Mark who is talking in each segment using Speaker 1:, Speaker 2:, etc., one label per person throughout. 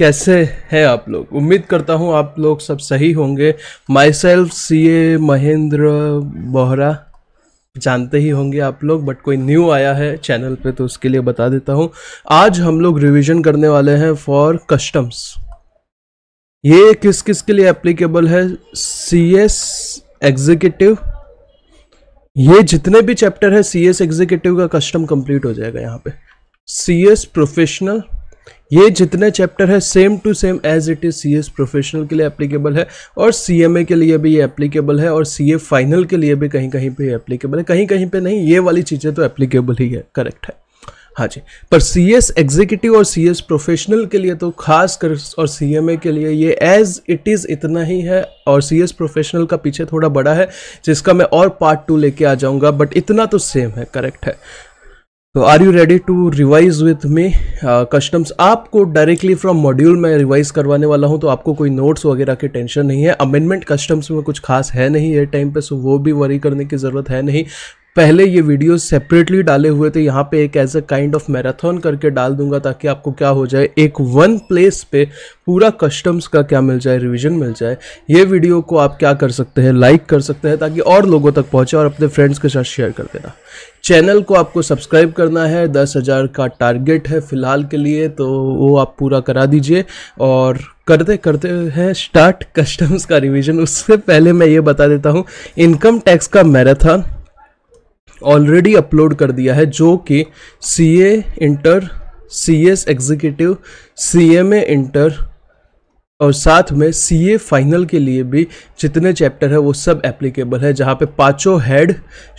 Speaker 1: कैसे हैं आप लोग उम्मीद करता हूँ आप लोग सब सही होंगे myself C A Mahendra Bohra जानते ही होंगे आप लोग बट कोई न्यू आया है चैनल पे तो उसके लिए बता देता हूँ आज हम लोग रिवीजन करने वाले हैं फॉर कस्टम्स ये किस किस के लिए एप्लीकेबल है सी एस एग्जीक्यूटिव ये जितने भी चैप्टर है सी एस एग्जीक्यूटिव का कस्टम कंप्लीट हो जाएगा यहाँ पे सी एस प्रोफेशनल ये जितने चैप्टर है same to same as it is C professional के लिए एप्लीकेबल है और सी के लिए भी ये एप्लीकेबल है और सी फाइनल के लिए भी कहीं कहीं पे एप्लीकेबल है कहीं कहीं पे नहीं ये वाली चीज़ें तो एप्लीकेबल ही है करेक्ट है हाँ जी पर सी एस एग्जीक्यूटिव और सी एस प्रोफेशनल के लिए तो खास कर और सी एम ए के लिए ये एज इट इज़ इतना ही है और सी एस प्रोफेशनल का पीछे थोड़ा बड़ा है जिसका मैं और पार्ट टू लेके आ जाऊँगा बट इतना तो सेम है करेक्ट है तो are you ready to revise with me customs आपको डायरेक्टली फ्रॉम मॉड्यूल में रिवाइज करवाने वाला हूँ तो आपको कोई नोट्स वगैरह की टेंशन नहीं है अमेंडमेंट कस्टम्स में कुछ खास है नहीं है टाइम पे सो वो भी वरी करने की ज़रूरत है नहीं पहले ये वीडियो सेपरेटली डाले हुए थे यहाँ पे एक as a kind of marathon करके डाल दूंगा ताकि आपको क्या हो जाए एक वन प्लेस पे पूरा कस्टम्स का क्या मिल जाए रिवीजन मिल जाए ये वीडियो को आप क्या कर सकते हैं लाइक कर सकते हैं ताकि और लोगों तक पहुँचे और अपने फ्रेंड्स के साथ शेयर कर देना चैनल को आपको सब्सक्राइब करना है दस हज़ार का टारगेट है फ़िलहाल के लिए तो वो आप पूरा करा दीजिए और करते करते हैं स्टार्ट कस्टम्स का रिवीजन उससे पहले मैं ये बता देता हूँ इनकम टैक्स का मैराथन ऑलरेडी अपलोड कर दिया है जो कि C A inter C S executive C M A inter और साथ में सीए फाइनल के लिए भी जितने चैप्टर है वो सब एप्लीकेबल है जहाँ पे पांचों हेड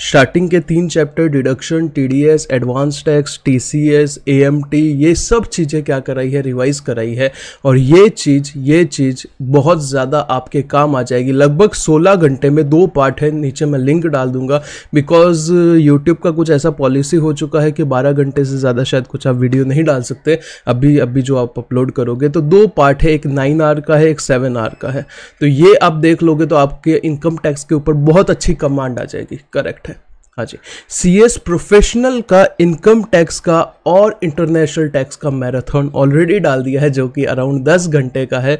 Speaker 1: स्टार्टिंग के तीन chapter deduction TDS advance tax TCS AMT ये सब चीज़ें क्या कराई है रिवाइज कराई है और ये चीज़ ये चीज़ बहुत ज़्यादा आपके काम आ जाएगी लगभग सोलह घंटे में दो पार्ट है नीचे मैं लिंक डाल दूंगा बिकॉज यूट्यूब uh, का कुछ ऐसा पॉलिसी हो चुका है कि बारह घंटे से ज़्यादा शायद कुछ आप वीडियो नहीं डाल सकते अभी अभी जो आप अपलोड करोगे तो दो पार्ट है एक नाइन आर आर का है एक सेवन आर का है तो ये आप देख लोगे तो आपके इनकम टैक्स के ऊपर बहुत अच्छी कमांड आ जाएगी करेक्ट है हाँ जी सी एस प्रोफेशनल का इनकम टैक्स का और इंटरनेशनल टैक्स का मैराथन ऑलरेडी डाल दिया है जो कि अराउंड 10 घंटे का है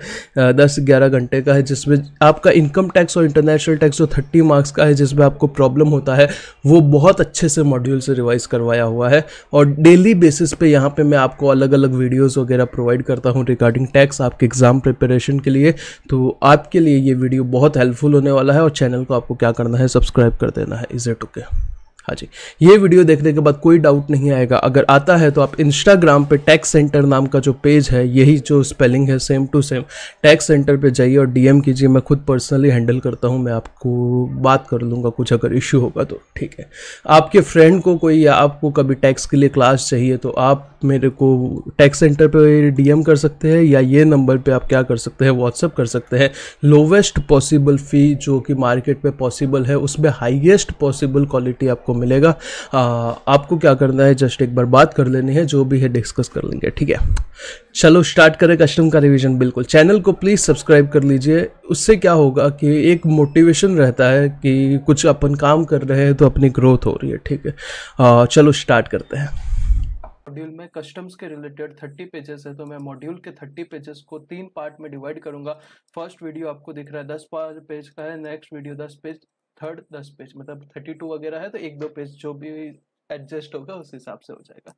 Speaker 1: 10-11 घंटे का है जिसमें आपका इनकम टैक्स और इंटरनेशनल टैक्स जो 30 मार्क्स का है जिसमें आपको प्रॉब्लम होता है वो बहुत अच्छे से मॉड्यूल से रिवाइज करवाया हुआ है और डेली बेसिस पे यहाँ पर मैं आपको अलग अलग वीडियोज़ वगैरह प्रोवाइड करता हूँ रिगार्डिंग टैक्स आपके एग्ज़ाम प्रिपरेशन के लिए तो आपके लिए ये वीडियो बहुत हेल्पफुल होने वाला है और चैनल को आपको क्या करना है सब्सक्राइब कर देना है इज़ इट ओके हाँ जी ये वीडियो देखने के बाद कोई डाउट नहीं आएगा अगर आता है तो आप इंस्टाग्राम पे टैक्स सेंटर नाम का जो पेज है यही जो स्पेलिंग है same to same tax centre पे जाइए और डीएम कीजिए मैं खुद पर्सनली हैंडल करता हूँ मैं आपको बात कर लूँगा कुछ अगर इश्यू होगा तो ठीक है आपके फ्रेंड को कोई या आपको कभी टैक्स के लिए क्लास चाहिए तो आप मेरे को टैक्स सेंटर पे डीएम कर सकते हैं या ये नंबर पे आप क्या कर सकते हैं व्हाट्सअप कर सकते हैं लोवेस्ट पॉसिबल फ़ी जो कि मार्केट में पॉसिबल है उसमें हाईएस्ट पॉसिबल क्वालिटी आपको मिलेगा आ, आपको क्या करना है जस्ट एक बार बात कर लेनी है जो भी है डिस्कस कर लेंगे ठीक है चलो स्टार्ट करें कस्टम का रिविज़न बिल्कुल चैनल को प्लीज़ सब्सक्राइब कर लीजिए उससे क्या होगा कि एक मोटिवेशन रहता है कि कुछ अपन काम कर रहे हैं तो अपनी ग्रोथ हो रही है ठीक है चलो स्टार्ट करते हैं मॉड्यूल में कस्टम्स के रिलेटेड 30 पेजेस है तो मैं मॉड्यूल के 30 पेजेस को तीन पार्ट में डिवाइड करूंगा फर्स्ट वीडियो आपको दिख रहा है दस पेज का है नेक्स्ट वीडियो दस पेज थर्ड दस पेज मतलब थर्टी टू वगैरह है तो एक दो पेज जो भी एडजस्ट होगा उस हिसाब से हो जाएगा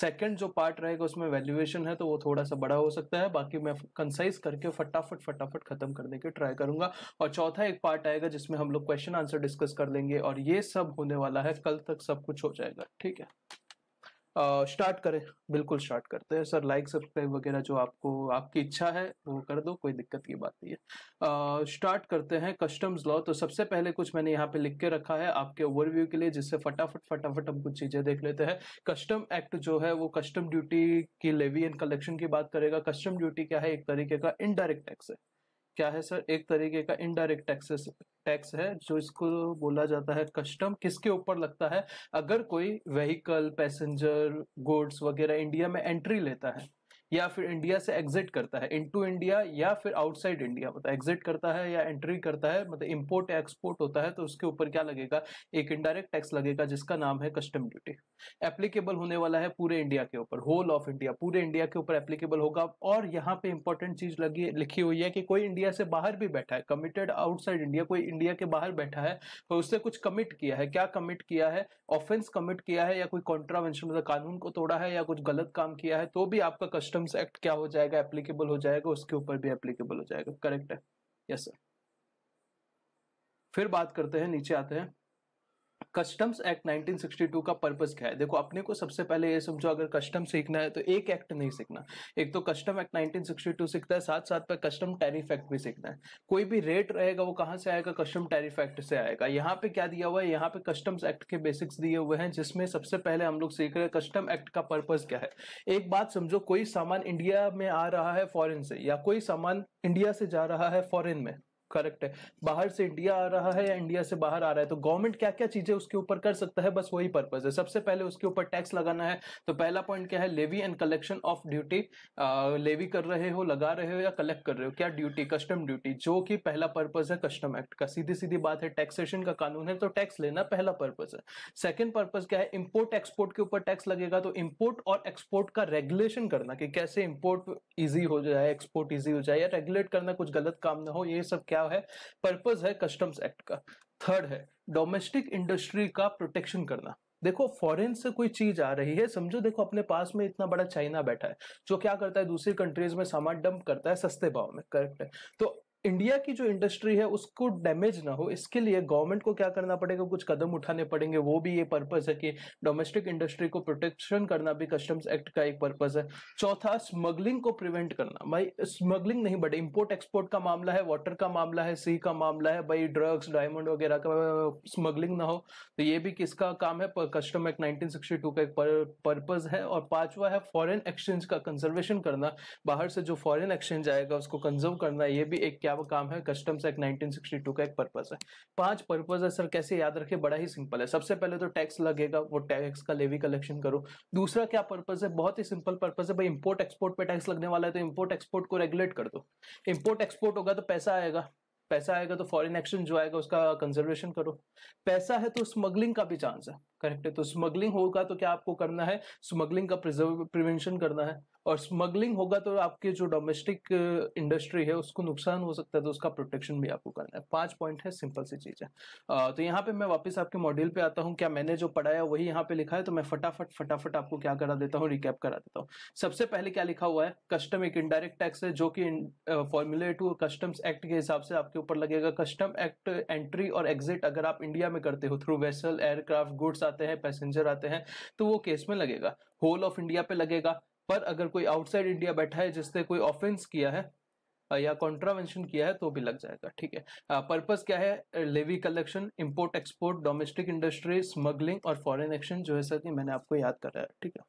Speaker 1: सेकंड जो पार्ट रहेगा उसमें वैल्यूएशन है तो वो थोड़ा सा बड़ा हो सकता है बाकी मैं कंसाइज करके फटाफट फटाफट खत्म करने की ट्राई करूंगा और चौथा एक पार्ट आएगा जिसमें हम लोग क्वेश्चन आंसर डिस्कस कर लेंगे और ये सब होने वाला है कल तक सब कुछ हो जाएगा ठीक है स्टार्ट करें बिल्कुल स्टार्ट करते हैं सर लाइक सब्सक्राइब वगैरह जो आपको आपकी इच्छा है वो कर दो कोई दिक्कत की बात नहीं है स्टार्ट करते हैं कस्टम्स लॉ तो सबसे पहले कुछ मैंने यहाँ पे लिख के रखा है आपके ओवरव्यू के लिए जिससे फटाफट फटाफट हम कुछ चीज़ें देख लेते हैं कस्टम एक्ट जो है वो कस्टम ड्यूटी की लेवी एंड कलेक्शन की बात करेगा कस्टम ड्यूटी क्या है एक तरीके का इनडायरेक्ट टैक्स है क्या है सर एक तरीके का इनडायरेक्ट टैक्सेस टैक्स है जो इसको बोला जाता है कस्टम किसके ऊपर लगता है अगर कोई व्हीकल पैसेंजर गुड्स वगैरह इंडिया में एंट्री लेता है या फिर इंडिया से एग्जिट करता है इनटू इंडिया या फिर आउटसाइड इंडिया मतलब एग्जिट करता है या एंट्री करता है मतलब इम्पोर्ट या एक्सपोर्ट होता है तो उसके ऊपर क्या लगेगा एक इनडायरेक्ट टैक्स लगेगा जिसका नाम है कस्टम ड्यूटी एप्लीकेबल होने वाला है पूरे इंडिया के ऊपर होल ऑफ इंडिया पूरे इंडिया के ऊपर एप्लीकेबल होगा और यहाँ पे इंपॉर्टेंट चीज लगी लिखी हुई है कि कोई इंडिया से बाहर भी बैठा है कमिटेड आउटसाइड इंडिया कोई इंडिया के बाहर बैठा है तो उससे कुछ कमिट किया है क्या कमिट किया है ऑफेंस कमिट किया है या कोई कॉन्ट्रावेंशन मतलब कानून को तोड़ा है या कुछ गलत काम किया है तो भी आपका कस्टम कस्टम्स एक्ट क्या हो जाएगा एप्लीकेबल हो जाएगा उसके ऊपर भी एप्लीकेबल हो जाएगा करेक्ट है यस yes, सर फिर बात करते हैं नीचे आते हैं कस्टम्स एक्ट 1962 का पर्पस क्या है देखो अपने को सबसे पहले ये समझो अगर कस्टम सीखना है तो एक एक्ट नहीं सीखना एक तो कस्टम एक्ट 1962 सीखता है साथ साथ पर कस्टम टैरिफ एक्ट भी सीखना है कोई भी रेट रहेगा वो कहाँ से आएगा कस्टम टैरिफ एक्ट से आएगा यहाँ पे क्या दिया हुआ है यहाँ पे कस्टम्स एक्ट के बेसिक्स दिए हुए हैं जिसमें सबसे पहले हम लोग सीख रहे हैं कस्टम एक्ट का पर्पज क्या है एक बात समझो कोई सामान इंडिया में आ रहा है फॉरन से या कोई सामान इंडिया से जा रहा है फॉरेन में करेक्ट है बाहर से इंडिया आ रहा है या इंडिया से बाहर आ रहा है तो गवर्नमेंट क्या क्या चीजें उसके ऊपर कर सकता है बस वही पर्पज है सबसे पहले उसके ऊपर टैक्स लगाना है तो पहला पॉइंट क्या है levy and collection of duty levy कर रहे हो लगा रहे हो या कलेक्ट कर रहे हो क्या ड्यूटी कस्टम ड्यूटी जो कि पहला पर्पज है कस्टम एक्ट का सीधी सीधी बात है टैक्सेशन का कानून है तो टैक्स लेना पहला पर्पज है सेकेंड पर्पज क्या है इम्पोर्ट एक्सपोर्ट के ऊपर टैक्स लगेगा तो इम्पोर्ट और एक्सपोर्ट का रेगुलेशन करना कि कैसे इम्पोर्ट ईजी हो जाए एक्सपोर्ट ईजी हो जाए या रेगुलेट करना कुछ गलत काम ना हो ये सब क्या क्या है पर्पज है कस्टम्स एक्ट का थर्ड है डोमेस्टिक इंडस्ट्री का प्रोटेक्शन करना देखो फॉरेन से कोई चीज आ रही है समझो देखो अपने पास में इतना बड़ा चाइना बैठा है जो क्या करता है दूसरी कंट्रीज में सामान डंप करता है सस्ते भाव में करेक्ट है तो इंडिया की जो इंडस्ट्री है उसको डैमेज ना हो इसके लिए गवर्नमेंट को क्या करना पड़ेगा कुछ कदम उठाने पड़ेंगे वो भी ये पर्पज है कि डोमेस्टिक इंडस्ट्री को प्रोटेक्शन करना भी कस्टम्स एक्ट का एक पर्पज है चौथा स्मगलिंग को प्रिवेंट करना भाई स्मगलिंग नहीं बट इम्पोर्ट एक्सपोर्ट का मामला है वाटर का मामला है सी का मामला है भाई ड्रग्स डायमंड वगैरह का स्मगलिंग ना हो तो ये भी किसका काम है कस्टम एक्ट टू का एक पर्पज है और पांचवा है फॉरेन एक्सचेंज का कंजर्वेशन करना बाहर से जो फॉरेन एक्सचेंज आएगा उसको कंजर्व करना ये भी एक क्या हुआ काम है कस्टम्स एक्ट 1962 का एक पर्पज है पांच पर्पज है सर कैसे याद रखे बड़ा ही सिंपल है सबसे पहले तो टैक्स लगेगा वो टैक्स का लेवी कलेक्शन करो दूसरा क्या पर्पज है बहुत ही सिंपल पर्पज है भाई इंपोर्ट एक्सपोर्ट पे टैक्स लगने वाला है तो इंपोर्ट एक्सपोर्ट को रेगुलेट कर दो इंपोर्ट एक्सपोर्ट होगा तो पैसा आएगा पैसा आएगा तो फॉरेन एक्सचेंज जो आएगा उसका कंजर्वेशन करो पैसा है तो स्मगलिंग का भी चांस है करेक्ट है तो स्मगलिंग होगा तो क्या आपको करना है स्मगलिंग का प्रिवेंशन करना है और स्मगलिंग होगा तो आपके जो डोमेस्टिक इंडस्ट्री है उसको नुकसान हो सकता है तो उसका प्रोटेक्शन भी आपको करना है पांच पॉइंट है सिंपल सी चीज है आ, तो यहाँ पे मैं वापस आपके मॉड्यूल पे आता हूँ क्या मैंने जो पढ़ाया वही यहाँ पे लिखा है तो मैं फटाफट फटाफट आपको क्या करा देता हूँ रिकैप करा देता हूँ सबसे पहले क्या लिखा हुआ है कस्टम एक इनडायरेक्ट टैक्स है जो कि फॉर्मुले टू कस्टम्स एक्ट के हिसाब से आपके ऊपर लगेगा कस्टम एक्ट एंट्री और एग्जिट अगर आप इंडिया में करते हो थ्रू वेसल एयरक्राफ्ट गुड्स आते हैं पैसेंजर आते हैं तो वो केस में लगेगा होल ऑफ इंडिया पे लगेगा पर अगर कोई आउटसाइड इंडिया बैठा है जिसने कोई ऑफेंस किया है या कॉन्ट्रावेंशन किया है तो भी लग जाएगा ठीक है पर्पस क्या है levy collection import export domestic industry smuggling और फॉरेन एक्शन जो है सर कि मैंने आपको याद कराया ठीक है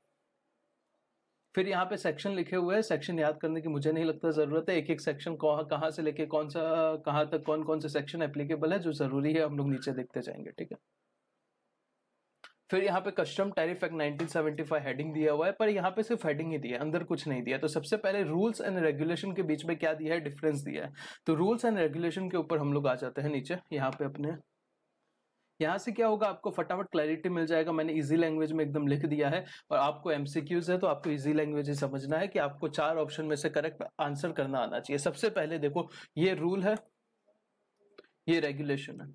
Speaker 1: फिर यहाँ पे सेक्शन लिखे हुए हैं सेक्शन याद करने की मुझे नहीं लगता ज़रूरत है एक एक सेक्शन कहाँ से लेके कौन सा कहाँ तक कौन कौन से सेक्शन एप्लीकेबल है जो ज़रूरी है हम लोग नीचे देखते जाएंगे ठीक है फिर यहाँ पे कस्टम टैरिफ एक्ट 1975 हेडिंग दिया हुआ है पर यहाँ पे सिर्फ हेडिंग ही दिया है अंदर कुछ नहीं दिया तो सबसे पहले रूल्स एंड रेगुलेशन के बीच में क्या दिया है डिफरेंस दिया है तो रूल्स एंड रेगुलेशन के ऊपर हम लोग आ जाते हैं नीचे यहाँ पे अपने यहाँ से क्या होगा आपको फटाफट क्लैरिटी मिल जाएगा मैंने इजी लैंग्वेज में एकदम लिख दिया है और आपको एमसीक्यूज है तो आपको इजी लैंग्वेज ही समझना है कि आपको चार ऑप्शन में से करेक्ट आंसर करना आना चाहिए सबसे पहले देखो ये रूल है ये रेगुलेशन है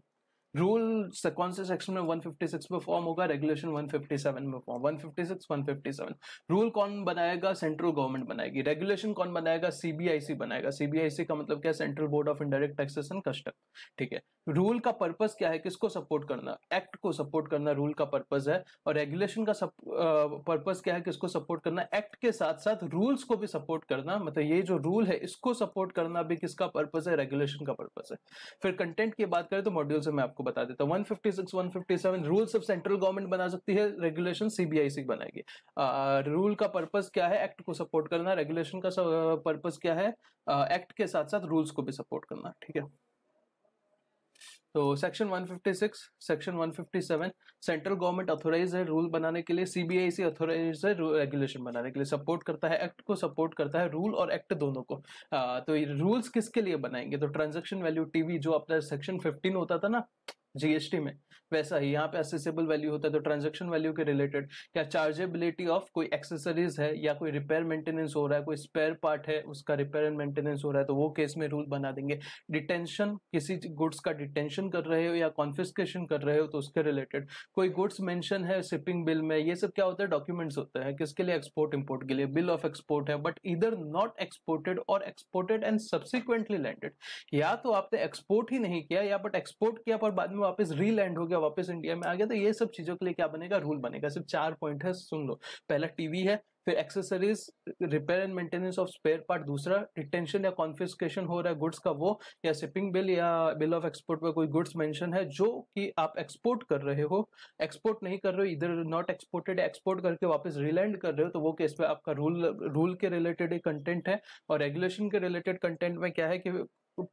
Speaker 1: रूल कौन से सेक्शन में 156 में फॉर्म होगा रेगुलेशन 157 में फॉर्म 156 157 रूल कौन बनाएगा सेंट्रल गवर्नमेंट बनाएगी रेगुलेशन कौन बनाएगा सीबीआईसी बनाएगा सीबीआईसी का मतलब क्या है central board of indirect taxation custom ठीक है रूल का पर्पज क्या है किसको सपोर्ट करना एक्ट को सपोर्ट करना रूल का पर्पज है और रेगुलेशन का पर्पस क्या है किसको सपोर्ट करना एक्ट के साथ साथ रूल्स को भी सपोर्ट करना मतलब ये जो रूल है इसको सपोर्ट करना भी किसका पर्पज है रेगुलेशन का पर्पज है फिर कंटेंट की बात करें तो मॉड्यूल से मैं आपको बता देता हूँ one fifty 157 rules of central government बना सकती है रेगुलेशन सीबीआई से बनाएगी रूल का पर्पज क्या है एक्ट को सपोर्ट करना रेगुलेशन का पर्पज क्या है एक्ट के साथ साथ रूल्स को भी सपोर्ट करना ठीक है तो section 156, section 157 central government authorise है रूल बनाने के लिए सीबीआई से ऑथोराइज है रेगुलेशन बनाने के लिए सपोर्ट करता है एक्ट को सपोर्ट करता है रूल और एक्ट दोनों को आ, हाँ, तो रूल्स किसके लिए बनाएंगे तो ट्रांजेक्शन वैल्यू टीवी जो अपना सेक्शन 15 होता था ना जीएसटी में वैसा ही यहाँ पे एसेसिबल वैल्यू होता है तो ट्रांजेक्शन वैल्यू के रिलेटेड या चार्जेबिलिटी ऑफ कोई एक्सेसरीज है या कोई रिपेयर मेंटेनेंस हो रहा है कोई स्पेयर पार्ट है उसका रिपेयर एंड मेंटेनेंस हो रहा है तो वो केस में रूल बना देंगे डिटेंशन किसी गुड्स का डिटेंशन कर रहे हो या कॉन्फिस्केशन कर रहे हो तो उसके रिलेटेड कोई गुड्स मैंशन है शिपिंग बिल में ये सब क्या होता है डॉक्यूमेंट्स होते हैं किसके लिए एक्सपोर्ट इम्पोर्ट के लिए बिल ऑफ एक्सपोर्ट है बट इधर नॉट एक्सपोर्टेड और एक्सपोर्टेड एंड सब्सिक्वेंटली लैंडेड या तो आपने एक्सपोर्ट ही नहीं किया या बट एक्सपोर्ट किया पर बाद में वापस रीलैंड हो गया वापस इंडिया में आ गया तो ये सब चीजों के लिए क्या बनेगा रूल बनेगा सिर्फ चार पॉइंट है सुन लो पहला टीवी है फिर accessories repair and maintenance of spare part दूसरा डिटेंशन या कॉन्फिस्केशन हो रहा है गुड्स का वो या शिपिंग बिल या बिल ऑफ एक्सपोर्ट पर कोई गुड्स मेंशन है जो कि आप एक्सपोर्ट कर रहे हो एक्सपोर्ट नहीं कर रहे हो इधर नॉट एक्सपोर्टेड एक्सपोर्ट करके वापस रिलैंड कर रहे हो तो वो केस में आपका रूल रूल के रिलेटेड कंटेंट है और रेगुलेशन के रिलेटेड कंटेंट में क्या है कि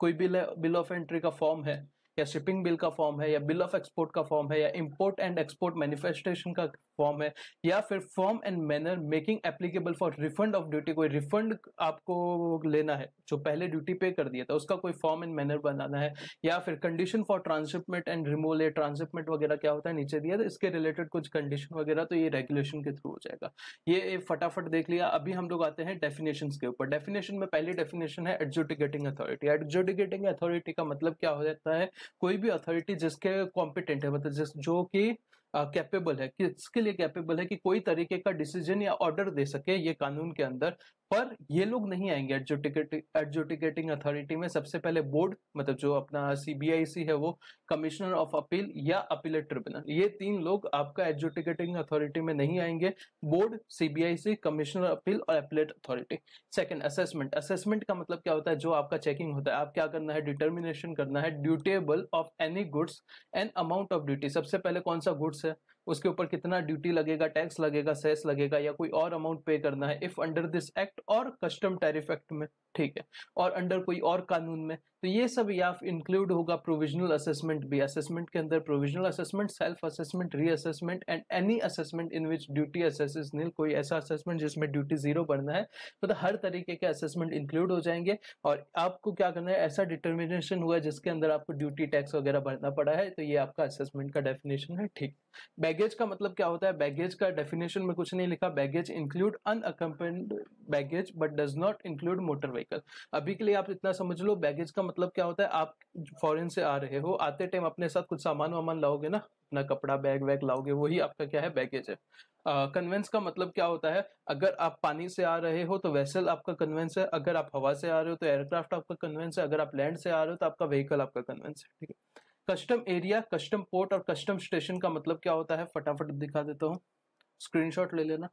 Speaker 1: कोई बिल बिल ऑफ एंट्री का फॉर्म है या शिपिंग बिल का फॉर्म है या बिल ऑफ एक्सपोर्ट का फॉर्म है या इम्पोर्ट एंड एक्सपोर्ट मैनिफेस्टेशन का फॉर्म है या फिर form and manner making applicable for refund of duty कोई रिफंड आपको लेना है जो पहले ड्यूटी पे कर दिया था उसका कोई फॉर्म एंड मैनर बनाना है या फिर condition for transhipment and removal transhipment वगैरह क्या होता है नीचे दिया था इसके रिलेटेड कुछ कंडीशन वगैरह तो ये रेगुलेशन के थ्रू हो जाएगा ये फटाफट देख लिया अभी हम लोग आते हैं डेफिनेशन के ऊपर डेफिनेशन में पहली डेफिनेशन है एडजुटिकेटिंग अथॉरिटी एडजुटिकेटिंग अथॉरिटी का मतलब क्या हो जाता है कोई भी अथॉरिटी जिसके कॉम्पिटेंट है मतलब जिस जो कि कैपेबल है किसके लिए कैपेबल है कि कोई तरीके का डिसीजन या ऑर्डर दे सके ये कानून के अंदर पर ये लोग नहीं आएंगे एडजुटिकेटिंग अथॉरिटी में सबसे पहले बोर्ड मतलब जो अपना सीबीआईसी है वो कमिश्नर ऑफ अपील या अपीलेट ट्रिब्यूनल ये तीन लोग आपका एडजुटिकेटिंग अथॉरिटी में नहीं आएंगे बोर्ड सीबीआईसी कमिश्नर अपील और appellate authority second assessment assessment का मतलब क्या होता है जो आपका चेकिंग होता है आप क्या करना है डिटर्मिनेशन करना है dutiable of any goods and amount of duty सबसे पहले कौन सा गुड्स আছে उसके ऊपर कितना ड्यूटी लगेगा टैक्स लगेगा सेस लगेगा या कोई और अमाउंट पे करना है इफ अंडर दिस एक्ट और कस्टम टैरिफ एक्ट में ठीक है और अंडर कोई और कानून में तो ये सब या इंक्लूड होगा प्रोविजनल असेसमेंट भी असेसमेंट के अंदर provisional assessment self assessment reassessment and any assessment in which duty assesses nil कोई ऐसा असेसमेंट जिसमें ड्यूटी जीरो बनना है मतलब तो हर तरीके के असेसमेंट इंक्लूड हो जाएंगे और आपको क्या करना है ऐसा डिटर्मिनेशन हुआ जिसके अंदर आपको ड्यूटी टैक्स वगैरह भरना पड़ा है तो ये आपका असेसमेंट का डेफिनेशन है ठीक बैगेज का मतलब क्या होता है बैगेज का डेफिनेशन में कुछ नहीं लिखा baggage include unaccompanied baggage but does not include motor vehicle अभी के लिए आप इतना समझ लो बैगेज का मतलब क्या होता है आप फॉरेन से आ रहे हो आते टाइम अपने साथ कुछ सामान वामान लाओगे ना अपना कपड़ा बैग वैग लाओगे वही आपका क्या है बैगेज है कन्वेंस uh, का मतलब क्या होता है अगर आप पानी से आ रहे हो तो वेसल आपका कन्वेंस है अगर आप हवा से आ रहे हो तो एयरक्राफ्ट आपका कन्वेंस है अगर आप लैंड से आ रहे हो तो आपका व्हीकल आपका कन्वेंस है ठीक है कस्टम एरिया कस्टम पोर्ट और कस्टम स्टेशन का मतलब क्या होता है फटाफट दिखा देता हूँ स्क्रीनशॉट ले लेना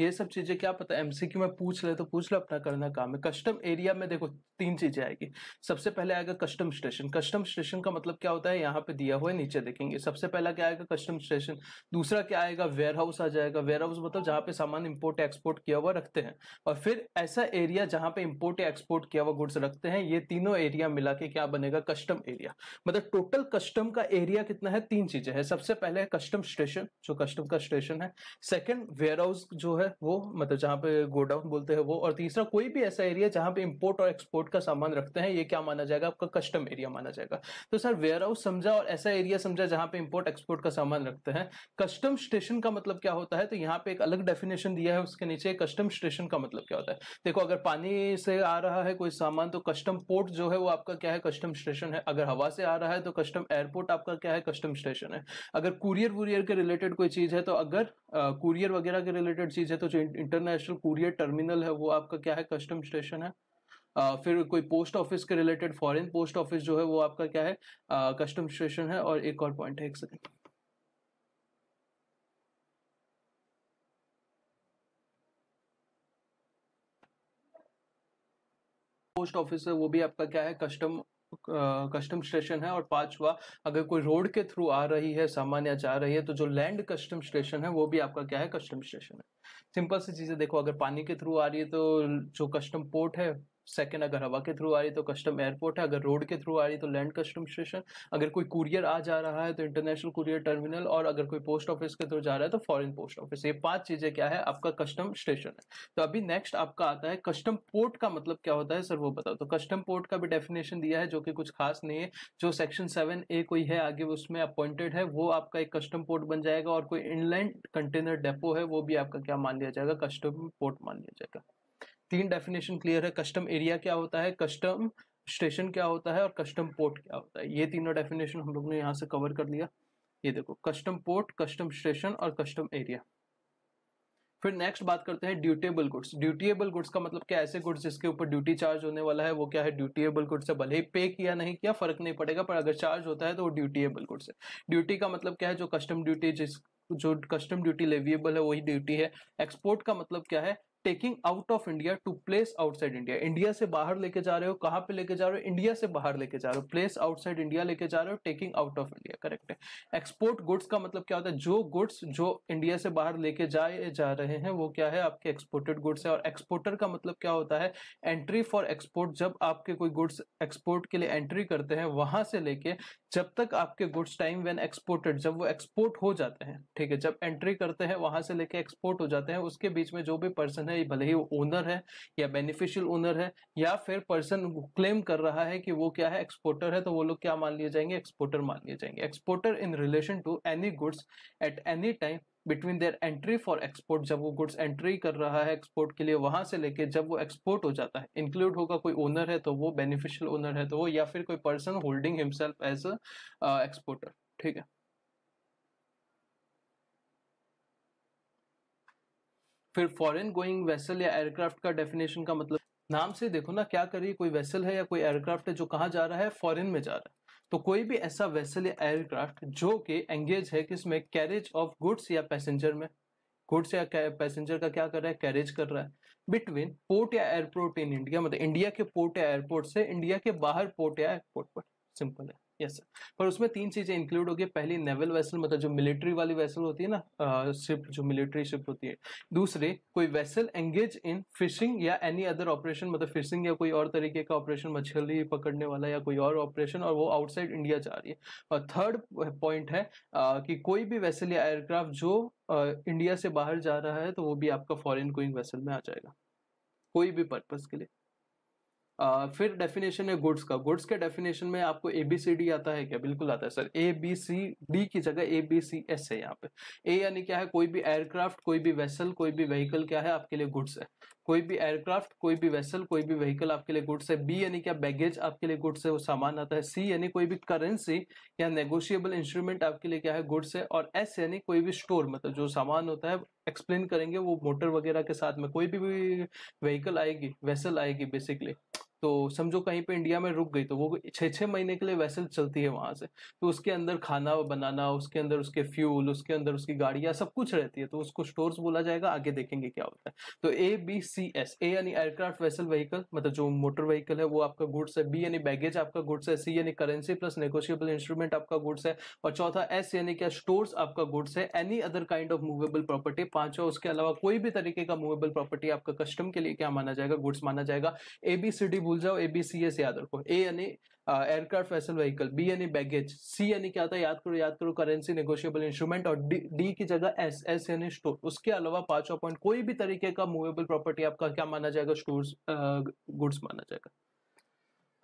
Speaker 1: ये सब चीजें क्या पता एमसीक्यू में पूछ ले तो पूछ लो अपना करना काम है कस्टम एरिया में देखो तीन चीजें आएगी सबसे पहले आएगा कस्टम स्टेशन कस्टम स्टेशन का मतलब क्या होता है यहाँ पे दिया हुआ है नीचे देखेंगे सबसे पहला क्या आएगा कस्टम स्टेशन दूसरा क्या आएगा वेयर हाउस आ जाएगा वेयर हाउस मतलब जहाँ पे सामान इम्पोर्ट एक्सपोर्ट किया हुआ रखते हैं और फिर ऐसा एरिया जहाँ पे इम्पोर्ट एक्सपोर्ट किया हुआ गुड्स रखते हैं ये तीनों एरिया मिला के क्या बनेगा कस्टम एरिया मतलब टोटल कस्टम का एरिया कितना है तीन चीजें है सबसे पहले है कस्टम स्टेशन जो कस्टम का स्टेशन है सेकेंड वेयर हाउस जो है है वो मतलब जहाँ पे गोडाउन बोलते हैं वो और तीसरा कोई भी ऐसा एरिया जहाँ पे इम्पोर्ट और एक्सपोर्ट का सामान रखते हैं ये क्या माना जाएगा आपका कस्टम एरिया माना जाएगा तो सर वेयर हाउस समझा और ऐसा एरिया समझा जहाँ पे इम्पोर्ट एक्सपोर्ट का सामान रखते हैं कस्टम स्टेशन का मतलब क्या होता है तो यहाँ पे एक अलग डेफिनेशन दिया है उसके नीचे कस्टम स्टेशन का मतलब क्या होता है देखो अगर पानी से आ रहा है कोई सामान तो कस्टम पोर्ट जो है वो आपका क्या है कस्टम स्टेशन है अगर हवा से आ रहा है तो कस्टम एयरपोर्ट आपका क्या है कस्टम स्टेशन है अगर कुरियर वुरियर के रिलेटेड कोई चीज है तो अगर कुरियर वगैरह के रिलेटेड चीज है तो जो इंटरनेशनल कुरियर टर्मिनल है वो आपका क्या है कस्टम स्टेशन है आ, फिर कोई पोस्ट ऑफिस के रिलेटेड फॉरेन पोस्ट ऑफिस जो है वो आपका क्या है कस्टम स्टेशन है और एक और पॉइंट है एक सेकेंड पोस्ट ऑफिस है वो भी आपका क्या है कस्टम कस्टम स्टेशन है और पांचवा अगर कोई रोड के थ्रू आ रही है सामान या जा रही है तो जो लैंड कस्टम स्टेशन है वो भी आपका क्या है कस्टम स्टेशन है सिंपल सी चीज़ें देखो अगर पानी के थ्रू आ रही है तो जो कस्टम पोर्ट है सेकेंड अगर हवा के थ्रू आ रही तो कस्टम एयरपोर्ट है अगर रोड के थ्रू आ रही तो लैंड कस्टम स्टेशन अगर कोई कुरियर आ जा रहा है तो इंटरनेशनल कुरियर टर्मिनल और अगर कोई पोस्ट ऑफिस के थ्रू जा रहा है तो फॉरेन पोस्ट ऑफिस ये पांच चीजें क्या है आपका कस्टम स्टेशन है तो अभी नेक्स्ट आपका आता है कस्टम पोर्ट का मतलब क्या होता है सर वो बताओ तो कस्टम पोर्ट का भी डेफिनेशन दिया है जो कि कुछ खास नहीं है जो सेक्शन सेवन ए कोई है आगे उसमें अपॉइंटेड है वो आपका एक कस्टम पोर्ट बन जाएगा और कोई इनलैंड कंटेनर डेपो है वो भी आपका क्या मान लिया जाएगा कस्टम पोर्ट मान लिया जाएगा तीन डेफिनेशन क्लियर है कस्टम एरिया क्या होता है कस्टम स्टेशन क्या होता है और कस्टम पोर्ट क्या होता है ये तीनों डेफिनेशन हम लोग ने यहाँ से कवर कर लिया ये देखो कस्टम पोर्ट कस्टम स्टेशन और कस्टम एरिया फिर नेक्स्ट बात करते हैं ड्यूटेबल गुड्स ड्यूटीएबल गुड्स का मतलब क्या ऐसे गुड्स जिसके ऊपर ड्यूटी चार्ज होने वाला है वो क्या है ड्यूटीएबल गुड्स है भले ही पे किया नहीं किया फर्क नहीं पड़ेगा पर अगर चार्ज होता है तो वो ड्यूटीएबल गुड्स है ड्यूटी का मतलब क्या है जो कस्टम ड्यूटी जिस जो कस्टम ड्यूटी लेविएबल है वही ड्यूटी है एक्सपोर्ट का मतलब क्या है taking out of India to place outside India India से बाहर लेके जा रहे हो कहां पे लेके जा रहे हो इंडिया से बाहर लेके जा रहे हो प्लेस आउटसाइड इंडिया लेके जा रहे हो taking out of India correct है एक्सपोर्ट गुड्स का मतलब क्या होता है जो गुड्स जो इंडिया से बाहर लेके जाए जा रहे हैं वो क्या है आपके एक्सपोर्टेड गुड्स है और एक्सपोर्टर का मतलब क्या होता है एंट्री फॉर एक्सपोर्ट जब आपके कोई गुड्स एक्सपोर्ट के लिए एंट्री करते हैं वहां से लेके जब तक आपके गुड्स टाइम वेन एक्सपोर्टेड जब वो एक्सपोर्ट हो जाते हैं ठीक है जब एंट्री करते हैं वहां से लेके एक्सपोर्ट हो जाते हैं उसके बीच में जो भी पर्सन है भले ही वो ओनर है या बेनिफिशियल ओनर है या फिर पर्सन क्लेम कर रहा है कि वो क्या है एक्सपोर्टर है तो वो लोग क्या मान लिए जाएंगे एक्सपोर्टर मान लिए जाएंगे exporter in relation to any goods at any time between their entry for export जब वो गुड्स एंट्री कर रहा है एक्सपोर्ट के लिए वहां से लेके जब वो एक्सपोर्ट हो जाता है इंक्लूड होगा कोई ओनर है तो वो बेनिफिशियल ओनर है तो वो या फिर कोई person holding himself as a exporter ठीक है फिर फॉरेन गोइंग वेसल या एयरक्राफ्ट का डेफिनेशन का मतलब नाम से देखो ना क्या करिए कोई वेसल है या कोई एयरक्राफ्ट है जो कहाँ जा रहा है फॉरेन में जा रहा है तो कोई भी ऐसा वेसल या एयरक्राफ्ट जो कि एंगेज है किसमें कैरेज ऑफ गुड्स या पैसेंजर में गुड्स या पैसेंजर का क्या कर रहा है कैरेज कर रहा है बिटवीन पोर्ट या एयरपोर्ट इन इंडिया मतलब इंडिया के पोर्ट या एयरपोर्ट से इंडिया के बाहर पोर्ट या एयरपोर्ट पर सिंपल है यस yes, पर उसमें तीन चीज़ें इंक्लूड होगी पहली नेवल वेसल मतलब जो मिलिट्री वाली वेसल होती है ना शिप जो मिलिट्री शिप होती है दूसरे कोई वेसल एंगेज इन फिशिंग या एनी अदर ऑपरेशन मतलब फिशिंग या कोई और तरीके का ऑपरेशन मछली पकड़ने वाला या कोई और ऑपरेशन और वो आउटसाइड इंडिया जा रही है और थर्ड पॉइंट है आ, कि कोई भी वेसल या एयरक्राफ्ट जो आ, इंडिया से बाहर जा रहा है तो वो भी आपका फॉरिन गोइंग वेसल में आ जाएगा कोई भी पर्पज़ के लिए फिर डेफिनेशन है गुड्स का गुड्स के डेफिनेशन में आपको ए बी सी डी आता है क्या बिल्कुल आता है sir A B C D की जगह ए बी सी एस है यहाँ पे ए यानी क्या है कोई भी एयरक्राफ्ट कोई भी वेसल कोई भी व्हीकल क्या है आपके लिए गुड्स है कोई भी एयरक्राफ्ट कोई भी वेसल कोई भी व्हीकल आपके लिए गुड्स है बी यानी क्या बैगेज आपके लिए गुड्स है वो सामान आता है सी यानी कोई भी करेंसी या नेगोशिएबल इंस्ट्रूमेंट आपके लिए क्या है गुड्स है और एस यानी कोई भी स्टोर मतलब जो सामान होता है एक्सप्लेन करेंगे वो मोटर वगैरह के साथ में कोई भी व्हीकल आएगी वेसल आएगी बेसिकली तो समझो कहीं पे इंडिया में रुक गई तो वो छः छः महीने के लिए वैसे चलती है वहाँ से तो उसके अंदर खाना बनाना उसके अंदर उसके फ्यूल उसके अंदर उसकी गाड़ियाँ सब कुछ रहती है तो उसको स्टोर्स बोला जाएगा आगे देखेंगे क्या होता है तो ए बी सी एस ए यानी एयरक्राफ्ट वैसल व्हीकल मतलब जो मोटर व्हीकल है वो आपका गुड्स है बी यानी बैगेज आपका गुड्स है सी यानी करेंसी प्लस नेगोशियबल इंस्ट्रूमेंट आपका गुड्स है और चौथा एस यानी क्या स्टोर्स आपका गुड्स है any other kind of movable property पांचवा उसके अलावा कोई भी तरीके का मूवेबल प्रॉपर्टी आपका कस्टम के लिए क्या माना जाएगा गुड्स माना जाएगा ए डी भूल जाओ ए बी सी एस याद रखो ए यानी एयरक्राफ्ट वेसल व्हीकल बी यानी बैगेज सी यानी क्या था याद करो याद करो करेंसी नेगोशियबल इंस्ट्रूमेंट और डी की जगह एस एस यानी स्टोर उसके अलावा पांचवा पॉइंट कोई भी तरीके का मूवेबल प्रॉपर्टी आपका क्या माना जाएगा स्टोर गुड्स माना जाएगा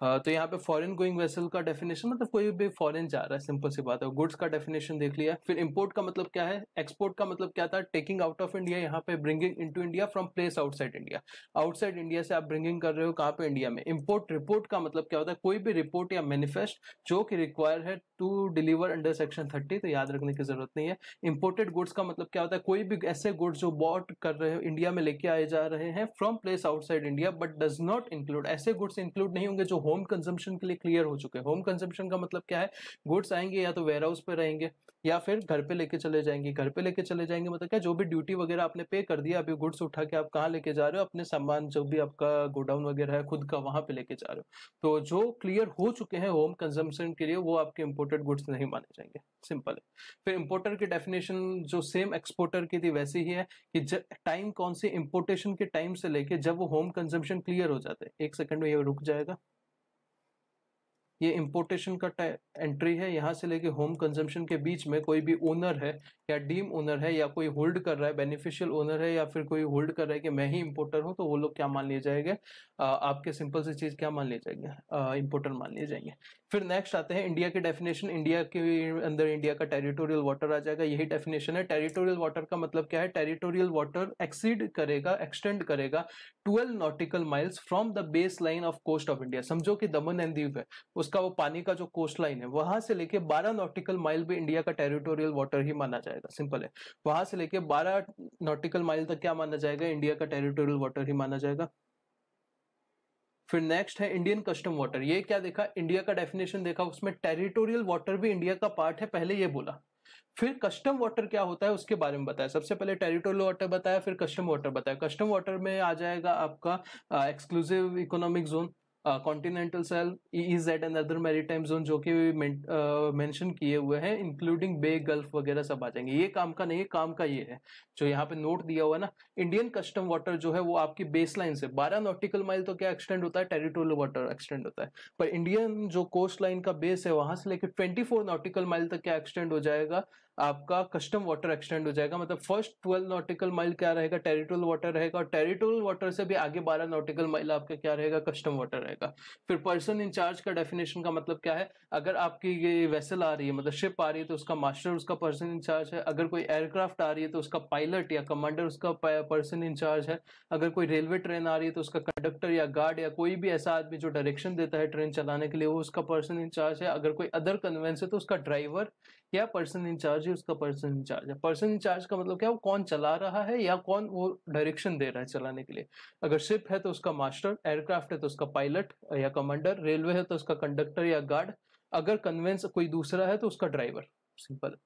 Speaker 1: हाँ, तो यहाँ पे फॉरेन गोइंग वेसल का डेफिनेशन मतलब कोई भी फॉरेन जा रहा है सिंपल सी बात है गुड्स का डेफिनेशन देख लिया फिर इम्पोर्ट का मतलब क्या है एक्सपोर्ट का मतलब क्या था टेकिंग आउट ऑफ इंडिया यहाँ पे bringing into India from place outside India outside India से आप ब्रिंगिंग कर रहे हो कहाँ पे इंडिया में इम्पोर्ट रिपोर्ट का मतलब क्या होता है कोई भी रिपोर्ट या मैनिफेस्ट जो कि रिक्वायर है to deliver under section thirty तो याद रखने की जरूरत नहीं है इंपोर्टेड गुड्स का मतलब क्या होता है कोई भी ऐसे गुड्स जो बॉट कर रहे हो इंडिया में लेके आए जा रहे हैं from place outside India but does not include ऐसे गुड्स इंक्लूड नहीं होंगे जो होम कंजम्पशन के लिए क्लियर हो चुके हैं होम कंजम्पशन का मतलब क्या है गुड्स आएंगे या तो वेयर हाउस पर रहेंगे या फिर घर पे लेके चले जाएंगे घर पे लेके चले जाएंगे मतलब क्या जो भी ड्यूटी वगैरह आपने पे कर दिया अभी गुड्स उठा के आप कहाँ लेके जा रहे हो अपने सामान जो भी आपका गोडाउन वगैरह है खुद का वहाँ पे लेके जा रहे हो तो जो क्लियर हो चुके हैं होम कंजम्पशन के लिए वो आपके इम्पोर्टेड गुड्स नहीं माने जाएंगे सिंपल है फिर इम्पोर्टर की डेफिनेशन जो सेम एक्सपोर्टर की थी वैसी ही है कि टाइम कौन से इम्पोर्टेशन के टाइम से लेके जब वो होम कंजम्पशन क्लियर हो जाते हैं एक सेकंड में ये रुक जाएगा ये इम्पोर्टेशन का एंट्री है यहाँ से लेके होम कंजम्पशन के बीच में कोई भी ओनर है या डीम ओनर है या कोई होल्ड कर रहा है बेनिफिशियल ओनर है या फिर कोई होल्ड कर रहा है कि मैं ही इम्पोर्टर हूँ तो वो लोग क्या मान लिए जाएंगे आपके सिंपल सी चीज़ क्या मान लिए जाएंगे इम्पोर्टर मान लिए जाएंगे फिर नेक्स्ट आते हैं इंडिया के डेफिनेशन इंडिया के अंदर इंडिया का टेरिटोरियल वाटर आ जाएगा यही डेफिनेशन है टेरिटोरियल वाटर का मतलब क्या है टेरिटोरियल वाटर एक्सीड करेगा एक्सटेंड करेगा 12 nautical miles from the base line of coast of India समझो कि दमन एंड दीव है उसका वो पानी का जो कोस्ट लाइन है वहां से लेके बारह नॉटिकल माइल भी इंडिया का टेरिटोरियल वाटर ही माना जाएगा सिंपल है वहां से लेके बारह नॉटिकल माइल तक क्या माना जाएगा इंडिया का टेरिटोरियल वाटर ही माना जाएगा फिर नेक्स्ट है इंडियन कस्टम वाटर ये क्या देखा इंडिया का डेफिनेशन देखा उसमें टेरिटोरियल वाटर भी इंडिया का पार्ट है पहले ये बोला फिर कस्टम वाटर क्या होता है उसके बारे में बताया सबसे पहले टेरिटोरियल वाटर बताया फिर कस्टम वाटर बताया कस्टम वाटर में आ जाएगा आपका exclusive economic zone continental shelf E Z and other maritime zone जो कि मेंशन किए हुए हैं इंक्लूडिंग बे गल्फ वगैरह सब आ जाएंगे ये काम का नहीं है काम का ये है जो यहाँ पे नोट दिया हुआ है ना इंडियन कस्टम वाटर जो है वो आपकी बेस लाइन से बारह नॉटिकल माइल तो क्या एक्सटेंड होता है टेरिटोरियल वाटर एक्सटेंड होता है पर इंडियन जो कोस्ट लाइन का बेस है वहां से लेकर ट्वेंटी फोर नॉटिकल माइल तक क्या एक्सटेंड हो जाएगा आपका कस्टम वाटर एक्सटेंड हो जाएगा मतलब फर्स्ट ट्वेल्व नॉटिकल माइल क्या रहेगा टेरिटोरियल वाटर रहेगा और टेरिटोरियल वाटर से भी आगे बारह नॉटिकल माइल आपका क्या रहेगा कस्टम वाटर रहेगा फिर पर्सन इंचार्ज का डेफिनेशन का मतलब क्या है अगर आपकी ये वेसल आ रही है मतलब शिप आ रही है तो उसका मास्टर उसका पर्सन इंचार्ज है अगर कोई एयरक्राफ्ट आ रही है तो उसका पायलट या कमांडर उसका पर्सन इंचार्ज है अगर कोई रेलवे ट्रेन आ रही है तो उसका कंडक्टर या गार्ड या कोई भी ऐसा आदमी जो डायरेक्शन देता है ट्रेन चलाने के लिए वो उसका पर्सन इंचार्ज है अगर कोई अदर कन्वेंस है तो उसका ड्राइवर क्या पर्सन इंचार्ज है उसका पर्सन इंचार्ज है पर्सन इंचार्ज का मतलब क्या वो कौन चला रहा है या कौन वो डायरेक्शन दे रहा है चलाने के लिए अगर शिप है तो उसका मास्टर एयरक्राफ्ट है तो उसका पायलट या कमांडर रेलवे है तो उसका कंडक्टर या गार्ड अगर कन्वेंस कोई दूसरा है तो उसका ड्राइवर सिंपल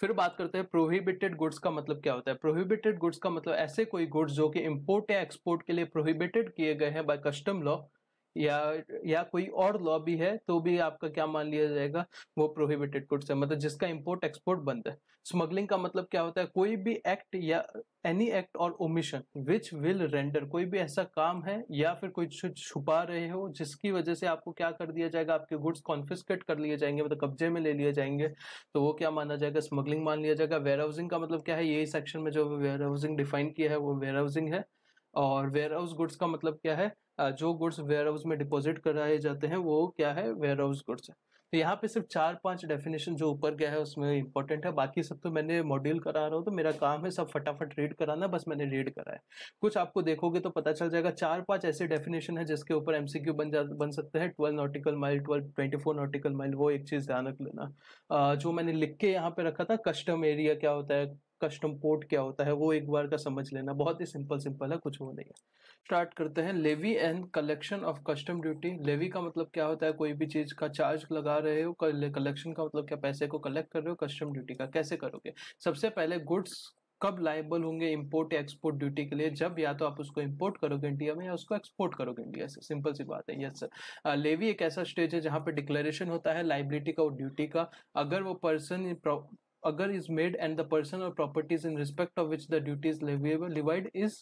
Speaker 1: फिर बात करते हैं प्रोहिबिटेड गुड्स का मतलब क्या होता है प्रोहिबिटेड गुड्स का मतलब ऐसे कोई गुड्स जो कि इंपोर्ट या एक्सपोर्ट के लिए प्रोहिबिटेड किए गए हैं बाय कस्टम लॉ या या कोई और लॉ भी है तो भी आपका क्या मान लिया जाएगा वो प्रोहिबिटेड गुड्स है मतलब जिसका इम्पोर्ट एक्सपोर्ट बंद है स्मगलिंग का मतलब क्या होता है कोई भी एक्ट या एनी एक्ट और ओमिशन विच विल रेंडर कोई भी ऐसा काम है या फिर कोई छुपा रहे हो जिसकी वजह से आपको क्या कर दिया जाएगा आपके गुड्स कॉन्फिस्केट कर लिए जाएंगे मतलब कब्जे में ले लिए जाएंगे तो वो क्या माना जाएगा स्मगलिंग मान लिया जाएगा वेयर हाउसिंग का मतलब क्या है यही सेक्शन में जो वेयर हाउसिंग डिफाइन किया है वो वेयर हाउसिंग है और वेयर हाउस गुड्स का मतलब क्या है जो गुड्स वेयर हाउस में डिपॉजिट कराए जाते हैं वो क्या है वेयर हाउस गुड्स है तो यहाँ पे सिर्फ चार पांच डेफिनेशन जो ऊपर गया है उसमें इंपॉर्टेंट है बाकी सब तो मैंने मॉड्यूल करा रहा हूँ तो मेरा काम है सब फटाफट रीड कराना बस मैंने रीड करा है कुछ आपको देखोगे तो पता चल जाएगा चार पांच ऐसे डेफिनेशन है जिसके ऊपर एमसीक्यू बन जा बन सकते हैं twelve nautical mile twelve twenty four nautical mile वो एक चीज ध्यान रख लेना जो मैंने लिख के यहाँ पे रखा था कस्टम एरिया क्या होता है कस्टम पोर्ट क्या होता है वो एक बार का समझ लेना बहुत ही सिंपल सिंपल है कुछ वो नहीं है स्टार्ट करते हैं levy and collection of custom duty levy का मतलब क्या होता है कोई भी चीज़ का चार्ज लगा रहे हो कलेक्शन का मतलब क्या पैसे को कलेक्ट कर रहे हो कस्टम ड्यूटी का कैसे करोगे सबसे पहले गुड्स कब लाइबल होंगे इंपोर्ट या एक्सपोर्ट ड्यूटी के लिए जब या तो आप उसको इम्पोर्ट करोगे इंडिया में या उसको एक्सपोर्ट करोगे इंडिया से सिंपल सी बात है यस सर लेवी एक ऐसा स्टेज है जहाँ पे डिक्लेरेशन होता है लाइबिलिटी का और ड्यूटी का अगर वो पर्सन अगर is made and the person or properties in respect of which the duty is levied is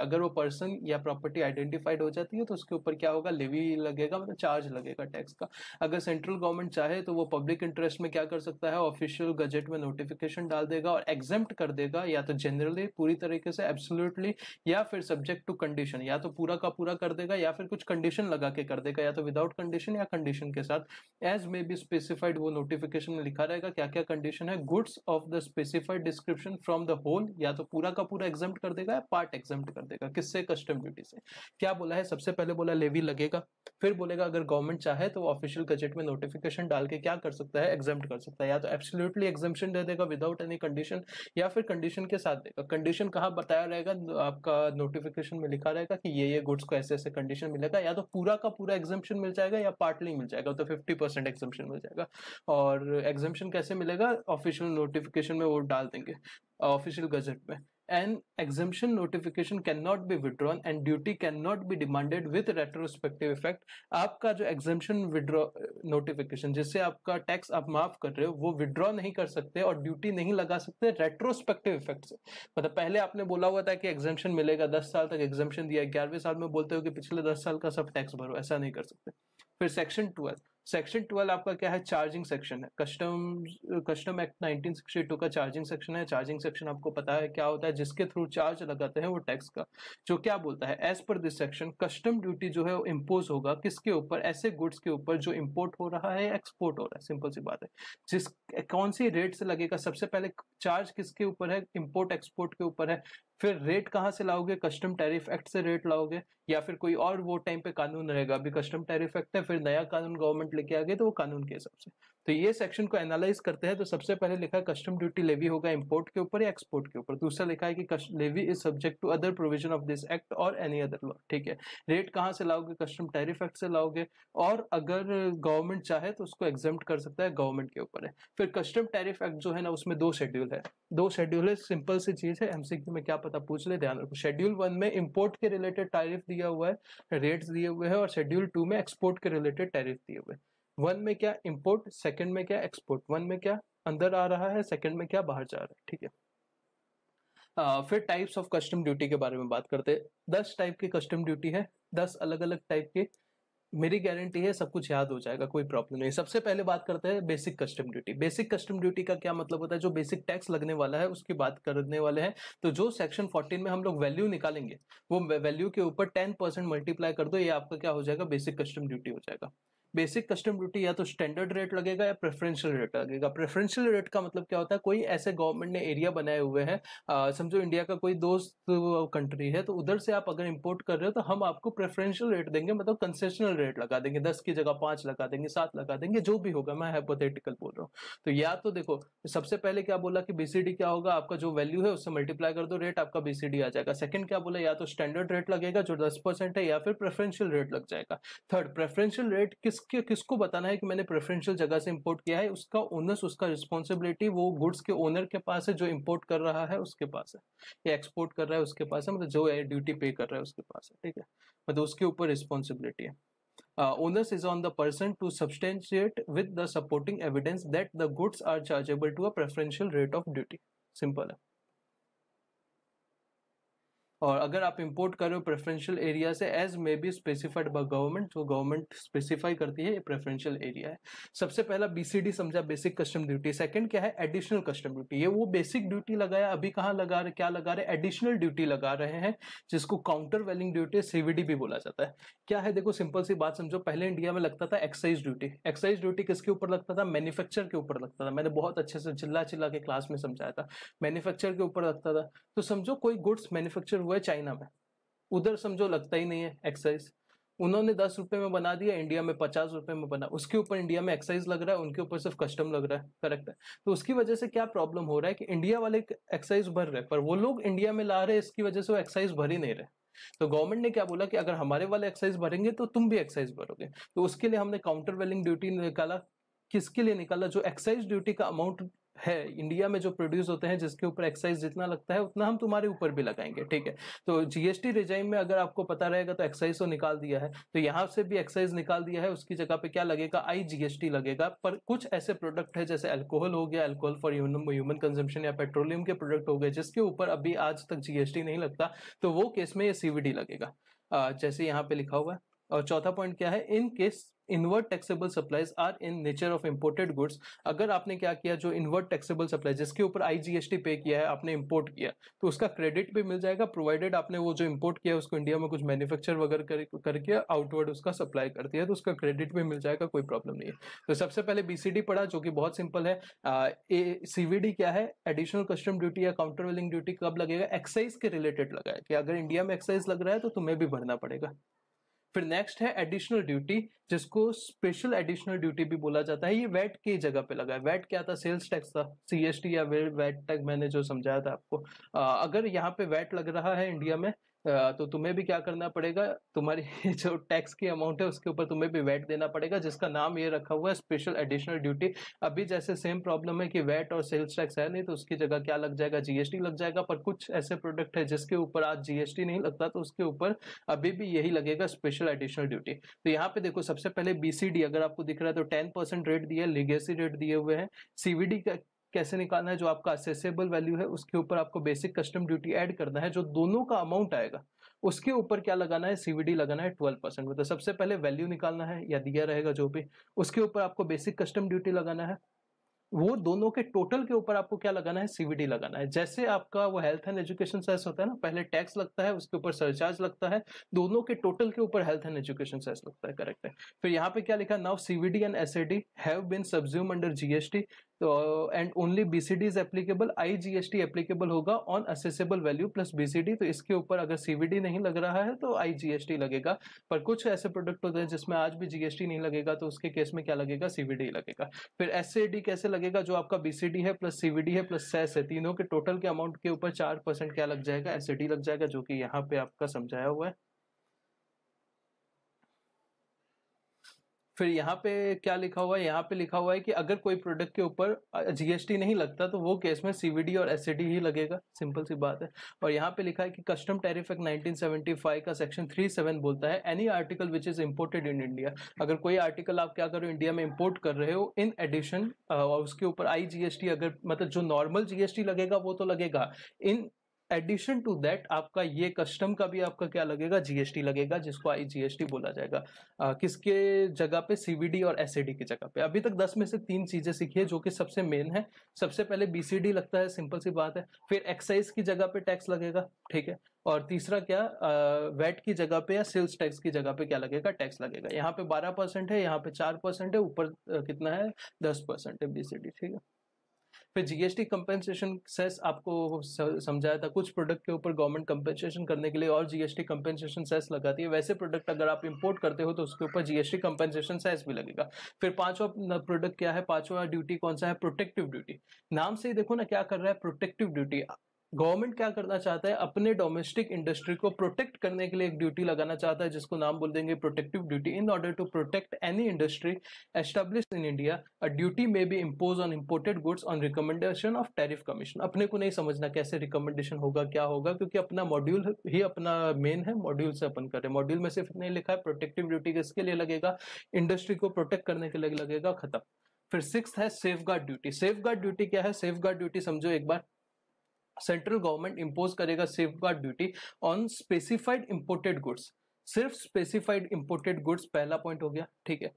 Speaker 1: अगर वो पर्सन या प्रॉपर्टी आइडेंटिफाइड हो जाती है तो उसके ऊपर क्या होगा लेवी लगेगा मतलब चार्ज लगेगा टैक्स का अगर सेंट्रल गवर्नमेंट चाहे तो वो पब्लिक इंटरेस्ट में क्या कर सकता है ऑफिशियल गजट में नोटिफिकेशन डाल देगा और एग्जेप्ट कर देगा या तो जनरली पूरी तरीके से एब्सोल्युटली या फिर सब्जेक्ट टू कंडीशन या तो पूरा का पूरा कर देगा या फिर कुछ कंडीशन लगा के कर देगा या तो विदाउट कंडीशन या कंडीशन के साथ एज मे बी स्पेसिफाइड वो नोटिफिकेशन में लिखा रहेगा क्या क्या कंडीशन है goods of the specified description from the whole या तो पूरा का पूरा एग्जाम कर देगा या पार्ट एग्जाम कर देगा किससे कस्टम ड्यूटी से क्या बोला है सबसे पहले बोला लेवी लगेगा फिर बोलेगा अगर गवर्नमेंट चाहे तो ऑफिशियल गजट में नोटिफिकेशन डाल के क्या कर सकता है एग्जाम कर सकता है या तो एब्सोल्युटली एग्जामेशन दे देगा विदाउट एनी कंडीशन या फिर कंडीशन के साथ देगा कंडीशन कहाँ बताया रहेगा आपका नोटिफिकेशन में लिखा रहेगा कि ये ये गुड्स को ऐसे ऐसे कंडीशन मिलेगा या तो पूरा का पूरा एग्जामेशन मिल जाएगा या पार्टली मिल जाएगा तो फिफ्टी परसेंट मिल जाएगा और एग्जामेशन कैसे मिलेगा ऑफिस ऑफिशियल नोटिफिकेशन में वो डाल देंगे ऑफिशियल गजट में and exemption notification can not be withdrawn and duty can not be demanded with retrospective effect आपका जो एग्जामेशन विड्रॉ नोटिफिकेशन जिससे आपका टैक्स आप माफ कर रहे हो वो विड्रॉ नहीं कर सकते और ड्यूटी नहीं लगा सकते रेट्रोस्पेक्टिव इफेक्ट से मतलब पहले आपने बोला हुआ था कि एग्जामेशन मिलेगा दस साल तक एग्जामेशन दिया ग्यारहवें साल में बोलते हो कि पिछले दस साल का सब टैक्स भरो ऐसा नहीं कर सकते फिर सेक्शन ट्वेल्व सेक्शन ट्वेल्व आपका क्या है चार्जिंग सेक्शन है कस्टम कस्टम एक्ट टू का चार्जिंग सेक्शन है चार्जिंग सेक्शन आपको पता है क्या होता है जिसके थ्रू चार्ज लगाते हैं वो टैक्स का जो क्या बोलता है as per this section custom duty जो है वो इम्पोज होगा किसके ऊपर ऐसे गुड्स के ऊपर जो इम्पोर्ट हो रहा है एक्सपोर्ट हो रहा है सिंपल सी बात है जिस कौन सी रेट से लगेगा सबसे पहले चार्ज किसके ऊपर है इम्पोर्ट एक्सपोर्ट के ऊपर है फिर रेट कहाँ से लाओगे कस्टम टैरिफ एक्ट से रेट लाओगे या फिर कोई और वो टाइम पे कानून रहेगा अभी कस्टम टैरिफ एक्ट है फिर नया कानून गवर्नमेंट लेके आ गए तो वो कानून के हिसाब से तो ये सेक्शन को एनालाइज करते हैं तो सबसे पहले लिखा है कस्टम ड्यूटी लेवी होगा इम्पोर्ट के ऊपर या एक्सपोर्ट के ऊपर दूसरा लिखा है कि levy is subject to other provision of this act or any other law ठीक है रेट कहाँ से लाओगे कस्टम टैरिफ एक्ट से लाओगे और अगर गवर्नमेंट चाहे तो उसको एग्जाम कर सकता है गवर्नमेंट के ऊपर है फिर कस्टम टैरिफ एक्ट जो है ना उसमें दो शेड्यूल है दो शेड्यूल है सिंपल सी चीज है एमसीक्यू में क्या पता पूछ ले ध्यान रखो शेड्यूल वन में इम्पोर्ट के रिलेटेड टैरिफ दिया हुआ है रेट्स दिए हुए हैं और शेड्यूल टू में एक्सपोर्ट के रिलेटेड टैरिफ दिए हुए वन में क्या इम्पोर्ट सेकंड में क्या एक्सपोर्ट वन में क्या अंदर आ रहा है सेकंड में क्या बाहर जा रहा है ठीक है फिर टाइप्स ऑफ कस्टम ड्यूटी के बारे में बात करते हैं दस टाइप की कस्टम ड्यूटी है दस अलग अलग टाइप की मेरी गारंटी है सब कुछ याद हो जाएगा कोई प्रॉब्लम नहीं सबसे पहले बात करते हैं basic custom duty basic custom duty का क्या मतलब होता है जो बेसिक टैक्स लगने वाला है उसकी बात करने वाले हैं तो जो सेक्शन 14 में हम लोग वैल्यू निकालेंगे वो वैल्यू के ऊपर 10 परसेंट मल्टीप्लाई कर दो ये आपका क्या हो जाएगा बेसिक कस्टम ड्यूटी हो जाएगा बेसिक कस्टम ड्यूटी या तो स्टैंडर्ड रेट लगेगा या प्रेफरेंशियल रेट लगेगा प्रेफरेंशियल रेट का मतलब क्या होता है कोई ऐसे गवर्नमेंट ने एरिया बनाए हुए हैं समझो इंडिया का कोई दोस्त कंट्री है तो उधर से आप अगर इम्पोर्ट कर रहे हो तो हम आपको प्रेफरेंशियल रेट देंगे मतलब कंसेशनल रेट लगा देंगे दस की जगह पांच लगा देंगे सात लगा देंगे जो भी होगा मैं हाइपोथेटिकल बोल रहा हूँ तो या तो देखो सबसे पहले क्या बोला कि बीसीडी क्या होगा आपका जो वैल्यू है उससे मल्टीप्लाई कर दो रेट आपका बीसीडी आ जाएगा सेकंड क्या बोला या तो स्टैंडर्ड रेट लगेगा जो दस परसेंट है या फिर प्रेफरेंशियल रेट लग जाएगा थर्ड प्रेफरेंशियल रेट किस किसके किसको बताना है कि मैंने प्रेफरेंशियल जगह से इंपोर्ट किया है उसका ओनर्स उसका रिस्पॉन्सिबिलिटी वो गुड्स के ओनर के पास है जो इंपोर्ट कर रहा है उसके पास है या एक्सपोर्ट कर रहा है उसके पास है मतलब जो है ड्यूटी पे कर रहा है उसके पास है ठीक है मतलब उसके ऊपर रिस्पॉन्सिबिलिटी है onus is on the person to substantiate with the supporting evidence that the goods are chargeable to a preferential rate of duty simple है और अगर आप इंपोर्ट कर रहे हो प्रेफरेंशियल एरिया से as may be specified by government तो government specify करती है ये प्रेफरेंशियल एरिया है सबसे पहला बीसीडी समझा बेसिक कस्टम ड्यूटी सेकंड क्या है एडिशनल कस्टम ड्यूटी ये वो बेसिक ड्यूटी लगाया अभी कहाँ लगा रहे क्या लगा रहे एडिशनल ड्यूटी लगा रहे हैं जिसको काउंटर वेलिंग ड्यूटी सीवीडी भी बोला जाता है क्या है देखो सिंपल सी बात समझो पहले इंडिया में लगता था एक्साइज ड्यूटी एक्साइज ड्यूटी किसके ऊपर लगता था मैन्युफैक्चर के ऊपर लगता था मैंने बहुत अच्छे से चिल्ला चिल्ला के क्लास में समझाया था मैन्युफैक्चर के ऊपर लगता था तो समझो कोई गुड्स मैन्युफैक्चर हुआ हुआ है चाइना में उधर समझो लगता ही नहीं है एक्साइज उन्होंने दस रुपए में बना दिया इंडिया में पचास रुपए में बना उसके ऊपर इंडिया में एक्साइज लग रहा है उनके ऊपर सिर्फ कस्टम लग रहा है करेक्ट है तो उसकी वजह से क्या प्रॉब्लम हो रहा है कि इंडिया वाले एक्साइज भर रहे पर वो लोग इंडिया में ला रहे हैं इसकी वजह से वो एक्साइज भर ही नहीं रहे तो गवर्नमेंट ने क्या बोला कि अगर हमारे वाले एक्साइज भरेंगे तो तुम भी एक्साइज भरोगे तो उसके लिए हमने काउंटर वेलिंग ड्यूटी निकाला किसके लिए निकाला जो एक्साइज ड्यूटी का अमाउंट है इंडिया में जो प्रोड्यूस होते हैं जिसके ऊपर एक्साइज जितना लगता है उतना हम तुम्हारे ऊपर भी लगाएंगे ठीक है तो जीएसटी रिजाइम में अगर आपको पता रहेगा तो एक्साइज तो निकाल दिया है तो यहाँ से भी एक्साइज निकाल दिया है उसकी जगह पे क्या लगेगा आई जीएसटी लगेगा पर कुछ ऐसे प्रोडक्ट है जैसे एल्कोहल हो गया एल्कोहल फॉर ह्यूमन कंजम्पशन या पेट्रोलियम के प्रोडक्ट हो गए जिसके ऊपर अभी आज तक जीएसटी नहीं लगता तो वो केस में ये सीवीडी लगेगा जैसे यहाँ पे लिखा हुआ है और चौथा पॉइंट क्या है in case invert taxable supplies are in nature of imported goods अगर आपने क्या किया जो इनवर्ट टैक्सेबल सप्लाई जिसके ऊपर आईजीएसटी पे किया है आपने इम्पोर्ट किया तो उसका क्रेडिट भी मिल जाएगा प्रोवाइडेड आपने वो जो इम्पोर्ट किया उसको इंडिया में कुछ मैन्युफैक्चर वगैरह कर, करके आउटवर्ड उसका सप्लाई कर दिया तो उसका क्रेडिट भी मिल जाएगा कोई प्रॉब्लम नहीं है तो सबसे पहले बीसीडी पढ़ा जो कि बहुत सिंपल है ए सीवीडी क्या है एडिशनल कस्टम ड्यूटी या काउंटर वेलिंग ड्यूटी कब लगेगा एक्साइज के रिलेटेड लगा है कि अगर इंडिया में एक्साइज लग रहा है तो तुम्हें भी भरना पड़ेगा फिर नेक्स्ट है एडिशनल ड्यूटी जिसको स्पेशल एडिशनल ड्यूटी भी बोला जाता है ये वैट की जगह पे लगा है वैट क्या था सेल्स टैक्स था सीएसटी या वैट टैक्स मैंने जो समझाया था आपको आ, अगर यहाँ पे वैट लग रहा है इंडिया में तो तुम्हें भी क्या करना पड़ेगा तुम्हारी जो टैक्स की अमाउंट है उसके ऊपर तुम्हें भी वैट देना पड़ेगा जिसका नाम ये रखा हुआ है स्पेशल एडिशनल ड्यूटी अभी जैसे सेम प्रॉब्लम है कि वैट और सेल्स टैक्स है नहीं तो उसकी जगह क्या लग जाएगा जीएसटी लग जाएगा पर कुछ ऐसे प्रोडक्ट है जिसके ऊपर आज जीएसटी नहीं लगता तो उसके ऊपर अभी भी यही लगेगा स्पेशल एडिशनल ड्यूटी तो यहाँ पे देखो सबसे पहले बीसीडी अगर आपको दिख रहा है तो टेन परसेंट रेट दिया लिगेसी रेट दिए हुए हैं सीवीडी का कैसे निकालना है जो आपका असेसेबल वैल्यू है उसके ऊपर आपको बेसिक कस्टम ड्यूटी ऐड करना है जो दोनों का अमाउंट आएगा उसके ऊपर क्या लगाना है सीवीडी लगाना है ट्वेल्व परसेंट मतलब सबसे पहले वैल्यू निकालना है या दिया रहेगा जो भी उसके ऊपर आपको बेसिक कस्टम ड्यूटी लगाना है वो दोनों के टोटल के ऊपर आपको क्या लगाना है सीवीडी लगाना है जैसे आपका वो हेल्थ एंड एजुकेशन सेस होता है ना पहले टैक्स लगता है उसके ऊपर सरचार्ज लगता है दोनों के टोटल के ऊपर हेल्थ एंड एजुकेशन सेस लगता है करेक्ट है फिर यहाँ पे क्या लिखा now CVD and SAD have been subsume under GST and only BCD is applicable I GST applicable होगा on assessable value plus BCD तो इसके ऊपर अगर सीवीडी नहीं लग रहा है तो आई टी लगेगा पर कुछ ऐसे प्रोडक्ट होते हैं जिसमें आज भी जीएसटी नहीं लगेगा तो उसके केस में क्या लगेगा सीवीडी लगेगा फिर एस कैसे लगेगा जो आपका बीसीडी है प्लस सीवीडी है प्लस सेस है तीनों के टोटल के अमाउंट के ऊपर चार परसेंट क्या लग जाएगा एस लग जाएगा जो कि यहाँ पे आपका समझाया हुआ है फिर यहाँ पे क्या लिखा हुआ है यहाँ पे लिखा हुआ है कि अगर कोई प्रोडक्ट के ऊपर जीएसटी नहीं लगता तो वो केस में सीवीडी और एस ही लगेगा सिंपल सी बात है और यहाँ पे लिखा है कि कस्टम टैरिफ एक्ट 1975 का सेक्शन 37 बोलता है any article which is imported in India अगर कोई आर्टिकल आप क्या करो इंडिया में इम्पोर्ट कर रहे हो इन एडिशन और उसके ऊपर आई अगर मतलब जो नॉर्मल जीएसटी लगेगा वो तो लगेगा इन एडिशन टू दैट आपका ये कस्टम का भी आपका क्या लगेगा जीएसटी लगेगा जिसको आई जीएसटी बोला जाएगा आ, किसके जगह पे सीबीडी और एसएडी की जगह पे अभी तक दस में से तीन चीजें सीखी है जो कि सबसे मेन है सबसे पहले बीसीडी लगता है सिंपल सी बात है फिर एक्साइज की जगह पे टैक्स लगेगा ठीक है और तीसरा क्या वैट की जगह पे या सेल्स टैक्स की जगह पे क्या लगेगा टैक्स लगेगा यहाँ पे बारह परसेंट है यहाँ पे चार परसेंट है ऊपर कितना है दस परसेंट है बीसीडी ठीक है फिर जीएसटी कंपेंसेशन सेस आपको समझाया था कुछ प्रोडक्ट के ऊपर गवर्नमेंट कंपेंसेशन करने के लिए और जीएसटी कंपेंसेशन सेस लगाती है वैसे प्रोडक्ट अगर आप इंपोर्ट करते हो तो उसके ऊपर जीएसटी कंपेंसेशन सेस भी लगेगा फिर पांचवा प्रोडक्ट क्या है पांचवा ड्यूटी कौन सा है प्रोटेक्टिव ड्यूटी नाम से ही देखो ना क्या कर रहा है प्रोटेक्टिव ड्यूटी गवर्नमेंट क्या करना चाहता है अपने डोमेस्टिक इंडस्ट्री को प्रोटेक्ट करने के लिए एक ड्यूटी लगाना चाहता है जिसको नाम बोल देंगे protective duty in order to protect any industry establish in India a duty may be impose on imported goods on recommendation of tariff commission अपने को नहीं समझना कैसे रिकमेंडेशन होगा क्या होगा क्योंकि अपना मॉड्यूल ही अपना मेन है मॉड्यूल से अपन करें मॉड्यूल में सिर्फ नहीं लिखा है प्रोटेक्टिव ड्यूटी किसके लिए लगेगा इंडस्ट्री को प्रोटेक्ट करने के लिए लगेगा खत्म फिर सिक्स है safeguard duty safeguard duty क्या है सेफ गार्ड ड्यूटी समझो एक बार सेंट्रल गवर्नमेंट इम्पोज करेगा safeguard duty on specified imported goods सिर्फ स्पेसिफाइड इम्पोर्टेड गुड्स पहला पॉइंट हो गया ठीक है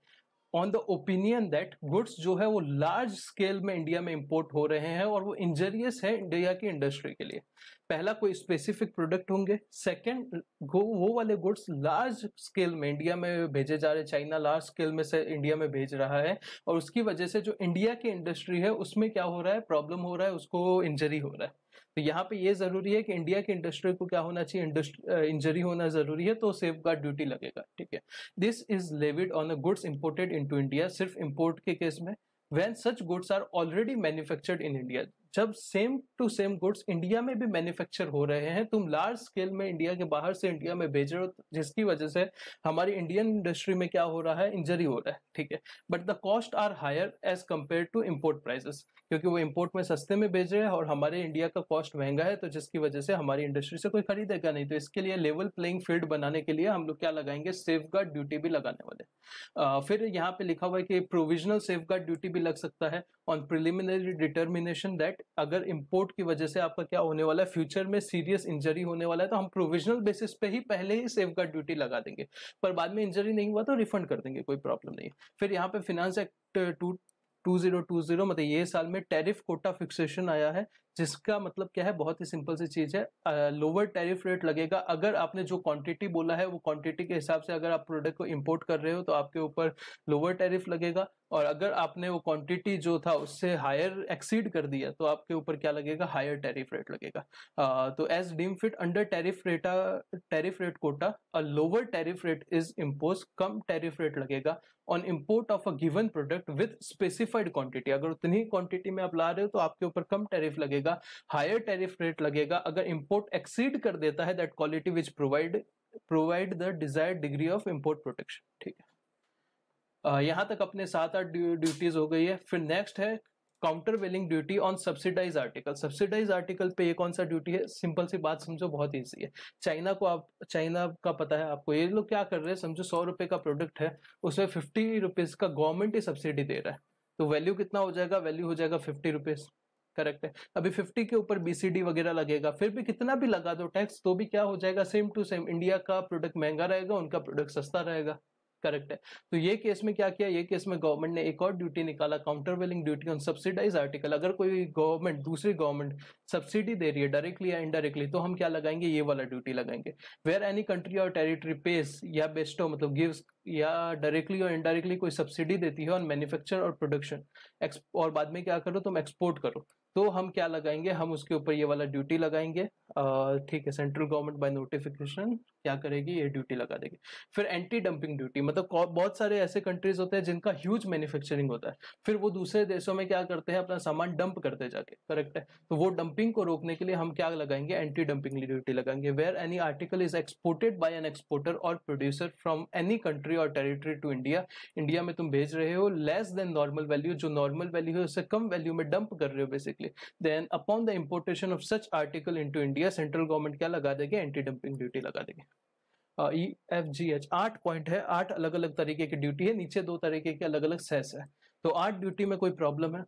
Speaker 1: on the opinion that goods जो है वो लार्ज स्केल में इंडिया में इम्पोर्ट हो रहे हैं और वो इंजरियस है इंडिया की इंडस्ट्री के लिए पहला कोई स्पेसिफिक प्रोडक्ट होंगे सेकेंड वो वाले गुड्स लार्ज स्केल में इंडिया में भेजे जा रहे चाइना लार्ज स्केल में से इंडिया में भेज रहा है और उसकी वजह से जो इंडिया की इंडस्ट्री है उसमें क्या हो रहा है प्रॉब्लम हो रहा है उसको इंजरी हो रहा है तो यहाँ पे ये ज़रूरी है कि इंडिया की इंडस्ट्री को क्या होना चाहिए इंडस्ट्री इंजरी होना ज़रूरी है तो सेफ गार्ड ड्यूटी लगेगा ठीक है this is levied on a goods imported in India सिर्फ इम्पोर्ट के केस में when such goods are already manufactured in India जब same to same goods India में भी मैन्युफैक्चर हो रहे हैं तुम लार्ज स्केल में इंडिया के बाहर से इंडिया में भेज रहे हो जिसकी वजह से हमारी इंडियन इंडस्ट्री में क्या हो रहा है इंजरी हो रहा है ठीक है but the cost are higher as compare to import prices क्योंकि वो इम्पोर्ट में सस्ते में भेज रहे हैं और हमारे इंडिया का कॉस्ट महंगा है तो जिसकी वजह से हमारी इंडस्ट्री से कोई खरीदेगा नहीं तो इसके लिए लेवल प्लेइंग फील्ड बनाने के लिए हम लोग क्या लगाएंगे सेफ ड्यूटी भी लगाने वाले फिर यहाँ पे लिखा हुआ है कि प्रोविजनल सेफ ड्यूटी भी लग सकता है on preliminary determination that in fact अगर इम्पोर्ट की वजह से आपका क्या होने वाला है फ्यूचर में सीरियस इंजरी होने वाला है तो हम प्रोविजनल बेसिस पे ही पहले ही सेफ गार्ड ड्यूटी लगा देंगे पर बाद में इंजरी नहीं हुआ तो रिफंड कर देंगे कोई प्रॉब्लम नहीं फिर यहाँ पे finance act two two two zero zero मतलब ये साल में टैरिफ कोटा फिक्सेशन आया है जिसका मतलब क्या है बहुत ही सिंपल सी चीज है लोअर टैरिफ रेट लगेगा अगर आपने जो क्वांटिटी बोला है वो क्वांटिटी के हिसाब से अगर आप प्रोडक्ट को इंपोर्ट कर रहे हो तो आपके ऊपर लोअर टैरिफ लगेगा और अगर आपने वो क्वांटिटी जो था उससे हायर एक्सीड कर दिया तो आपके ऊपर क्या लगेगा हायर टैरिफ रेट लगेगा आ, तो as deem fit under tariff rate tariff rate quota a lower tariff rate is impose कम टैरिफ रेट लगेगा on import of a given product with specified quantity अगर उतनी क्वांटिटी में आप ला रहे हो तो आपके ऊपर कम टैरिफ लगेगा लगेगा हायर टैरिफ रेट लगेगा अगर इम्पोर्ट एक्सीड कर देता है that quality which provide provide the desire degree of import protection ठीक है यहाँ तक अपने सात आठ ड्यूटीज हो गई है फिर नेक्स्ट है countervailing duty on subsidise article subsidise article पे ये कौन सा ड्यूटी है सिंपल सी बात समझो बहुत ईजी है चाइना को आप चाइना का पता है आपको ये लोग क्या कर रहे हैं समझो सौ रुपए का प्रोडक्ट है उसमें फिफ्टी रुपीज़ का गवर्नमेंट ही सब्सिडी दे रहा है तो वैल्यू कितना हो जाएगा वैल्यू हो जाएगा फिफ्टी रुपीज़ करेक्ट है अभी फिफ्टी के ऊपर बीसीडी वगैरह लगेगा फिर भी कितना भी लगा दो टैक्स तो भी क्या हो जाएगा सेम टू सेम इंडिया का प्रोडक्ट महंगा रहेगा उनका प्रोडक्ट सस्ता रहेगा करेक्ट है तो ये केस में क्या किया ये केस में गवर्नमेंट ने एक और ड्यूटी निकाला veiling duty on subsidise article अगर कोई गवर्नमेंट दूसरी गवर्नमेंट सब्सिडी दे रही है डायरेक्टली या इनडायरेक्टली तो हम क्या लगाएंगे ये वाला ड्यूटी लगाएंगे where any country or territory pays या बेस्टो मतलब गिव्स या डायरेक्टली और इनडायरेक्टली कोई सब्सिडी देती है ऑन मैन्युफैक्चर और प्रोडक्शन और बाद में क्या करो तुम एक्सपोर्ट करो तो हम क्या लगाएंगे हम उसके ऊपर ये वाला ड्यूटी लगाएंगे ठीक है सेंट्रल गवर्नमेंट बाय नोटिफिकेशन क्या करेगी ये ड्यूटी लगा देगी फिर एंटी डंपिंग ड्यूटी मतलब बहुत सारे ऐसे कंट्रीज होते हैं जिनका ह्यूज मैन्युफैक्चरिंग होता है फिर वो दूसरे देशों में क्या करते हैं अपना सामान डंप करते जाके करेक्ट है तो वो डंपिंग को रोकने के लिए हम क्या लगाएंगे एंटी डंपिंग ड्यूटी लगाएंगे where any article is exported by an exporter or producer from any country or territory to India India में तुम भेज रहे हो लेस देन नॉर्मल वैल्यू जो नॉर्मल वैल्यू है उससे कम वैल्यू में डंप कर रहे हो basically then upon the importation of such article into India central government क्या लगा देगी एंटी डंपिंग ड्यूटी लगा देगी ई एफ जी एच आठ पॉइंट है आठ अलग अलग तरीके की ड्यूटी है नीचे दो तरीके के अलग अलग सेस है तो आठ ड्यूटी में कोई प्रॉब्लम है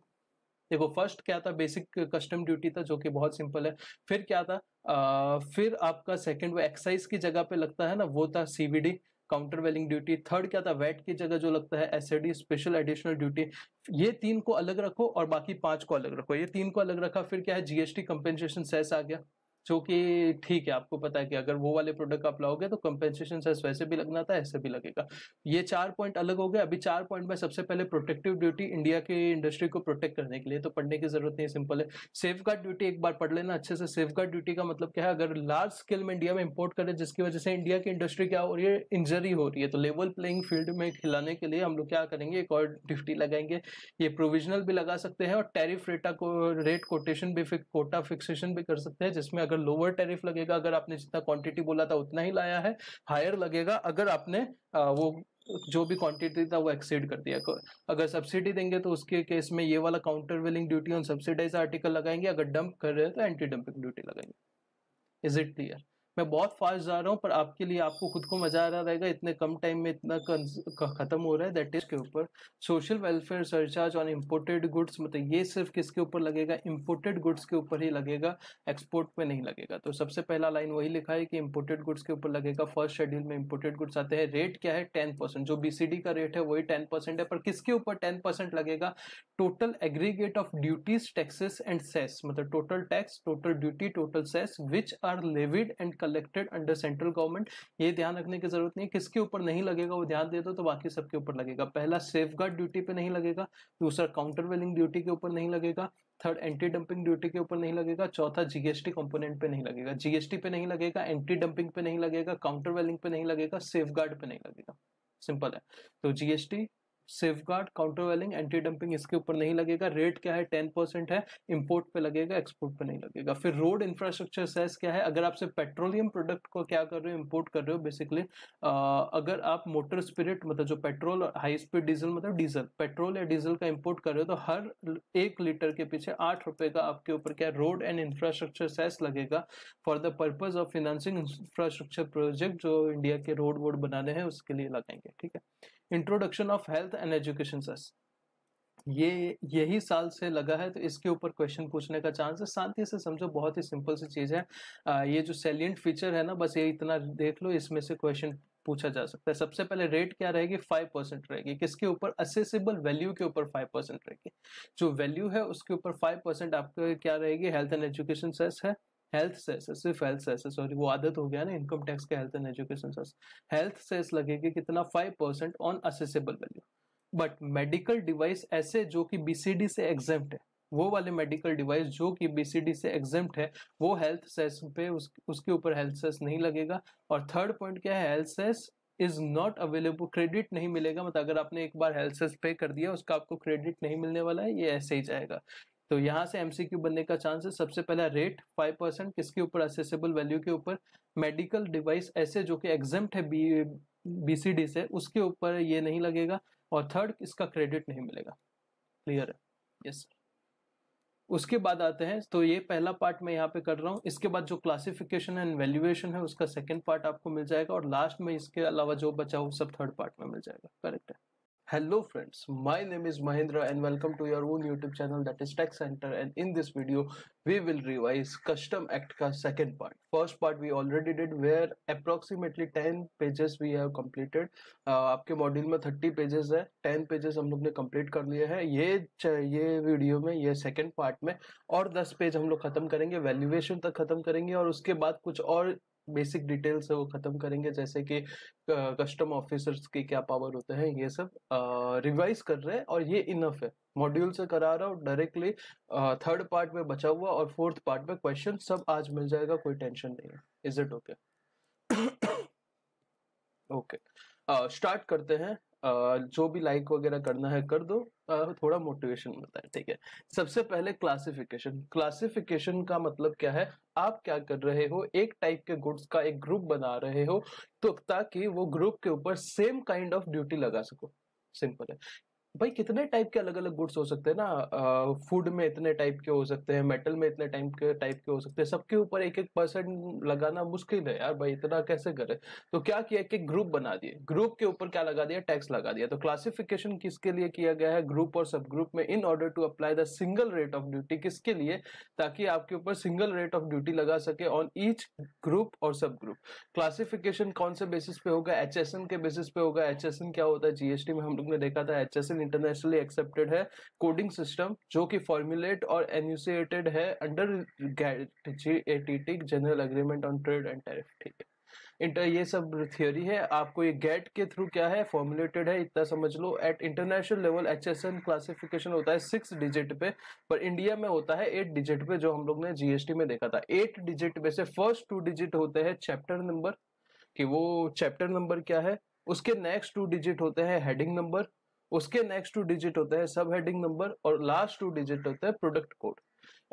Speaker 1: देखो फर्स्ट क्या था बेसिक कस्टम ड्यूटी था जो कि बहुत सिंपल है फिर क्या था आ, फिर आपका सेकंड वो एक्साइज की जगह पे लगता है ना वो था CBD countervailing duty third क्या था वेट की जगह जो लगता है एस स्पेशल एडिशनल ड्यूटी ये तीन को अलग रखो और बाकी पांच को अलग रखो ये तीन को अलग रखा फिर क्या है जीएसटी कंपेंसेशन सेस आ गया जो कि ठीक है आपको पता है कि अगर वो वाले प्रोडक्ट आप लाओगे तो कंपेंसेशन सेस वैसे भी लगना था ऐसे भी लगेगा ये चार पॉइंट अलग हो गए अभी चार पॉइंट में सबसे पहले प्रोटेक्टिव ड्यूटी इंडिया की इंडस्ट्री को प्रोटेक्ट करने के लिए तो पढ़ने की जरूरत नहीं सिंपल है सेफ गार्ड ड्यूटी एक बार पढ़ लेना अच्छे से सेफ गार्ड ड्यूटी का मतलब क्या है अगर लार्ज स्केल में इंडिया में इम्पोर्ट करें जिसकी वजह से इंडिया की इंडस्ट्री क्या हो रही है इंजरी हो रही है तो लेवल प्लेइंग फील्ड में खिलाने के लिए हम लोग क्या करेंगे एक और ड्यूटी लगाएंगे ये प्रोविजनल भी लगा सकते हैं और टेरिफ रेटा को रेट कोटेशन भी कोटा फिक्सेशन भी कर सकते हैं जिसमें अगर लोअर टैरिफ लगेगा अगर आपने जितना क्वांटिटी बोला था उतना ही लाया है हायर लगेगा अगर आपने वो जो भी क्वांटिटी था वो एक्सीड कर दिया अगर सब्सिडी देंगे तो उसके केस में ये वाला countervailing duty on subsidise article लगाएंगे अगर डंप कर रहे हैं तो एंटी डंपिंग ड्यूटी लगाएंगे इज इट क्लियर मैं बहुत फास्ट जा रहा हूँ पर आपके लिए आपको खुद को मजा आ रहा रहेगा इतने कम टाइम में इतना खत्म हो रहा है दैट इज के ऊपर social welfare surcharge on imported goods मतलब ये सिर्फ किसके ऊपर लगेगा इम्पोर्टेड गुड्स के ऊपर ही लगेगा एक्सपोर्ट पे नहीं लगेगा तो सबसे पहला लाइन वही लिखा है कि इम्पोर्टेड गुड्स के ऊपर लगेगा फर्स्ट शेड्यूल में इम्पोर्टेड गुड्स आते हैं रेट क्या है टेन परसेंट जो बीसीडी का रेट है वही टेन परसेंट है पर किसके ऊपर टेन परसेंट लगेगा total aggregate of duties taxes and cess मतलब total tax total duty total cess which are levied and collected under central government ये ध्यान रखने की जरूरत नहीं है किसके ऊपर नहीं लगेगा वो ध्यान दे दो तो बाकी सबके ऊपर लगेगा पहला सेफ ड्यूटी पे नहीं लगेगा दूसरा काउंटरवेलिंग ड्यूटी के ऊपर नहीं लगेगा थर्ड एंटी डंपिंग ड्यूटी के ऊपर नहीं लगेगा चौथा जीएसटी कंपोनेंट पे नहीं लगेगा जीएसटी पे नहीं लगेगा एंटी डंपिंग पे नहीं लगेगा काउंटर वेलिंग पे नहीं लगेगा सेफ गार्ड पे नहीं लगेगा सिंपल है तो GST safeguard countervailing anti dumping इसके ऊपर नहीं लगेगा रेट क्या है टेन परसेंट है इम्पोर्ट पे लगेगा एक्सपोर्ट पे नहीं लगेगा फिर रोड इंफ्रास्ट्रक्चर सेस क्या है अगर आपसे पेट्रोलियम प्रोडक्ट को क्या कर रहे हो इम्पोर्ट कर रहे हो बेसिकली अगर आप मोटर स्पिरिट मतलब जो पेट्रोल और हाई स्पीड डीजल मतलब डीजल पेट्रोल या डीजल का इम्पोर्ट कर रहे हो तो हर एक लीटर के पीछे आठ रुपए का आपके ऊपर क्या रोड एंड इंफ्रास्ट्रक्चर सेस लगेगा for the purpose of financing infrastructure project जो इंडिया के रोड वोड बनाने हैं उसके लिए लगाएंगे ठीक है introduction of health and education cess ये यही साल से लगा है तो इसके ऊपर क्वेश्चन पूछने का चांस है शांति से समझो बहुत ही सिंपल सी चीज़ है आ, ये जो सेलियंट फीचर है ना बस ये इतना देख लो इसमें से क्वेश्चन पूछा जा सकता है सबसे पहले रेट क्या रहेगी फाइव परसेंट रहेगी किसके ऊपर असेसिबल वैल्यू के ऊपर फाइव परसेंट रहेगी जो वैल्यू है उसके ऊपर फाइव परसेंट आपके क्या रहेगी हेल्थ एंड एजुकेशन सेस है हेल्थ सेस सिर्फ हेल्थ सेस सॉरी वो आदत हो गया ना इनकम टैक्स के health and education cess health cess लगेगी कितना five percent on assessable value but medical device ऐसे जो कि बीसीडी से एग्जेप्ट है वो वाले मेडिकल डिवाइस जो कि बीसीडी से एग्जेप्ट है वो हेल्थ सेस पे उस, उसके ऊपर हेल्थ सेस नहीं लगेगा और थर्ड पॉइंट क्या है health cess is not available credit नहीं मिलेगा मतलब अगर आपने एक बार हेल्थ सेस पे कर दिया उसका आपको क्रेडिट नहीं मिलने वाला है ये ऐसे ही जाएगा तो हम्म। यहाँ से एमसीक्यू बनने का चांस है सबसे पहला रेट फाइव परसेंट किसके ऊपर असेसेबल वैल्यू के ऊपर मेडिकल डिवाइस ऐसे जो कि एग्जाम्प्ट है बी बीसीडी से उसके ऊपर ये नहीं लगेगा और थर्ड इसका क्रेडिट नहीं मिलेगा क्लियर है यस उसके बाद आते हैं तो ये पहला पार्ट मैं यहाँ पे कर रहा हूँ इसके बाद जो क्लासिफिकेशन एंड वैल्यूएशन है उसका सेकेंड पार्ट आपको मिल जाएगा और लास्ट में इसके अलावा जो बचा हो सब थर्ड पार्ट में मिल जाएगा करेक्ट है Hello friends, my name is Mahendra and welcome to your own YouTube channel that is Tech Center and in this video we will revise Custom Act ka second part. First part we already did where approximately 10 pages we have completed. Uh, आपके module में 30 pages है 10 pages हम लोग ने complete कर लिए हैं ये ये वीडियो में ये second part में और 10 पेज हम लोग खत्म करेंगे वैल्यूएशन तक खत्म करेंगे और उसके बाद कुछ और बेसिक डिटेल्स है वो ख़त्म करेंगे जैसे कि कस्टम ऑफिसर्स के क्या पावर होते हैं ये सब रिवाइज कर रहे हैं और ये इनफ है मॉड्यूल से करा रहा हूँ डायरेक्टली थर्ड पार्ट में बचा हुआ और फोर्थ पार्ट में क्वेश्चन सब आज मिल जाएगा कोई टेंशन नहीं है is it okay okay start करते हैं जो भी लाइक वगैरह करना है कर दो थोड़ा मोटिवेशन मिलता है ठीक है सबसे पहले क्लासिफिकेशन क्लासिफिकेशन का मतलब क्या है आप क्या कर रहे हो एक टाइप के गुड्स का एक ग्रुप बना रहे हो तो ताकि वो ग्रुप के ऊपर सेम काइंड ऑफ ड्यूटी लगा सको सिंपल है भाई कितने टाइप के अलग अलग गुड्स हो सकते हैं ना फूड में इतने टाइप के हो सकते हैं मेटल में इतने टाइप के टाइप के हो सकते हैं सबके ऊपर एक एक परसेंट लगाना मुश्किल है यार भाई इतना कैसे करे तो क्या किया कि ग्रुप बना दिए ग्रुप के ऊपर क्या लगा दिया टैक्स लगा दिया तो क्लासिफिकेशन किसके लिए किया गया है ग्रुप और सब ग्रुप में in order to apply the single rate of duty किसके लिए ताकि आपके ऊपर सिंगल रेट ऑफ ड्यूटी लगा सके ऑन ईच ग्रुप और सब ग्रुप क्लासिफिकेशन कौन से बेसिस पे होगा एच के बेसिस पे होगा एच क्या होता है जीएसटी में हम लोग ने देखा था एच इंटरनेशनली एक्सेप्टेड है कोडिंग सिस्टम जो कि फॉर्मुलेट और एनुसिएटेड है under General Agreement on Trade and Tariff ठीक है इंटर ये सब थियोरी है आपको ये गेट के थ्रू क्या है फॉर्मुलेटेड है इतना समझ लो at international level H S N classification होता है सिक्स डिजिट पे पर इंडिया में होता है एट डिजिट पे जो हम लोग ने जीएसटी में देखा था एट डिजिट में से फर्स्ट टू डिजिट होते हैं चैप्टर नंबर कि वो चैप्टर नंबर क्या है उसके नेक्स्ट टू डिजिट होते हैं हेडिंग नंबर उसके नेक्स्ट टू डिजिट होते हैं सब हेडिंग नंबर और लास्ट टू डिजिट होते हैं प्रोडक्ट कोड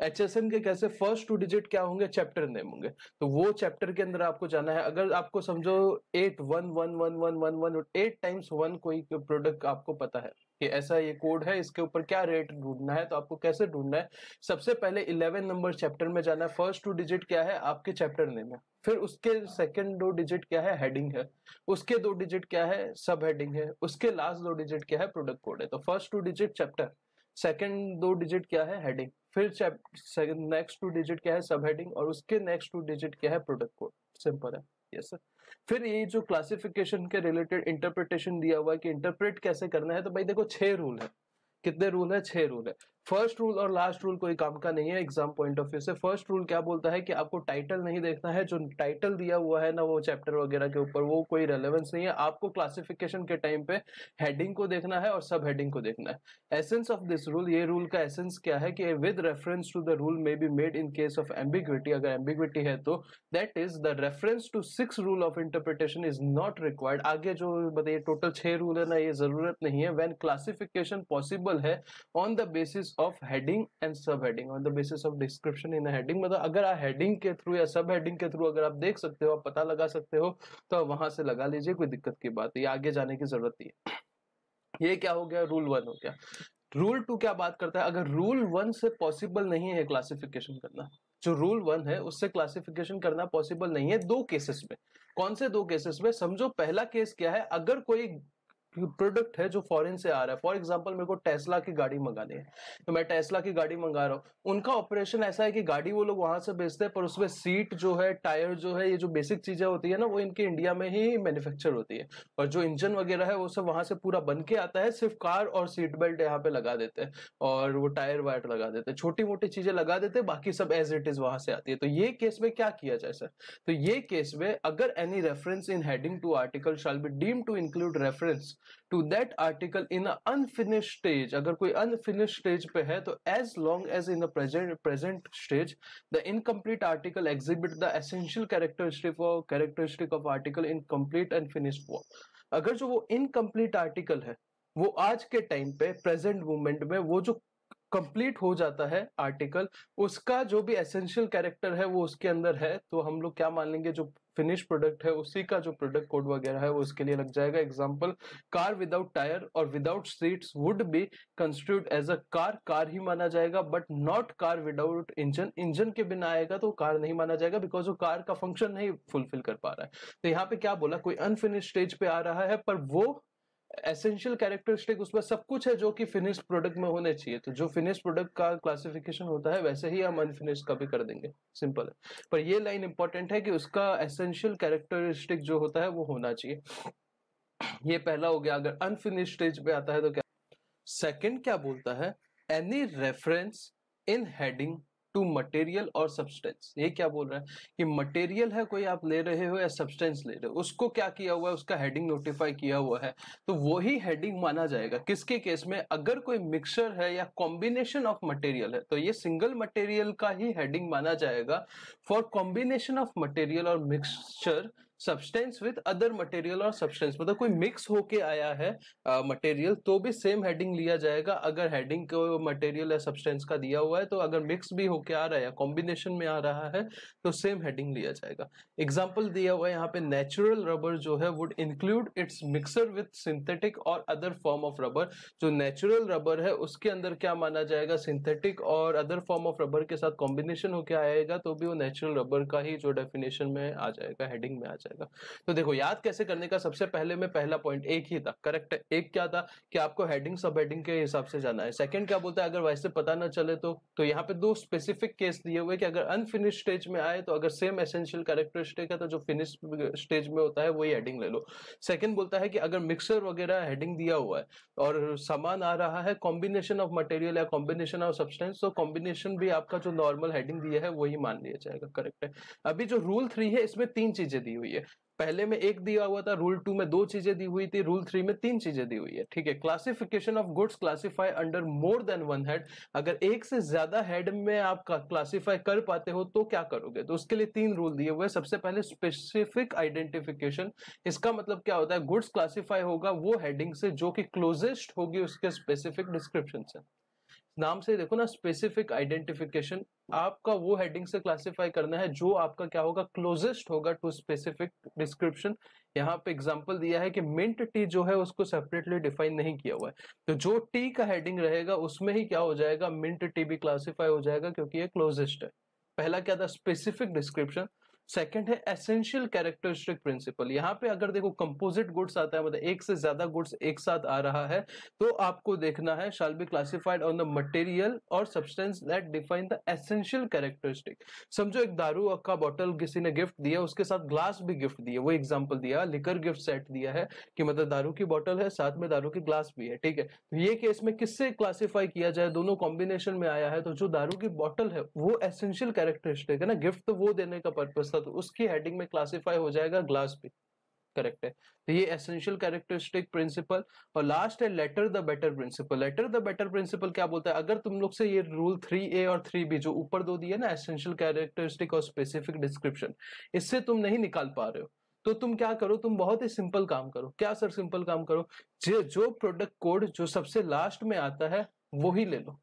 Speaker 1: एच के कैसे फर्स्ट टू डिजिट क्या होंगे चैप्टर नेम होंगे तो वो चैप्टर के अंदर आपको जाना है अगर आपको समझो eight one one one one one one eight times one कोई प्रोडक्ट आपको पता है कि ऐसा ये कोड है इसके ऊपर क्या रेट ढूंढना है तो आपको कैसे ढूंढना है सबसे पहले इलेवन नंबर चैप्टर में जाना है फर्स्ट टू डिजिट क्या है आपके चैप्टर नेम है फिर उसके सेकंड दो डिजिट क्या है हेडिंग है उसके दो डिजिट क्या है सब हेडिंग है उसके लास्ट दो डिजिट क्या है प्रोडक्ट कोड है तो first two digit chapter second दो डिजिट क्या है हेडिंग फिर नेक्स्ट टू डिजिट क्या है सब हेडिंग और उसके नेक्स्ट टू डिजिट क्या है प्रोडक्ट कोड सिंपल है यस सर फिर ये जो क्लासिफिकेशन के रिलेटेड इंटरप्रिटेशन दिया हुआ है कि इंटरप्रेट कैसे करना है तो भाई देखो छह रूल है कितने रूल है छह रूल है फर्स्ट रूल और लास्ट रूल कोई काम का नहीं है एग्जाम पॉइंट ऑफ व्यू से फर्स्ट रूल क्या बोलता है कि आपको टाइटल नहीं देखना है जो टाइटल दिया हुआ है ना वो चैप्टर वगैरह के ऊपर वो कोई रेलेवेंस नहीं है आपको क्लासिफिकेशन के टाइम पे हेडिंग को देखना है और सब हेडिंग को देखना है एसेंस ऑफ दिस रूल ये रूल का एसेंस क्या है कि with reference to the rule may be made in case of ambiguity अगर एम्बिग्विटी है तो that is the reference to six rule of interpretation is not required आगे जो बताइए टोटल छह रूल है ना ये जरूरत नहीं है वेन क्लासिफिकेशन पॉसिबल है on the basis of heading and subheading on the basis of description in a heading मतलब अगर आप heading के through या subheading के through अगर आप देख सकते हो आप पता लगा सकते हो तो आप वहां से लगा लीजिए कोई दिक्कत की बात है आगे जाने की जरूरत नहीं है ये क्या हो गया रूल वन हो गया रूल टू क्या बात करता है अगर रूल वन से पॉसिबल नहीं है क्लासिफिकेशन करना जो रूल वन है उससे क्लासिफिकेशन करना पॉसिबल नहीं है दो केसेस में कौन से दो केसेस में समझो पहला केस क्या है अगर कोई प्रोडक्ट है जो फॉरेन से आ रहा है फॉर एग्जाम्पल मेरे को टेस्ला की गाड़ी मंगानी है तो मैं टेस्ला की गाड़ी मंगा रहा हूँ उनका ऑपरेशन ऐसा है कि गाड़ी वो लोग वहां से बेचते हैं पर उसमें सीट जो है टायर जो है ये जो बेसिक चीजें होती है ना वो इनके इंडिया में ही मैन्युफैक्चर होती है और जो इंजन वगैरह है वो सब वहां से पूरा बन के आता है सिर्फ कार और सीट बेल्ट यहाँ पे लगा देते हैं और वो टायर वायर लगा देते हैं छोटी मोटी चीजें लगा देते हैं बाकी सब एज इट इज वहां से आती है तो ये केस में क्या किया जाए सर तो ये केस में अगर any reference in heading to article shall be deem to include reference to that article in unfinished stage अगर कोई अनफिनिश स्टेज पे है तो as long as in present stage the incomplete article exhibit the essential characteristic और characteristic of article in complete and finish form अगर जो वो incomplete article है वो आज के टाइम पे प्रेजेंट मोमेंट में वो जो कंप्लीट हो जाता है आर्टिकल उसका जो भी एसेंशियल कैरेक्टर है वो उसके अंदर है तो हम लोग क्या मान लेंगे जो फिनिश प्रोडक्ट है उसी का जो प्रोडक्ट कोड वगैरह है वो उसके लिए लग जाएगा एग्जाम्पल कार विदाउट टायर और without seats would be construed as a car car ही माना जाएगा but not car without engine engine के बिना आएगा तो कार नहीं माना जाएगा बिकॉज वो कार का फंक्शन नहीं फुलफिल कर पा रहा है तो यहाँ पे क्या बोला कोई अनफिनिश स्टेज पे आ रहा है पर वो एसेंशियल कैरेक्टरिस्टिक उसमें सब कुछ है जो कि फिनिश प्रोडक्ट में होने चाहिए तो जो फिनिश प्रोडक्ट का क्लासिफिकेशन होता है वैसे ही हम अनफिनिश का भी कर देंगे सिंपल है पर ये लाइन इंपॉर्टेंट है कि उसका एसेंशियल कैरेक्टरिस्टिक जो होता है वो होना चाहिए ये पहला हो गया अगर अनफिनिश स्टेज पे आता है तो क्या सेकेंड क्या बोलता है any reference in heading to material और सब्सटेंस ये क्या बोल रहा है कि मटेरियल है कोई आप ले रहे हो या सब्सटेंस ले रहे हो उसको क्या किया हुआ है उसका हेडिंग नोटिफाई किया हुआ है तो वही हेडिंग माना जाएगा किसके केस में अगर कोई मिक्सर है या कॉम्बिनेशन ऑफ मटेरियल है तो ये सिंगल मटेरियल का ही हेडिंग माना जाएगा फॉर कॉम्बिनेशन ऑफ मटेरियल और mixture substance with other material और सब्सटेंस मतलब कोई मिक्स होके आया है मटेरियल uh, तो भी सेम हेडिंग लिया जाएगा अगर हेडिंग को मटेरियल या सब्सटेंस का दिया हुआ है तो अगर मिक्स भी होके आ रहा है कॉम्बिनेशन में आ रहा है तो सेम हेडिंग लिया जाएगा एग्जाम्पल दिया हुआ है यहाँ पे नेचुरल रबर जो है would include its mixer with synthetic और अदर फॉर्म ऑफ रबर जो नेचुरल रबर है उसके अंदर क्या माना जाएगा सिंथेटिक और अदर फॉर्म ऑफ रबर के साथ कॉम्बिनेशन होके आएगा तो भी वो नेचुरल रबर का ही जो डेफिनेशन में आ जाएगा हेडिंग में आ जाएगा जाएगा तो देखो याद कैसे करने का सबसे पहले में पहला पॉइंट एक ही था करेक्ट एक क्या था कि आपको हेडिंग सब हेडिंग के हिसाब से जाना है सेकंड क्या बोलता है अगर वैसे पता ना चले तो तो यहाँ पे दो स्पेसिफिक केस दिए हुए कि अगर अनफिनिश स्टेज में आए तो अगर सेम एसेंशियल कैरेक्टरिस्टिक है तो जो फिनिश स्टेज में होता है वही हेडिंग ले लो सेकेंड बोलता है कि अगर मिक्सर वगैरह हेडिंग दिया हुआ है और सामान आ रहा है कॉम्बिनेशन ऑफ मटेरियल या कॉम्बिनेशन ऑफ सब्सटेंस तो कॉम्बिनेशन भी आपका जो नॉर्मल हेडिंग दिया है वही मान लिया जाएगा करेक्ट है अभी जो रूल थ्री है इसमें तीन चीजें दी हुई है है पहले में एक दिया हुआ था रूल टू में दो चीजें दी हुई थी रूल थ्री में तीन चीजें दी हुई है ठीक है classification of goods classify under more than one head अगर एक से ज्यादा हेड में आप क्लासिफाई कर पाते हो तो क्या करोगे तो उसके लिए तीन रूल दिए हुए सबसे पहले स्पेसिफिक आइडेंटिफिकेशन इसका मतलब क्या होता है गुड्स क्लासिफाई होगा वो हेडिंग से जो कि क्लोजेस्ट होगी उसके स्पेसिफिक डिस्क्रिप्शन से नाम से देखो ना स्पेसिफिक आइडेंटिफिकेशन आपका वो हेडिंग से क्लासिफाई करना है जो आपका क्या होगा क्लोजेस्ट होगा टू स्पेसिफिक डिस्क्रिप्शन यहाँ पे एग्जांपल दिया है कि मिंट टी जो है उसको सेपरेटली डिफाइन नहीं किया हुआ है तो जो टी का हेडिंग रहेगा उसमें ही क्या हो जाएगा मिंट टी भी क्लासिफाई हो जाएगा क्योंकि ये क्लोजेस्ट है पहला क्या था स्पेसिफिक डिस्क्रिप्शन सेकेंड है एसेंशियल कैरेक्टरिस्टिक प्रिंसिपल यहाँ पे अगर देखो कंपोजिट गुड्स आता है मतलब एक से ज्यादा गुड्स एक साथ आ रहा है तो आपको देखना है shall be classified on the material और substance that define the essential characteristic समझो एक दारू का बॉटल किसी ने गिफ्ट दिया उसके साथ ग्लास भी गिफ्ट दिया वो एग्जाम्पल दिया लिकर गिफ्ट सेट दिया है कि मतलब दारू की बॉटल है साथ में दारू की ग्लास भी है ठीक है तो ये केस में किससे क्लासिफाई किया जाए दोनों कॉम्बिनेशन में आया है तो जो दारू की बॉटल है वो एसेंशियल कैरेक्टरिस्टिक है ना गिफ्ट तो वो देने का पर्पज था था तो उसकी हेडिंग में क्लासिफाई हो जाएगा ग्लास भी करेक्ट है तो ये एसेंशियल कैरेक्टरिस्टिक प्रिंसिपल और लास्ट है latter the better principle latter the better principle क्या बोलता है अगर तुम लोग से ये रूल थ्री ए और थ्री बी जो ऊपर दो दिए ना एसेंशियल कैरेक्टरिस्टिक और स्पेसिफिक डिस्क्रिप्शन इससे तुम नहीं निकाल पा रहे हो तो तुम क्या करो तुम बहुत ही सिंपल काम करो क्या सर सिंपल काम करो जो जो प्रोडक्ट कोड जो सबसे लास्ट में आता है वो ही ले लो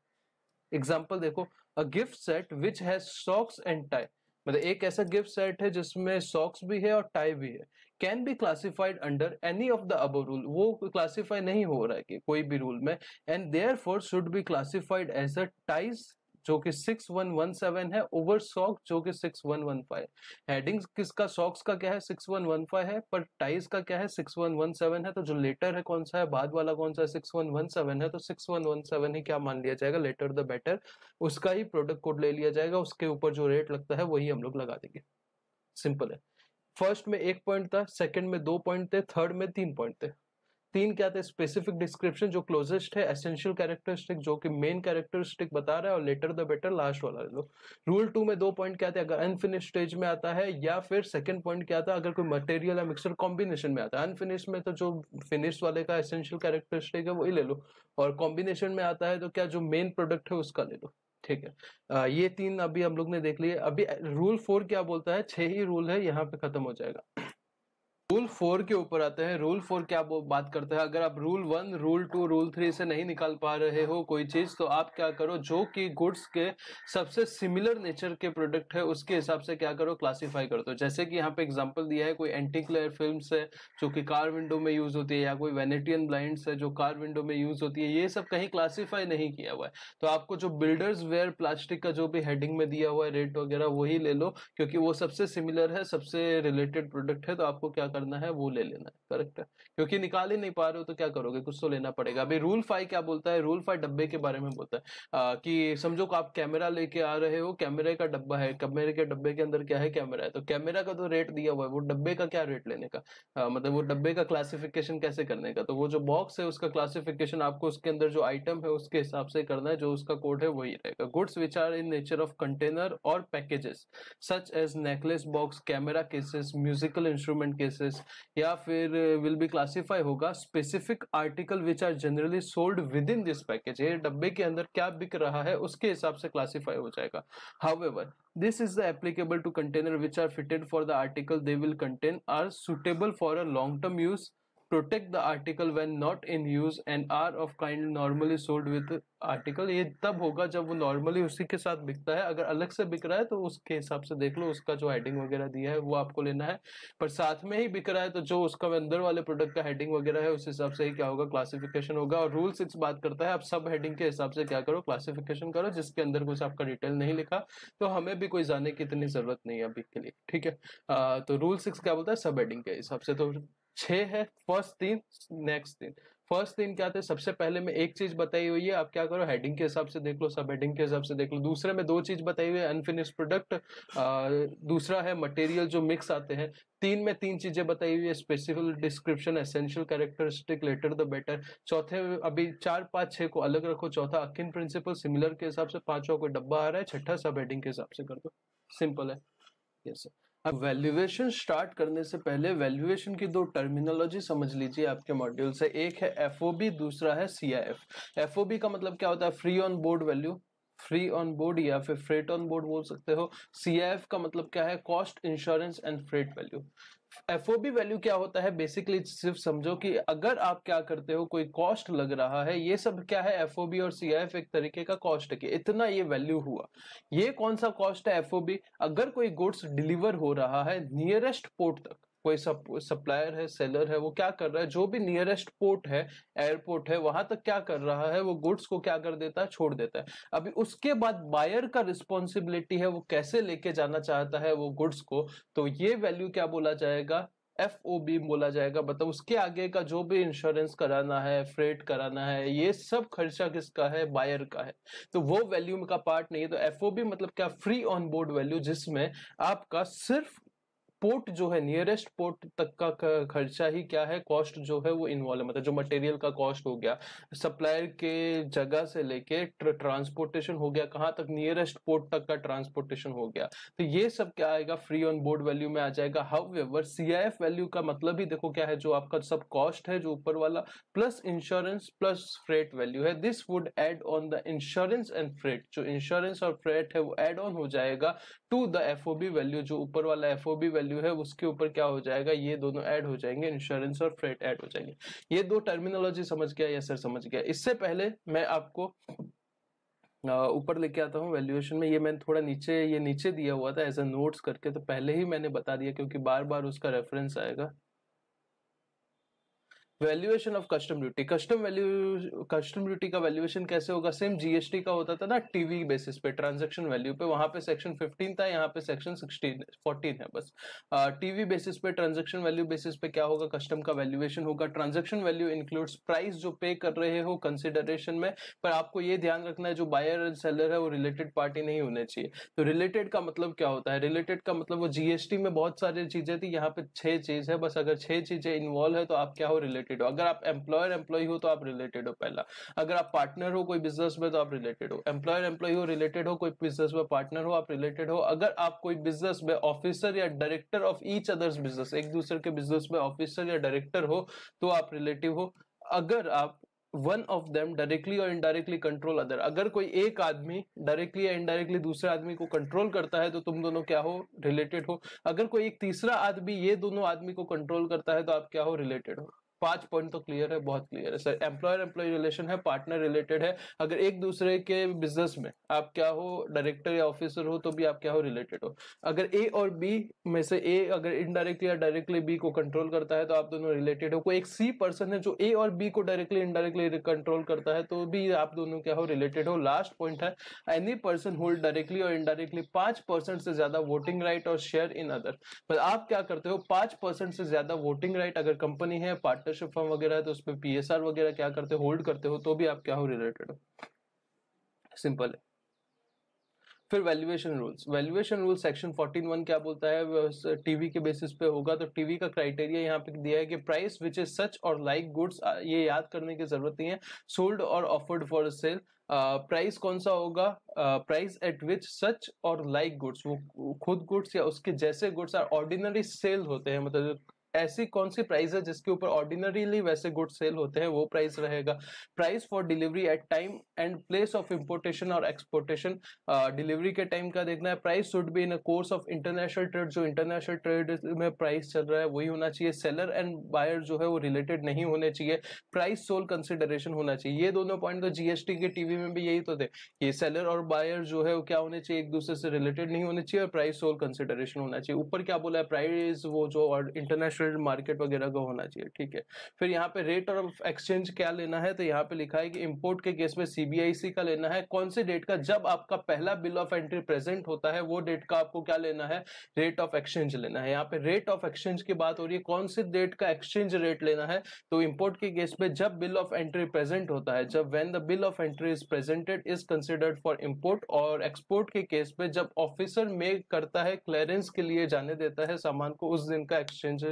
Speaker 1: एग्जाम्पल देखो a gift set which has socks and tie मतलब एक ऐसा गिफ्ट सेट है जिसमें सॉक्स भी है और टाई भी है can be classified under any of the अब रूल वो क्लासिफाई नहीं हो रहा है कि कोई भी रूल में and therefore should be classified as a ties जो कि 6117 है ओवर सॉक जो कि 6115 हेडिंग्स किसका सॉक्स का क्या है 6115 है पर टाइज का क्या है 6117 है तो जो लेटर है कौन सा है बाद वाला कौन सा है 6117 है तो 6117 ही क्या मान लिया जाएगा लेटर द बेटर उसका ही प्रोडक्ट कोड ले लिया जाएगा उसके ऊपर जो रेट लगता है वही हम लोग लगा देंगे सिंपल है फर्स्ट में एक पॉइंट था सेकेंड में दो पॉइंट थे थर्ड में तीन पॉइंट थे तीन क्या थे स्पेसिफिक डिस्क्रिप्शन जो क्लोजेस्ट है एसेंशियल कैरेक्टरिस्टिक जो कि मेन कैरेक्टरिस्टिक बता रहा है और लेटर द बेटर लास्ट वाला ले लो रूल टू में दो पॉइंट क्या थे अगर अनफिनिश स्टेज में आता है या फिर सेकंड पॉइंट क्या था अगर कोई मटेरियल या मिक्सर कॉम्बिनेशन में आता है अनफिनिश में तो जो फिनिश वाले का एसेंशियल कैरेक्टरिस्टिक है वही ले लो और कॉम्बिनेशन में आता है तो क्या जो मेन प्रोडक्ट है उसका ले लो ठीक है आ, ये तीन अभी हम लोग ने देख लिए अभी रूल फोर क्या बोलता है छह ही रूल है यहाँ पे खत्म हो जाएगा रूल फोर के ऊपर आते हैं रूल फोर क्या बात करते हैं अगर आप rule one rule two rule three से नहीं निकाल पा रहे हो कोई चीज तो आप क्या करो जो कि गुड्स के सबसे सिमिलर नेचर के प्रोडक्ट है उसके हिसाब से क्या करो क्लासीफाई कर दो जैसे कि यहाँ पे एग्जाम्पल दिया है कोई एंटी क्लेयर फिल्म है जो कि कार विंडो में यूज होती है या कोई वेनेटियन ब्लाइंड है जो कार विंडो में यूज होती है ये सब कहीं क्लासीफाई नहीं किया हुआ है तो आपको जो बिल्डर्स वेयर प्लास्टिक का जो भी हेडिंग में दिया हुआ है रेट वगैरह वही ले लो क्योंकि वो सबसे सिमिलर है सबसे रिलेटेड प्रोडक्ट है तो आपको क्या कर करना है वो ले लेना है करेक्ट है क्योंकि निकाल ही नहीं पा रहे हो तो क्या करोगे कुछ तो लेना पड़ेगा अभी रूल फाइव क्या बोलता है रूल फाइव डब्बे के बारे में बोलता है आ, कि समझो आप कैमरा लेके आ रहे हो कैमरे का डब्बा है कैमरे के डब्बे के अंदर क्या है कैमरा है तो कैमरा का तो रेट दिया हुआ है वो डब्बे का क्या रेट लेने का आ, मतलब वो डब्बे का क्लासिफिकेशन कैसे करने का तो वो जो बॉक्स है उसका क्लासिफिकेशन आपको उसके अंदर जो आइटम है उसके हिसाब से करना है जो उसका कोड है वही रहेगा goods which are in nature of container और packages such as necklace box camera cases musical instrument cases is या फिर विल बी क्लासिफाई होगा specific article which are generally sold with in this package ये डब्बे के अंदर क्या बिक रहा है उसके हिसाब से क्लासिफाई हो जाएगा however this is the applicable to container which are fitted for the article they will contain are suitable for a long term use protect the article when not in use and are of kind normally sold with article ये तब होगा जब वो normally उसी के साथ बिकता है अगर अलग से बिक रहा है तो उसके हिसाब से देख लो उसका जो हेडिंग वगैरह दिया है वो आपको लेना है पर साथ में ही बिक रहा है तो जो उसका अंदर वाले प्रोडक्ट का हेडिंग वगैरह है उस हिसाब से ही क्या होगा क्लासिफिकेशन होगा और रूल सिक्स बात करता है आप सब हेडिंग के हिसाब से क्या करो क्लासिफिकेशन करो जिसके अंदर कुछ आपका डिटेल नहीं लिखा तो हमें भी कोई जाने की इतनी जरूरत नहीं है अभी के लिए ठीक है आ, तो रूल सिक्स क्या बोलता है सब हेडिंग के हिसाब से तो छह है फर्स्ट तीन नेक्स्ट तीन फर्स्ट तीन क्या थे सबसे पहले में एक चीज बताई हुई है आप क्या करो हेडिंग के हिसाब से देख लो सब हेडिंग के हिसाब से देख लो दूसरे में दो चीज बताई हुई है अनफिनिश प्रोडक्ट दूसरा है मटेरियल जो मिक्स आते हैं तीन में तीन चीजें बताई हुई है specific description essential characteristic latter the better चौथे अभी चार पाँच छह को अलग रखो चौथा अकिन प्रिंसिपल सिमिलर के हिसाब से पांचवा कोई डब्बा आ रहा है छठा सब हेडिंग के हिसाब से कर दो सिंपल है यस सर अब वैल्यूएशन स्टार्ट करने से पहले वैल्यूएशन की दो टर्मिनोलॉजी समझ लीजिए आपके मॉड्यूल से एक है एफ दूसरा है सी आई का मतलब क्या होता है free on board value free on board या फिर फ्रेट ऑन बोर्ड बोल सकते हो सी का मतलब क्या है cost insurance and freight value F value क्या होता है बेसिकली सिर्फ समझो कि अगर आप क्या करते हो कोई कॉस्ट लग रहा है ये सब क्या है एफ और सीआईएफ एक तरीके का कॉस्ट है इतना ये वैल्यू हुआ ये कौन सा कॉस्ट है एफ अगर कोई गुड्स डिलीवर हो रहा है नियरेस्ट पोर्ट तक कोई सप, सप्लायर है सेलर है वो क्या कर रहा है जो भी नियरेस्ट पोर्ट है एयरपोर्ट है वहां तक क्या कर रहा है वो गुड्स को क्या कर देता है छोड़ देता है अभी उसके बाद बायर का रिस्पॉन्सिबिलिटी है वो कैसे लेके जाना चाहता है वो गुड्स को तो ये वैल्यू क्या बोला जाएगा एफ ओ बी बोला जाएगा मतलब उसके आगे का जो भी इंश्योरेंस कराना है फ्रेट कराना है ये सब खर्चा किसका है बायर का है तो वो वैल्यू का पार्ट नहीं है तो एफ ओ बी मतलब क्या फ्री ऑन बोर्ड वैल्यू जिसमें आपका सिर्फ पोर्ट जो है नियरेस्ट पोर्ट तक का खर्चा ही क्या है कॉस्ट जो है वो इन्वॉल्व है मतलब जो मटेरियल का कॉस्ट हो गया सप्लायर के जगह से लेके ट्रांसपोर्टेशन हो गया कहाँ तक नियरेस्ट पोर्ट तक का ट्रांसपोर्टेशन हो गया तो ये सब क्या आएगा फ्री ऑन बोर्ड वैल्यू में आ जाएगा हाउ वेवर सी वैल्यू का मतलब ही देखो क्या है जो आपका सब कॉस्ट है जो ऊपर वाला plus insurance plus freight value है this would add on the insurance and freight जो इंश्योरेंस और फ्रेट है वो एड ऑन हो जाएगा टू द एफ वैल्यू जो ऊपर वाला एफ वैल्यू है उसके ऊपर क्या हो जाएगा ये दोनों ऐड हो जाएंगे इंश्योरेंस और फ्रेट ऐड हो जाएंगे ये दो टर्मिनोलॉजी समझ गया या सर समझ गया इससे पहले मैं आपको ऊपर लेके आता हूँ वैल्यूएशन में ये मैंने थोड़ा नीचे ये नीचे दिया हुआ था एज ए नोट्स करके तो पहले ही मैंने बता दिया क्योंकि बार बार उसका रेफरेंस आएगा valuation of custom duty custom value custom duty का वैल्यूएशन कैसे होगा सेम जीएसटी का होता था ना टीवी बेसिस पे ट्रांजैक्शन वैल्यू पे वहां पे सेक्शन 15 था यहाँ पे सेक्शन 16 14 है बस टीवी बेसिस पे ट्रांजैक्शन वैल्यू बेसिस पे क्या होगा कस्टम का वैल्यूएशन होगा ट्रांजेक्शन वैल्यू इंक्लूड्स प्राइस जो पे कर रहे हो कंसिडरेशन में पर आपको ये ध्यान रखना है जो बायर एंड सेलर है वो रिलेटेड पार्टी नहीं होने चाहिए तो रिलेटेड का मतलब क्या होता है रिलेटेड का मतलब वो जीएसटी में बहुत सारी चीजें थी यहाँ पे छह चीज है बस अगर छह चीजें इन्वॉल्व है तो आप क्या हो रिलेटेड रिलेटेड हो अगर आप एम्प्लॉयर एम्प्लॉय हो तो आप रिलेटेड हो पहला अगर आप पार्टनर हो कोई बिजनेस में तो आप रिलेटेड हो एम्प्लॉयर एम्प्लॉय हो रिलेटेड हो कोई बिजनेस में पार्टनर हो आप रिलेटेड हो अगर आप कोई बिजनेस में ऑफिसर या director of each others business एक दूसरे के बिजनेस में ऑफिसर या डायरेक्टर हो तो आप रिलेटिव हो अगर आप वन ऑफ देम डायरेक्टली और इनडायरेक्टली कंट्रोल अदर अगर कोई एक आदमी डायरेक्टली या इनडायरेक्टली दूसरे आदमी को कंट्रोल करता है तो तुम दोनों क्या हो रिलेटेड हो अगर कोई एक तीसरा आदमी ये दोनों आदमी को कंट्रोल करता है तो आप क्या हो रिलेटेड हो पांच पॉइंट तो क्लियर है बहुत क्लियर है सर एम्प्लॉयर एम्प्लॉय रिलेशन है पार्टनर रिलेटेड है अगर एक दूसरे के बिजनेस में आप क्या हो डायरेक्टर या ऑफिसर हो तो भी आप क्या हो रिलेटेड हो अगर ए और बी में से ए अगर इनडायरेक्टली या डायरेक्टली बी को कंट्रोल करता है तो आप दोनों रिलेटेड हो कोई एक सी पर्सन है जो ए और बी को डायरेक्टली इनडायरेक्टली कंट्रोल करता है तो भी आप दोनों क्या हो रिलेटेड हो लास्ट पॉइंट है एनी पर्सन होल्ड डायरेक्टली और इनडायरेक्टली पांच परसेंट से ज्यादा वोटिंग राइट और शेयर इन अदर आप क्या करते हो पांच परसेंट से ज्यादा वोटिंग राइट अगर कंपनी है पार्टनर पार्टनरशिप फॉर्म वगैरह है तो उसमें पी वगैरह क्या करते होल्ड करते हो तो भी आप क्या हो रिलेटेड हो सिंपल है फिर valuation rules valuation rule section fourteen one क्या बोलता है टीवी के बेसिस पे होगा तो टीवी का क्राइटेरिया यहाँ पे दिया है कि प्राइस विच इज सच और लाइक गुड्स ये याद करने की जरूरत नहीं है सोल्ड और ऑफर्ड फॉर सेल प्राइस कौन सा होगा प्राइस एट विच सच और लाइक गुड्स वो खुद गुड्स या उसके जैसे गुड्स आर ऑर्डिनरी सेल होते हैं मतलब ऐसी कौन सी प्राइस है जिसके ऊपर ऑर्डिनरीली वैसे गुड सेल होते हैं वो प्राइस रहेगा price for delivery at time and place of importation और एक्सपोर्टेशन डिलीवरी के टाइम का देखना है price should be in course of international trade जो इंटरनेशनल ट्रेड में प्राइस चल रहा है वही होना चाहिए सेलर एंड बायर जो है वो रिलेटेड नहीं होने चाहिए प्राइस सोल कंसिडरेशन होना चाहिए ये दोनों पॉइंट तो जीएसटी के टीवी में भी यही तो थे कि सेलर और बायर जो है वो क्या होने चाहिए एक दूसरे से रिलेटेड नहीं होने चाहिए और प्राइस सोल कंसिडरेशन होना चाहिए ऊपर क्या बोला है प्राइस वो जो इंटरनेशनल लिस्टेड मार्केट वगैरह का होना चाहिए ठीक है फिर यहाँ पे रेट और एक्सचेंज क्या लेना है तो यहाँ पे लिखा है कि इम्पोर्ट के केस में सीबीआईसी का लेना है कौन से डेट का जब आपका पहला बिल ऑफ एंट्री प्रेजेंट होता है वो डेट का आपको क्या लेना है रेट ऑफ एक्सचेंज लेना है यहाँ पे रेट ऑफ एक्सचेंज की बात हो रही है कौन से डेट का एक्सचेंज रेट लेना है तो इम्पोर्ट के केस में जब बिल ऑफ एंट्री प्रेजेंट होता है जब when the bill of entry is presented is considered for import और एक्सपोर्ट के केस में जब ऑफिसर मे करता है क्लियरेंस के लिए जाने देता है सामान को उस दिन का एक्सचेंज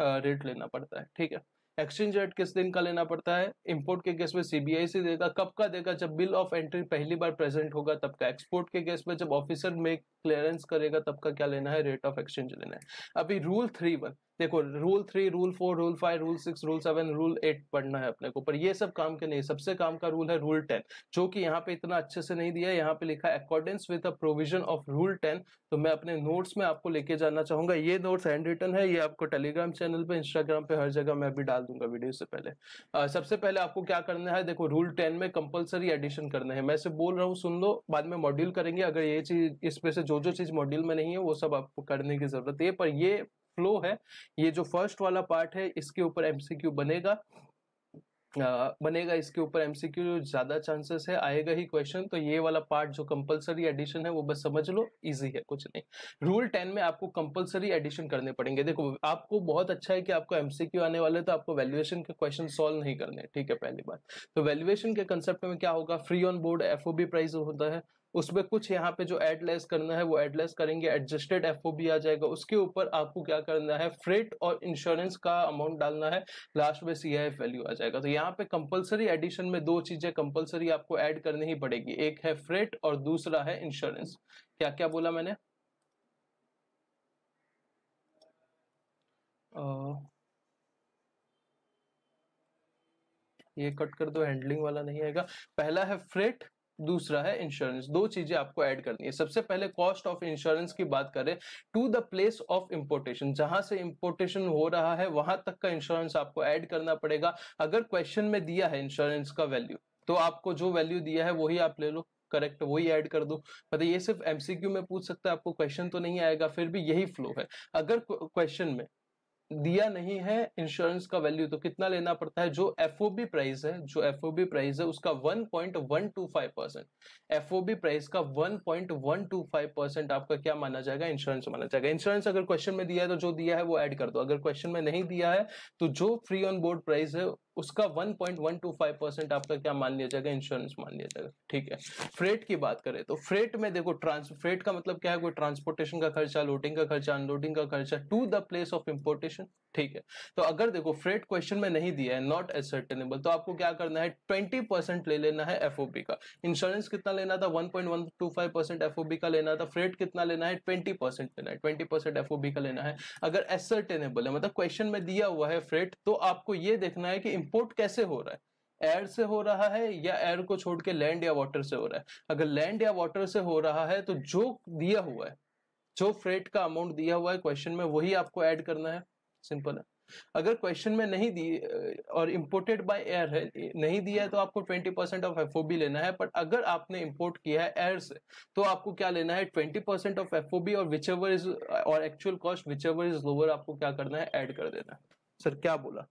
Speaker 1: रेट लेना पड़ता है ठीक है एक्सचेंज रेट किस दिन का लेना पड़ता है इंपोर्ट के केस में सीबीआई से देगा कब का देगा जब बिल ऑफ एंट्री पहली बार प्रेजेंट होगा तब का एक्सपोर्ट के केस में जब ऑफिसर में क्लियरेंस करेगा तब का क्या लेना है रेट ऑफ एक्सचेंज लेना है अभी रूल थ्री वन देखो rule three rule four rule five rule six rule seven rule eight पढ़ना है अपने को पर ये सब काम के नहीं सबसे काम का रूल है रूल टेन जो कि यहाँ पे इतना अच्छे से नहीं दिया है यहाँ पे लिखा है with provision of rule ten तो मैं अपने नोट्स में आपको लेके जाना चाहूंगा ये नोट्स हैंड रिटर्न है ये आपको टेलीग्राम चैनल पे इंस्टाग्राम पे हर जगह मैं अभी डाल दूंगा वीडियो से पहले आ, सबसे पहले आपको क्या करना है देखो रूल टेन में कंपल्सरी एडिशन करना है मैं से बोल रहा हूँ सुन लो बाद में मॉड्यूल करेंगे अगर ये चीज इसमें से जो जो चीज मॉड्यूल में नहीं है वो सब आपको करने की जरूरत है पर ये फ्लो है ये जो फर्स्ट वाला पार्ट है इसके ऊपर एमसीक्यू बनेगा आ, बनेगा इसके ऊपर एमसीक्यू ज्यादा चांसेस है आएगा ही क्वेश्चन तो ये वाला पार्ट जो कंपलसरी एडिशन है वो बस समझ लो इजी है कुछ नहीं रूल टेन में आपको कंपलसरी एडिशन करने पड़ेंगे देखो आपको बहुत अच्छा है कि आपको एमसीक्यू आने वाले तो आपको वैल्यूएशन के क्वेश्चन सोल्व नहीं करने ठीक है पहली बात तो वैल्युएशन के कंसेप्ट में क्या होगा free on board F price होता है उसमें कुछ यहाँ पे जो एडलेस करना है वो एडलेस करेंगे एडजस्टेड एफ आ जाएगा उसके ऊपर आपको क्या करना है फ्रेट और इंश्योरेंस का अमाउंट डालना है लास्ट में सी वैल्यू आ जाएगा तो यहाँ पे कंपलसरी एडिशन में दो चीजें कंपलसरी आपको एड करनी ही पड़ेगी एक है फ्रेट और दूसरा है इंश्योरेंस क्या क्या बोला मैंने ये कट कर दो हैंडलिंग वाला नहीं आएगा पहला है फ्रेट दूसरा है इंश्योरेंस दो चीजें आपको ऐड करनी है सबसे पहले कॉस्ट ऑफ इंश्योरेंस की बात करें to the place of importation जहां से इंपोर्टेशन हो रहा है वहां तक का इंश्योरेंस आपको ऐड करना पड़ेगा अगर क्वेश्चन में दिया है इंश्योरेंस का वैल्यू तो आपको जो वैल्यू दिया है वही आप ले लो करेक्ट वही ऐड कर दो मतलब ये सिर्फ एमसीक्यू में पूछ सकता है आपको क्वेश्चन तो नहीं आएगा फिर भी यही फ्लो है अगर क्वेश्चन में दिया नहीं है इंश्योरेंस का वैल्यू तो कितना लेना पड़ता है जो एफओबी प्राइस है जो एफओबी प्राइस है उसका 1.125 परसेंट एफओबी प्राइस का 1.125 परसेंट आपका क्या माना जाएगा इंश्योरेंस माना जाएगा इंश्योरेंस अगर क्वेश्चन में दिया है तो जो दिया है वो ऐड कर दो अगर क्वेश्चन में नहीं दिया है तो जो फ्री ऑन बोर्ड प्राइस है उसका 1.125 परसेंट आपका क्या मान लिया जाएगा इंश्योरेंस मान लिया जाएगा ठीक है फ्रेट की बात करें तो फ्रेट में देखो ट्रांस फ्रेट का मतलब क्या है कोई ट्रांसपोर्टेशन का खर्चा लोडिंग का खर्चा अनलोडिंग का खर्चा to the place of importation ठीक है तो अगर देखो फ्रेट क्वेश्चन में नहीं दिया है नॉट एसर्टेनेबल तो आपको क्या करना है ट्वेंटी परसेंट ले लेना है एफ का इंश्योरेंस कितना लेना था one point one two five percent F का लेना था फ्रेट कितना लेना है ट्वेंटी परसेंट लेना है ट्वेंटी परसेंट एफ का लेना है अगर एसर्टेनेबल है मतलब क्वेश्चन में दिया हुआ है फ्रेट तो आपको यह देखना है कि इंपोर्ट कैसे हो रहा है एयर से हो रहा है या एयर को छोड़ के लैंड या वाटर से हो रहा है अगर लैंड या वाटर से हो रहा है तो जो दिया हुआ है जो फ्रेट का अमाउंट दिया हुआ है क्वेश्चन में वही आपको ऐड करना है सिंपल है अगर क्वेश्चन में नहीं दी और इंपोर्टेड बाय एयर है नहीं दिया है तो आपको 20 परसेंट ऑफ एफ लेना है बट अगर आपने इंपोर्ट किया है एयर से तो आपको क्या लेना है 20 परसेंट ऑफ एफ और विच एवर इज और actual cost whichever is lower आपको क्या करना है ऐड कर देना है सर क्या बोला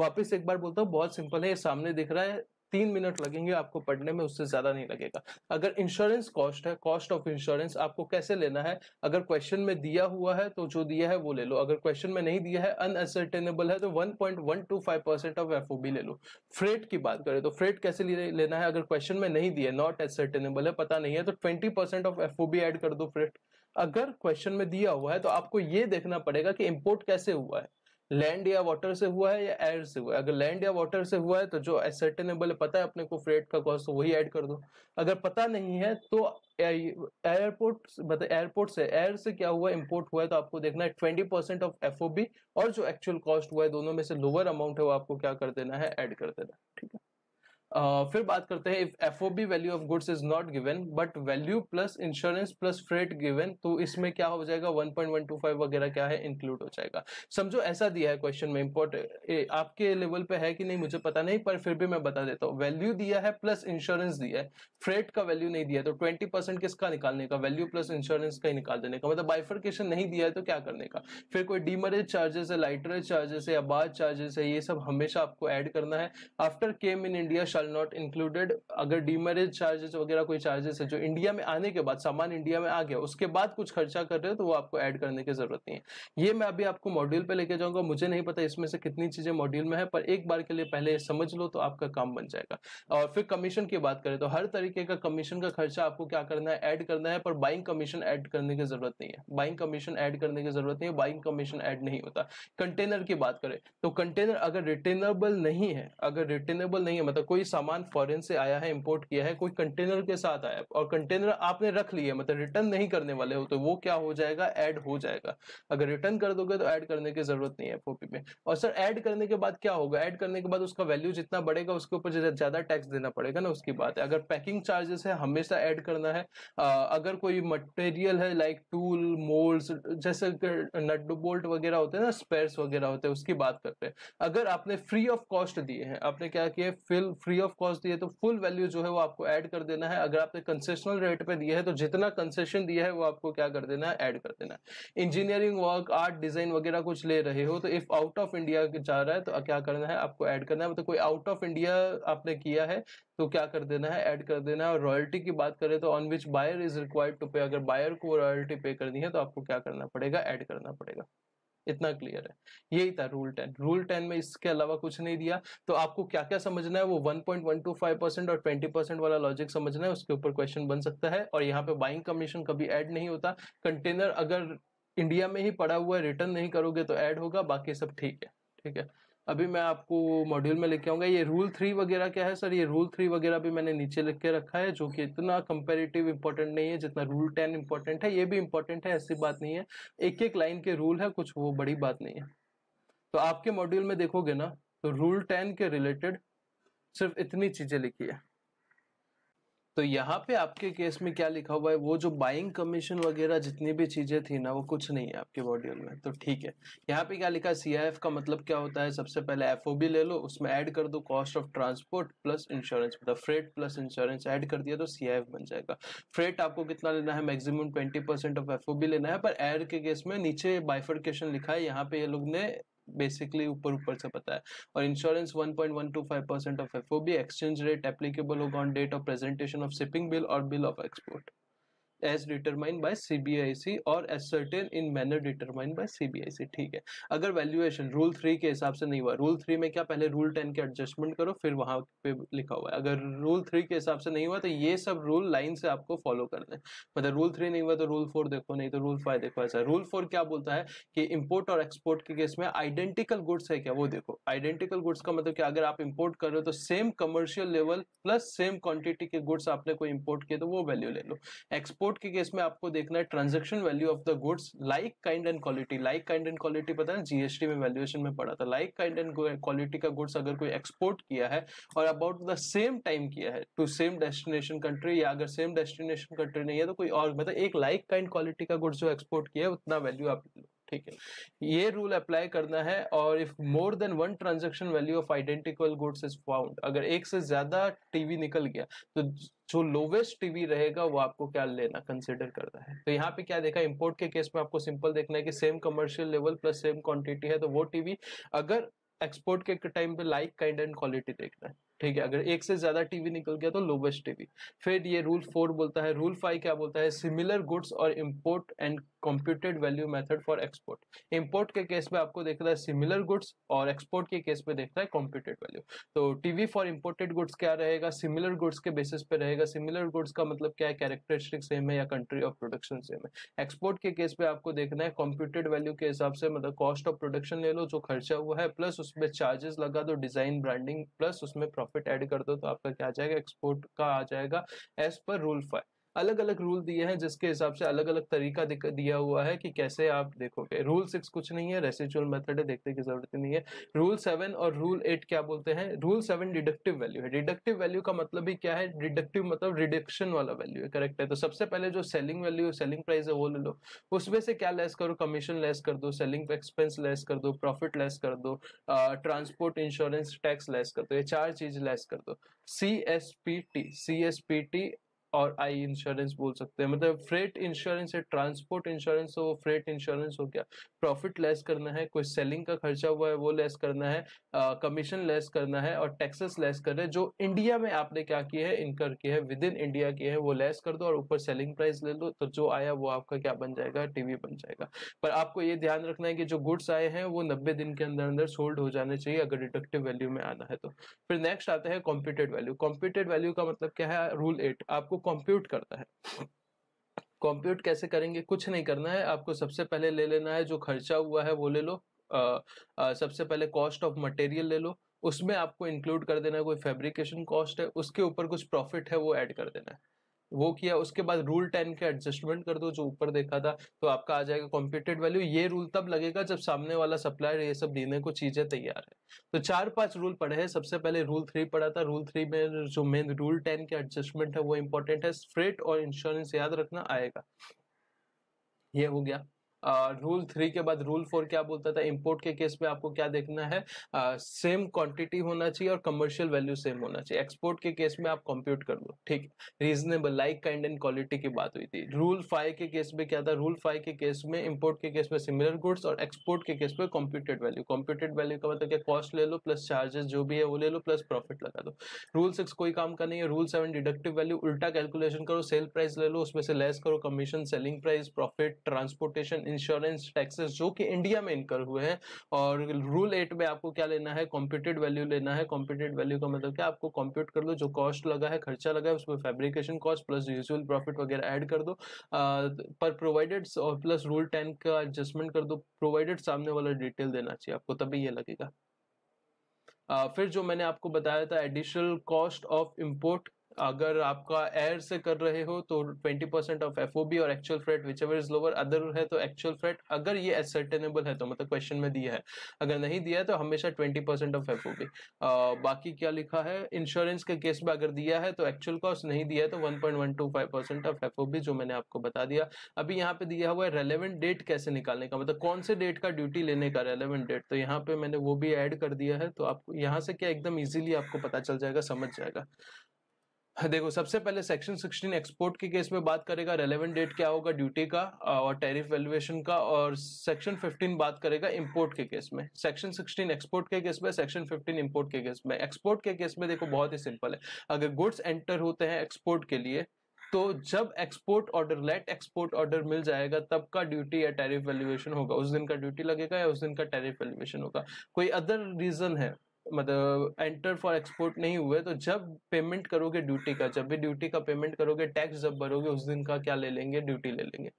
Speaker 1: वापस एक बार बोलता हूँ बहुत सिंपल है ये सामने दिख रहा है तीन मिनट लगेंगे आपको पढ़ने में उससे ज्यादा नहीं लगेगा अगर इंश्योरेंस कॉस्ट है कॉस्ट ऑफ इंश्योरेंस आपको कैसे लेना है अगर क्वेश्चन में दिया हुआ है तो जो दिया है वो ले लो अगर क्वेश्चन में नहीं दिया है अनअसर्टेनेबल है तो 1.125 परसेंट ऑफ एफ ले लो फ्रेट की बात करें तो फ्रेट कैसे लेना है अगर क्वेश्चन में नहीं दिया नॉट एसरटेनेबल है पता नहीं है तो ट्वेंटी ऑफ एफ एड कर दो फ्रेट अगर क्वेश्चन में दिया हुआ है तो आपको ये देखना पड़ेगा कि इम्पोर्ट कैसे हुआ है लैंड या वाटर से हुआ है या एयर से हुआ है अगर लैंड या वाटर से हुआ है तो जो एसर्टेनेबल है पता है अपने को फ्रेट का कॉस्ट तो वही ऐड कर दो अगर पता नहीं है तो एयरपोर्ट मतलब एयरपोर्ट से एयर से क्या हुआ इम्पोर्ट हुआ है तो आपको देखना है ट्वेंटी परसेंट ऑफ एफ और जो एक्चुअल कॉस्ट हुआ है दोनों में से लोअर अमाउंट है वो आपको क्या कर देना है एड कर देना ठीक है फिर बात करते हैं if F O B value of goods is not given but value plus insurance plus freight given तो इसमें क्या हो जाएगा फाइव वगैरह क्या है इंक्लूड हो जाएगा समझो ऐसा दिया है क्वेश्चन में इंपॉर्टेंट आपके लेवल पे है कि नहीं मुझे पता नहीं पर फिर भी मैं बता देता हूँ वैल्यू दिया है प्लस इंश्योरेंस दिया है फ्रेट का वैल्यू नहीं दिया तो ट्वेंटी परसेंट किसका निकालने का वैल्यू प्लस इंश्योरेंस का ही निकाल देने का मतलब बाइफर्केशन नहीं दिया है तो क्या करने का फिर कोई डीमरेज चार्जेस है लाइटरेज चार्जेस है या बाज चार्जेस है ये सब हमेशा आपको एड करना है after came in India shall not included अगर डीमेरिज चार्जेस वगैरह कोई चार्जेस है जो इंडिया में आने के बाद सामान इंडिया में आ गया उसके बाद कुछ खर्चा कर रहे हो तो वो आपको ऐड करने की जरूरत नहीं है ये मैं अभी आपको मॉड्यूल पे लेके जाऊंगा मुझे नहीं पता इसमें से कितनी चीजें मॉड्यूल में है पर एक बार के लिए पहले समझ लो तो आपका काम बन जाएगा और फिर कमीशन की बात करें तो हर तरीके का कमीशन का खर्चा आपको क्या करना है ऐड करना है पर बाइंग कमीशन ऐड करने की जरूरत नहीं है बाइंग कमीशन ऐड करने की जरूरत नहीं है बाइंग कमीशन ऐड नहीं होता कंटेनर की बात करें तो कंटेनर अगर रिटेनेबल नहीं है अगर रिटेनेबल नहीं है मतलब कोई सामान फॉरेन से आया है इंपोर्ट किया है कोई कंटेनर के साथ आया है और कंटेनर आपने रख लिया मतलब रिटर्न नहीं करने वाले हो तो वो क्या हो जाएगा ऐड हो जाएगा अगर रिटर्न कर दोगे तो ऐड करने की जरूरत नहीं है एफओपी में और सर ऐड करने के बाद क्या होगा ऐड करने के बाद उसका वैल्यू जितना बढ़ेगा उसके ऊपर ज्यादा टैक्स देना पड़ेगा ना उसकी बात है अगर पैकिंग चार्जेस है हमेशा ऐड करना है अगर कोई मटेरियल है लाइक टूल मोल्ड्स जैसे नड्डू बोल्ट वगैरह होते हैं ना स्पेयर्स वगैरह होते हैं उसकी बात करते हैं अगर आपने फ्री ऑफ कॉस्ट दिए हैं आपने क्या किया fill free free of cost दिए तो फुल वैल्यू जो है वो आपको ऐड कर देना है अगर आपने कंसेशनल रेट पे दिए है तो जितना कंसेशन दिया है वो आपको क्या कर देना है ऐड कर देना है इंजीनियरिंग वर्क आर्ट डिजाइन वगैरह कुछ ले रहे हो तो इफ आउट ऑफ इंडिया जा रहा है तो क्या करना है आपको ऐड करना है मतलब तो कोई आउट ऑफ इंडिया आपने किया है तो क्या कर देना है ऐड कर देना है और रॉयल्टी की बात करें तो on which buyer is required to pay अगर बायर को रॉयल्टी पे करनी है तो आपको क्या करना पड़ेगा ऐड करना पड़ेगा इतना क्लियर है यही था रूल टेन रूल टेन में इसके अलावा कुछ नहीं दिया तो आपको क्या क्या समझना है वो 1.125 परसेंट और 20 परसेंट वाला लॉजिक समझना है उसके ऊपर क्वेश्चन बन सकता है और यहाँ पे बाइंग कमीशन कभी ऐड नहीं होता कंटेनर अगर इंडिया में ही पड़ा हुआ है रिटर्न नहीं करोगे तो ऐड होगा बाकी सब ठीक है ठीक है अभी मैं आपको मॉड्यूल में लेके आऊँगा ये रूल थ्री वगैरह क्या है सर ये रूल थ्री वगैरह भी मैंने नीचे लिख के रखा है जो कि इतना कंपेरेटिव इंपॉर्टेंट नहीं है जितना रूल टेन इंपॉर्टेंट है ये भी इंपॉर्टेंट है ऐसी बात नहीं है एक एक लाइन के रूल है कुछ वो बड़ी बात नहीं है तो आपके मॉड्यूल में देखोगे ना तो रूल टेन के रिलेटेड सिर्फ इतनी चीज़ें लिखी है तो यहाँ पे आपके केस में क्या लिखा हुआ है वो जो बाइंग कमीशन वगैरह जितनी भी चीजें थी ना वो कुछ नहीं है आपके मॉड्यूल में तो ठीक है यहाँ पे क्या लिखा है सी का मतलब क्या होता है सबसे पहले एफ ले लो उसमें ऐड कर दो cost of transport plus insurance मतलब फ्रेट प्लस इंश्योरेंस ऐड कर दिया तो सी बन जाएगा फ्रेट आपको कितना लेना है मैक्सिमम ट्वेंटी ऑफ एफ लेना है पर एयर के केस में नीचे बाइफर्केशन लिखा है यहाँ पे ये लोग ने बेसिकली ऊपर ऊपर से पता है और insurance 1.125 percent of F exchange rate applicable होगा on date of presentation of shipping bill और bill of export as determine by CBIC और ascertain in manner determine by CBIC ठीक है अगर वैल्यूएशन रूल थ्री के हिसाब से नहीं हुआ रूल थ्री में क्या पहले रूल टेन के एडजस्टमेंट करो फिर वहां पे लिखा हुआ है अगर रूल थ्री के हिसाब से नहीं हुआ तो ये सब रूल लाइन से आपको फॉलो करना है मतलब रूल थ्री नहीं हुआ तो रूल फोर देखो नहीं तो रूल फाइव देखो ऐसा रूल फोर क्या बोलता है कि इम्पोर्ट और एक्सपोर्ट के केस में आइडेंटिकल गुड्स है क्या वो देखो आइडेंटिकल गुड्स का मतलब कि अगर आप इम्पोर्ट कर रहे हो तो same commercial level plus same quantity के गुड्स आपने कोई इम्पोर्ट किए तो वो वैल्यू ले लो एक्सपोर्ट एक्सपोर्ट के केस में आपको देखना है transaction value of the goods like kind and quality like kind and quality पता है जीएसटी में वैल्यूएशन में पड़ा था लाइक काइंड एंड क्वालिटी का गुड्स अगर कोई एक्सपोर्ट किया है और अबाउट द सेम टाइम किया है टू सेम डेस्टिनेशन कंट्री या अगर सेम डेस्टिनेशन कंट्री नहीं है तो कोई और मतलब एक लाइक काइंड क्वालिटी का गुड्स जो एक्सपोर्ट किया है उतना वैल्यू आप लो ठीक है ये रूल अप्लाई करना है और if more than one transaction value of identical goods is found अगर एक से ज्यादा टीवी निकल गया तो जो लोवेस्ट टीवी रहेगा वो आपको क्या लेना कंसिडर करना है तो यहाँ पे क्या देखा इम्पोर्ट के केस में आपको सिंपल देखना है कि same commercial level plus same quantity है तो वो टीवी अगर एक्सपोर्ट के टाइम पे लाइक काइंड एंड क्वालिटी देखना है ठीक है अगर एक से ज्यादा टीवी निकल गया तो लोवेस्ट टीवी फिर ये रूल फोर बोलता है रूल फाइव क्या बोलता है सिमिलर गुड्स और import and computed value method for export import के केस में आपको देखता है सिमिलर गुड्स और एक्सपोर्ट के केस में देखता है कंप्यूटेड वैल्यू तो टीवी फॉर इम्पोर्टेड गुड्स क्या रहेगा सिमिलर गुड्स के बेसिस पे रहेगा सिमिलर गुड्स का मतलब क्या है कैरेक्टरिस्टिक सेम है या कंट्री ऑफ प्रोडक्शन सेम है एक्सपोर्ट के केस में आपको देखना है कॉम्प्यूटेड वैल्यू के हिसाब से मतलब कॉस्ट ऑफ प्रोडक्शन ले लो जो खर्चा हुआ है प्लस उसमें चार्जेस लगा दो डिजाइन ब्रांडिंग प्लस उसमें प्रॉफिट प्रॉफिट ऐड कर दो तो आपका क्या आ जाएगा एक्सपोर्ट का आ जाएगा एज पर रूल फाइव अलग अलग रूल दिए हैं जिसके हिसाब से अलग अलग तरीका दिया हुआ है कि कैसे आप देखोगे रूल सिक्स कुछ नहीं है रेसिचुअल मेथड है देखने की जरूरत नहीं है रूल सेवन और रूल एट क्या बोलते हैं रूल सेवन डिडक्टिव वैल्यू है डिडक्टिव वैल्यू का मतलब ही क्या है डिडक्टिव मतलब रिडक्शन वाला वैल्यू है करेक्ट है तो सबसे पहले जो सेलिंग वैल्यू सेलिंग प्राइस है वो ले लो उसमें से क्या लेस करो कमीशन लेस कर दो सेलिंग एक्सपेंस लेस कर दो प्रॉफिट लेस कर दो ट्रांसपोर्ट इंश्योरेंस टैक्स लेस कर दो ये चार चीज लेस कर दो C S P T C S P T और आई इंश्योरेंस बोल सकते हैं मतलब फ्रेट इंश्योरेंस है ट्रांसपोर्ट इंश्योरेंस हो फ्रेट इंश्योरेंस हो गया प्रॉफिट लेस करना है कोई सेलिंग का खर्चा हुआ है वो लेस करना है कमीशन लेस करना है और टैक्सेस लेस करना है जो इंडिया में आपने क्या किया है इनकर किया है विद इन इंडिया किया है वो लेस कर दो और ऊपर सेलिंग प्राइस ले लो तो जो आया वो आपका क्या बन जाएगा टीवी बन जाएगा पर आपको ये ध्यान रखना है कि जो गुड्स आए हैं वो नब्बे दिन के अंदर अंदर सोल्ड हो जाने चाहिए अगर डिडक्टिव वैल्यू में आना है तो फिर नेक्स्ट आता है कॉम्पिटेड वैल्यू कॉम्पिटेड वैल्यू का मतलब क्या है रूल एट आपको को कंप्यूट करता है कंप्यूट कैसे करेंगे कुछ नहीं करना है आपको सबसे पहले ले लेना है जो खर्चा हुआ है वो ले लो आ, आ, सबसे पहले कॉस्ट ऑफ मटेरियल ले लो उसमें आपको इंक्लूड कर देना है कोई फैब्रिकेशन कॉस्ट है उसके ऊपर कुछ प्रॉफिट है वो ऐड कर देना है वो किया उसके बाद रूल टेन के एडजस्टमेंट कर दो जो ऊपर देखा था तो आपका आ जाएगा कॉम्पिटेड वैल्यू ये रूल तब लगेगा जब सामने वाला सप्लायर ये सब देने को चीजें तैयार है तो चार पांच रूल पढ़े हैं सबसे पहले रूल थ्री पढ़ा था रूल थ्री में जो मेन रूल टेन के एडजस्टमेंट है वो इंपॉर्टेंट है फ्रेट और इंश्योरेंस याद रखना आएगा ये हो गया रूल थ्री के बाद रूल फोर क्या बोलता था इम्पोर्ट के केस में आपको क्या देखना है सेम क्वांटिटी होना चाहिए और कमर्शियल वैल्यू सेम होना चाहिए एक्सपोर्ट के केस में आप कंप्यूट कर लो ठीक reasonable like kind and quality की बात हुई थी रूल फाइव के केस में क्या था रूल फाइव के केस में इम्पोर्ट के केस में सिमिलर गुड्स और एक्सपोर्ट के केस में कॉम्प्यूटेड वैल्यू कॉम्प्यूटेड वैल्यू का मतलब क्या कॉस्ट ले लो प्लस चार्जेस जो भी है वो ले लो प्लस प्रॉफिट लगा दो रूल सिक्स कोई काम का नहीं है रूल सेवन डिडक्टिव वैल्यू उल्टा कैलकुलेशन करो सेल प्राइस ले लो उसमें से लेस करो commission selling price profit transportation insurance taxes जो कि इंडिया में इनकर हुए हैं और रूल एट में आपको क्या लेना है कॉम्प्यूटेड वैल्यू लेना है कॉम्प्यूटेड वैल्यू का मतलब क्या आपको कॉम्प्यूट कर लो जो कॉस्ट लगा है खर्चा लगा है उसमें fabrication cost plus usual profit वगैरह एड कर दो पर प्रोवाइडेड और प्लस रूल टेन का एडजस्टमेंट कर दो प्रोवाइडेड सामने वाला डिटेल देना चाहिए आपको तभी यह लगेगा Uh, फिर जो मैंने आपको बताया था एडिशनल कॉस्ट ऑफ इंपोर्ट अगर आपका एयर से कर रहे हो तो 20% परसेंट ऑफ एफ और actual freight whichever is lower other है तो एक्चुअल फ्रेट अगर ये एसर्टेनेबल है तो मतलब क्वेश्चन में दिया है अगर नहीं दिया है तो हमेशा 20% परसेंट ऑफ एफ बाकी क्या लिखा है इंश्योरेंस के केस में अगर दिया है तो एक्चुअल कॉस्ट नहीं दिया है तो वन परसेंट ऑफ एफ जो मैंने आपको बता दिया अभी यहाँ पे दिया हुआ है रेलिवेंट डेट कैसे निकालने का मतलब कौन से डेट का ड्यूटी लेने का रेलिवेंट डेट तो यहाँ पे मैंने वो भी एड कर दिया है तो आपको यहाँ से क्या एकदम ईजिली आपको पता चल जाएगा समझ जाएगा देखो सबसे पहले सेक्शन 16 एक्सपोर्ट के केस में बात करेगा रेलेवेंट डेट क्या होगा ड्यूटी का और टैरिफ वैल्यूएशन का और सेक्शन 15 बात करेगा इंपोर्ट के केस में सेक्शन 16 एक्सपोर्ट के केस में सेक्शन 15 इंपोर्ट के केस में एक्सपोर्ट के केस में देखो बहुत ही सिंपल है अगर गुड्स एंटर होते हैं एक्सपोर्ट के लिए तो जब export order let export order मिल जाएगा तब का ड्यूटी या टैरिफ वैल्यूएशन होगा उस दिन का ड्यूटी लगेगा या उस दिन का टैरिफ वैल्यूएशन होगा कोई अदर रीजन है मतलब एंटर फॉर एक्सपोर्ट नहीं हुए तो जब पेमेंट करोगे ड्यूटी का जब भी ड्यूटी का पेमेंट करोगे टैक्स जब भरोगे उस दिन का क्या ले लेंगे ड्यूटी ले लेंगे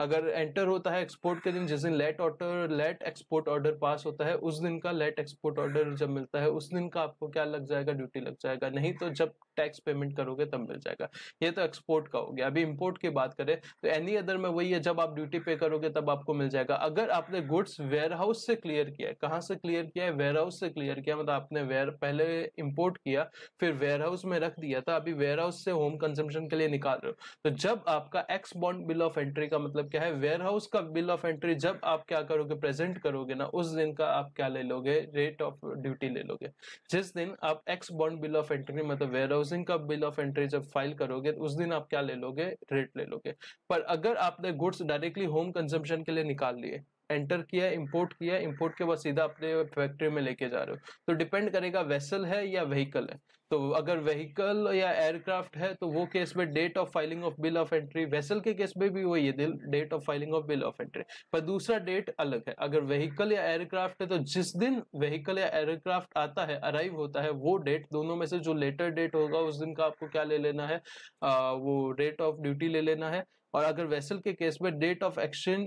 Speaker 1: अगर एंटर होता है एक्सपोर्ट के दिन जिस दिन let order let export order pass होता है उस दिन का लेट एक्सपोर्ट ऑर्डर जब मिलता है उस दिन का आपको क्या लग जाएगा ड्यूटी लग जाएगा नहीं तो जब टैक्स पेमेंट करोगे तब मिल जाएगा ये तो एक्सपोर्ट का हो गया अभी इम्पोर्ट की बात करें तो एनी अदर में वही है जब आप ड्यूटी पे करोगे तब आपको मिल जाएगा अगर आपने गुड्स वेयर हाउस से क्लियर किया है कहाँ से क्लियर किया है वेयर हाउस से क्लियर किया मतलब आपने वेयर पहले इम्पोर्ट किया फिर वेयर हाउस में रख दिया था तो अभी वेयर हाउस से होम कंजम्पन के लिए निकाल रहे हो तो जब आपका ex bond bill of entry का मतलब क्या है वेयर हाउस का बिल ऑफ एंट्री जब आप क्या करोगे प्रेजेंट करोगे ना उस दिन का आप क्या ले लोगे रेट ऑफ ड्यूटी ले लोगे जिस दिन आप ex bond bill of entry मतलब वेयर हाउस हाउसिंग का बिल ऑफ एंट्री जब फाइल करोगे तो उस दिन आप क्या ले लोगे रेट ले लोगे पर अगर आपने गुड्स डायरेक्टली होम कंजम्पशन के लिए निकाल लिए एंटर किया इंपोर्ट किया इंपोर्ट के बाद सीधा अपने फैक्ट्री में लेके जा रहे हो तो डिपेंड करेगा वेसल है या व्हीकल है तो अगर व्हीकल या एयरक्राफ्ट है तो वो केस में date of filing of bill of entry vessel के केस में भी वही है date of filing of bill of entry पर दूसरा डेट अलग है अगर व्हीकल या एयरक्राफ्ट है तो जिस दिन व्हीकल या एयरक्राफ्ट आता है अराइव होता है वो डेट दोनों में से जो लेटर डेट होगा उस दिन का आपको क्या ले लेना है आ, वो डेट ऑफ ड्यूटी ले लेना है और अगर वेसल के केस में date of action